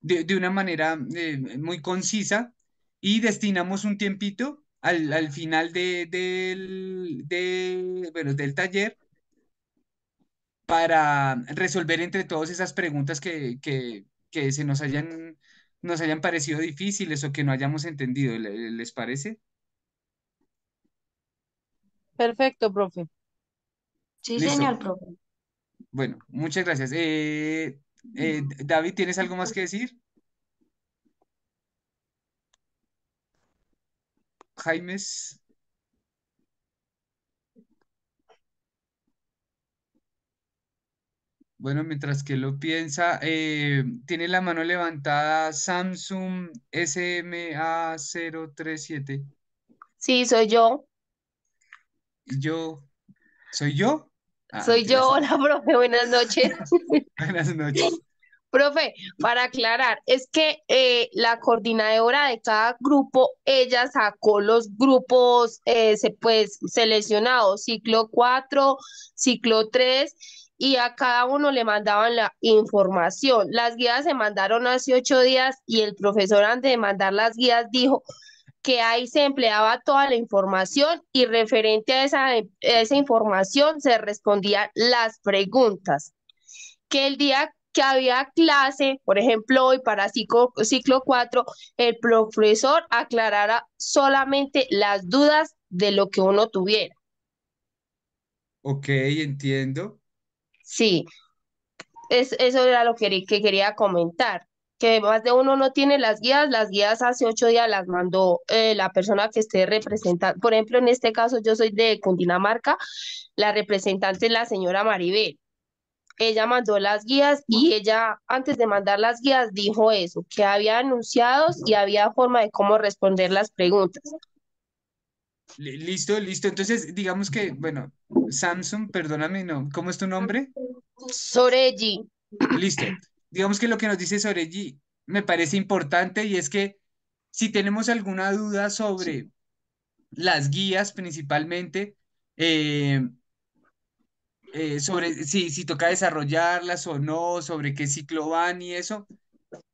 A: de, una manera muy concisa y destinamos un tiempito al, al final de, bueno, del taller para resolver entre todos esas preguntas que, que, que se nos hayan, nos hayan parecido difíciles o que no hayamos entendido. ¿Les parece?
B: Perfecto, profe. Sí, profe.
A: Bueno, muchas gracias. Eh, eh, David, ¿tienes algo más que decir? Jaimes. Bueno, mientras que lo piensa, eh, tiene la mano levantada Samsung SMA037.
C: Sí, soy yo.
A: Yo, ¿soy yo? Ah, soy yo, hola
C: profe, buenas noches.
A: buenas noches.
C: Profe, para aclarar, es que eh, la coordinadora de cada grupo, ella sacó los grupos eh, pues, seleccionados, ciclo 4, ciclo 3, y a cada uno le mandaban la información. Las guías se mandaron hace ocho días y el profesor antes de mandar las guías dijo que ahí se empleaba toda la información y referente a esa, esa información se respondían las preguntas. Que el día que había clase, por ejemplo, hoy para ciclo, ciclo 4, el profesor aclarara solamente las dudas de lo que uno tuviera.
A: Ok, entiendo.
C: Sí, es, eso era lo que, quería comentar que más de uno no tiene las guías, las guías hace ocho días las mandó eh, la persona que esté representando. Por ejemplo, en este caso yo soy de Cundinamarca, la representante es la señora Maribel ella mandó las guías y ella antes de mandar las guías dijo eso, que había anunciados y había forma de cómo responder las preguntas.
A: Listo, listo. Entonces, digamos que, bueno, Samsung, perdóname, ¿no? ¿Cómo es tu nombre? Sorelli Listo. Digamos que lo que nos dice Sorelli me parece importante y es que si tenemos alguna duda sobre las guías principalmente, eh, eh, sobre si, si toca desarrollarlas o no, sobre qué ciclo van y eso,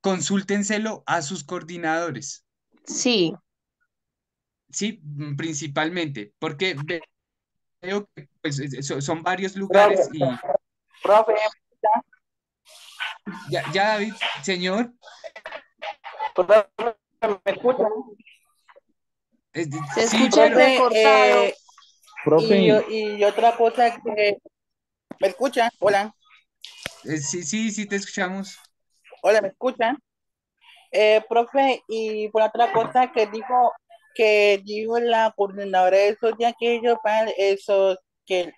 A: consúltenselo a sus coordinadores. Sí. Sí, mm, principalmente, porque veo que pues, son varios lugares y... Profe, ya, ya David, señor. ¿Me escuchan? Se escucha sí,
D: y, y, otra cosa que ¿Me escuchan? Hola.
A: Eh, sí, sí, sí, te escuchamos.
D: Hola, ¿me escucha? Eh, profe, y por otra cosa que dijo, que dijo la coordinadora de esos días aquello para eso, que,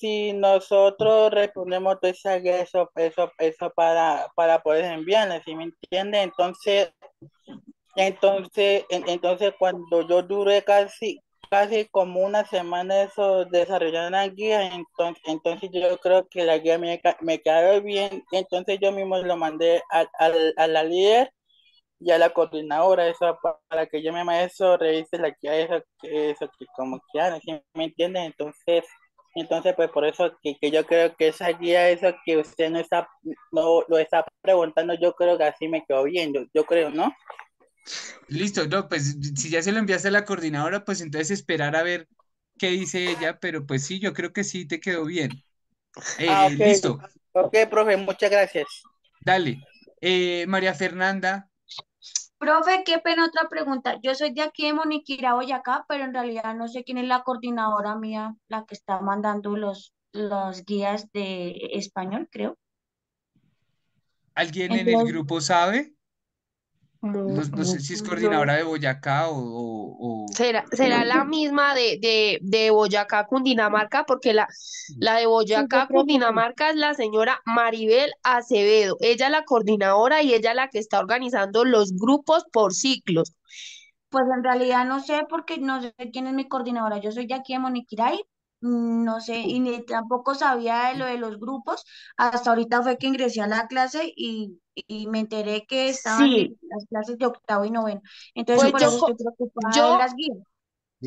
D: si nosotros respondemos todo eso, eso, eso para, para poder enviarle ¿sí me entiende? Entonces, entonces, entonces cuando yo duré casi, casi como una semana eso desarrollando una guía, entonces, yo creo que la guía me, quedó bien, entonces yo mismo lo mandé a, la líder y a la coordinadora, eso para que yo me maestro revise la guía, eso, eso que como quieran, me entiendes? Entonces, entonces pues por eso que, yo creo que esa guía, eso que usted no está, no lo está preguntando, yo creo que así me quedó bien,
A: yo creo, ¿no? Listo, no, pues si ya se lo enviaste a la coordinadora, pues entonces esperar a ver qué dice ella, pero pues sí, yo creo que sí te quedó bien. Eh, ah, listo.
D: Ok, profe, muchas gracias.
A: Dale. Eh, María Fernanda.
G: Profe, qué pena otra pregunta. Yo soy de aquí de Moniquira, Boyacá, pero en realidad no sé quién es la coordinadora mía, la que está mandando los, los guías de español, creo.
A: ¿Alguien en el grupo sabe?
C: No, sé
A: si es coordinadora de Boyacá o... ¿Será,
C: será la misma de, de, de, Boyacá, Cundinamarca, porque la, mm. la de Boyacá, Cundinamarca es la señora Maribel Acevedo. Ella es la coordinadora y ella es la que está organizando los grupos por ciclos. Pues en realidad no sé, porque no sé quién es
G: mi coordinadora. Yo soy de aquí de Moniquiray, mm, no sé, y ni tampoco sabía de lo de los grupos. Hasta ahorita fue que ingresé a la clase y y me enteré que estaban
C: las clases de octavo y noveno. Entonces, pues yo,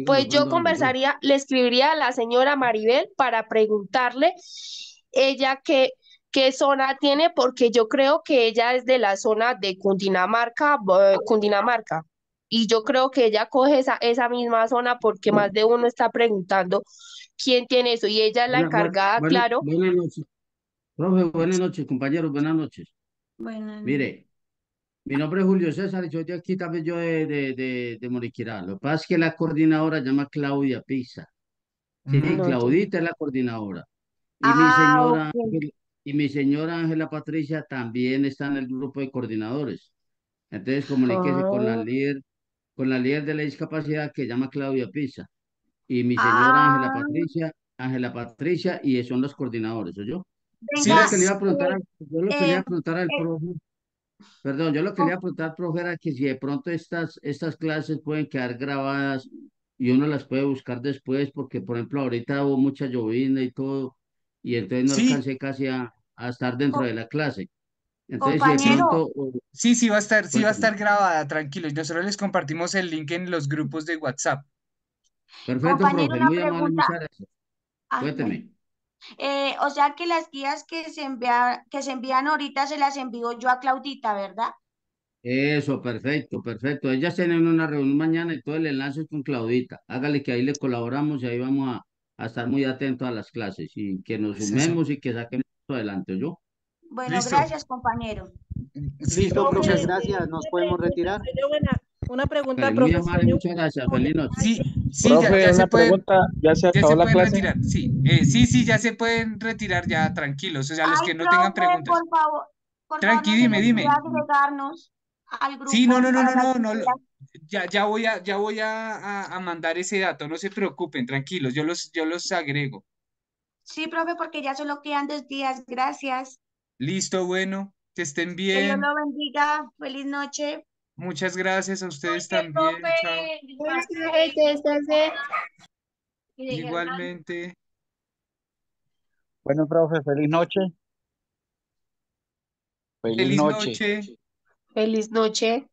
C: Pues yo conversaría, le escribiría a la señora Maribel para preguntarle ella qué, qué zona tiene, porque yo creo que ella es de la zona de Cundinamarca, eh, Cundinamarca. Y yo creo que ella coge esa, esa misma zona porque más de uno está preguntando quién tiene eso. Y ella es la encargada, claro.
F: Buenas noches.
E: Profe, buenas noches, compañeros, buenas noches.
F: Mire,
E: mi nombre es Julio César y yo aquí también yo de, de, de, Moriquirá. Lo que pasa es que la coordinadora llama Claudia Pisa.
A: Sí, mm, Claudita
E: es la coordinadora. Y mi ah, señora y mi señora Ángela Patricia también está en el grupo de coordinadores. Entonces comuníquese con la oh. líder, con la líder de la discapacidad que llama Claudia Pisa. Y mi señora Ángela ah. Patricia, Ángela Patricia, y son los coordinadores, ¿o yo?
D: sí le preguntar,
E: yo le preguntar al este, eh, eh, profe, perdón, yo lo que le iba a preguntar, profe, era que si de pronto estas, estas clases pueden quedar grabadas y uno las puede buscar después, porque por ejemplo ahorita hubo mucha llovina y todo, y entonces no alcancé casi a, estar dentro de la clase. Entonces, Compañero. pronto,
A: sí, sí va a estar, sí va a estar grabada, tranquilo Nosotros les compartimos el link en los grupos de WhatsApp. Perfecto, profe, muy amable,
G: ah, Cuénteme. Eh, o sea que las guías que se, que se envían ahorita se las envío yo a Claudita, ¿verdad?
E: Eso, perfecto, perfecto. Ellas tienen una reunión mañana y todo el enlace es con Claudita. Hágale que ahí le colaboramos y ahí vamos a, estar muy atentos a las clases y que nos sumemos y que saquemos adelante, ¿yo?
G: Bueno, gracias, compañero.
E: Listo, muchas gracias. Nos
A: podemos retirar.
D: Una pregunta, profe muchas
A: gracias, Sí, sí, ya, se puede ya se, acabó la clase. retirar. Sí, eh, sí, sí, ya se pueden retirar ya, tranquilos. O sea, los que no tengan preguntas. Por
G: favor, Tranqui, dime, dime. sí, no, no, no, no, no,
A: Ya, ya voy, a, ya voy a, a, mandar ese dato, no se preocupen, tranquilos, yo los, yo los agrego.
G: Sí, profe, porque ya solo quedan dos días, gracias.
A: Listo, bueno, que estén bien. Que Dios lo
G: bendiga, feliz noche.
A: Muchas gracias a ustedes también.
D: Igualmente.
A: Bueno, profe, feliz noche. Feliz, noche.
C: Feliz noche.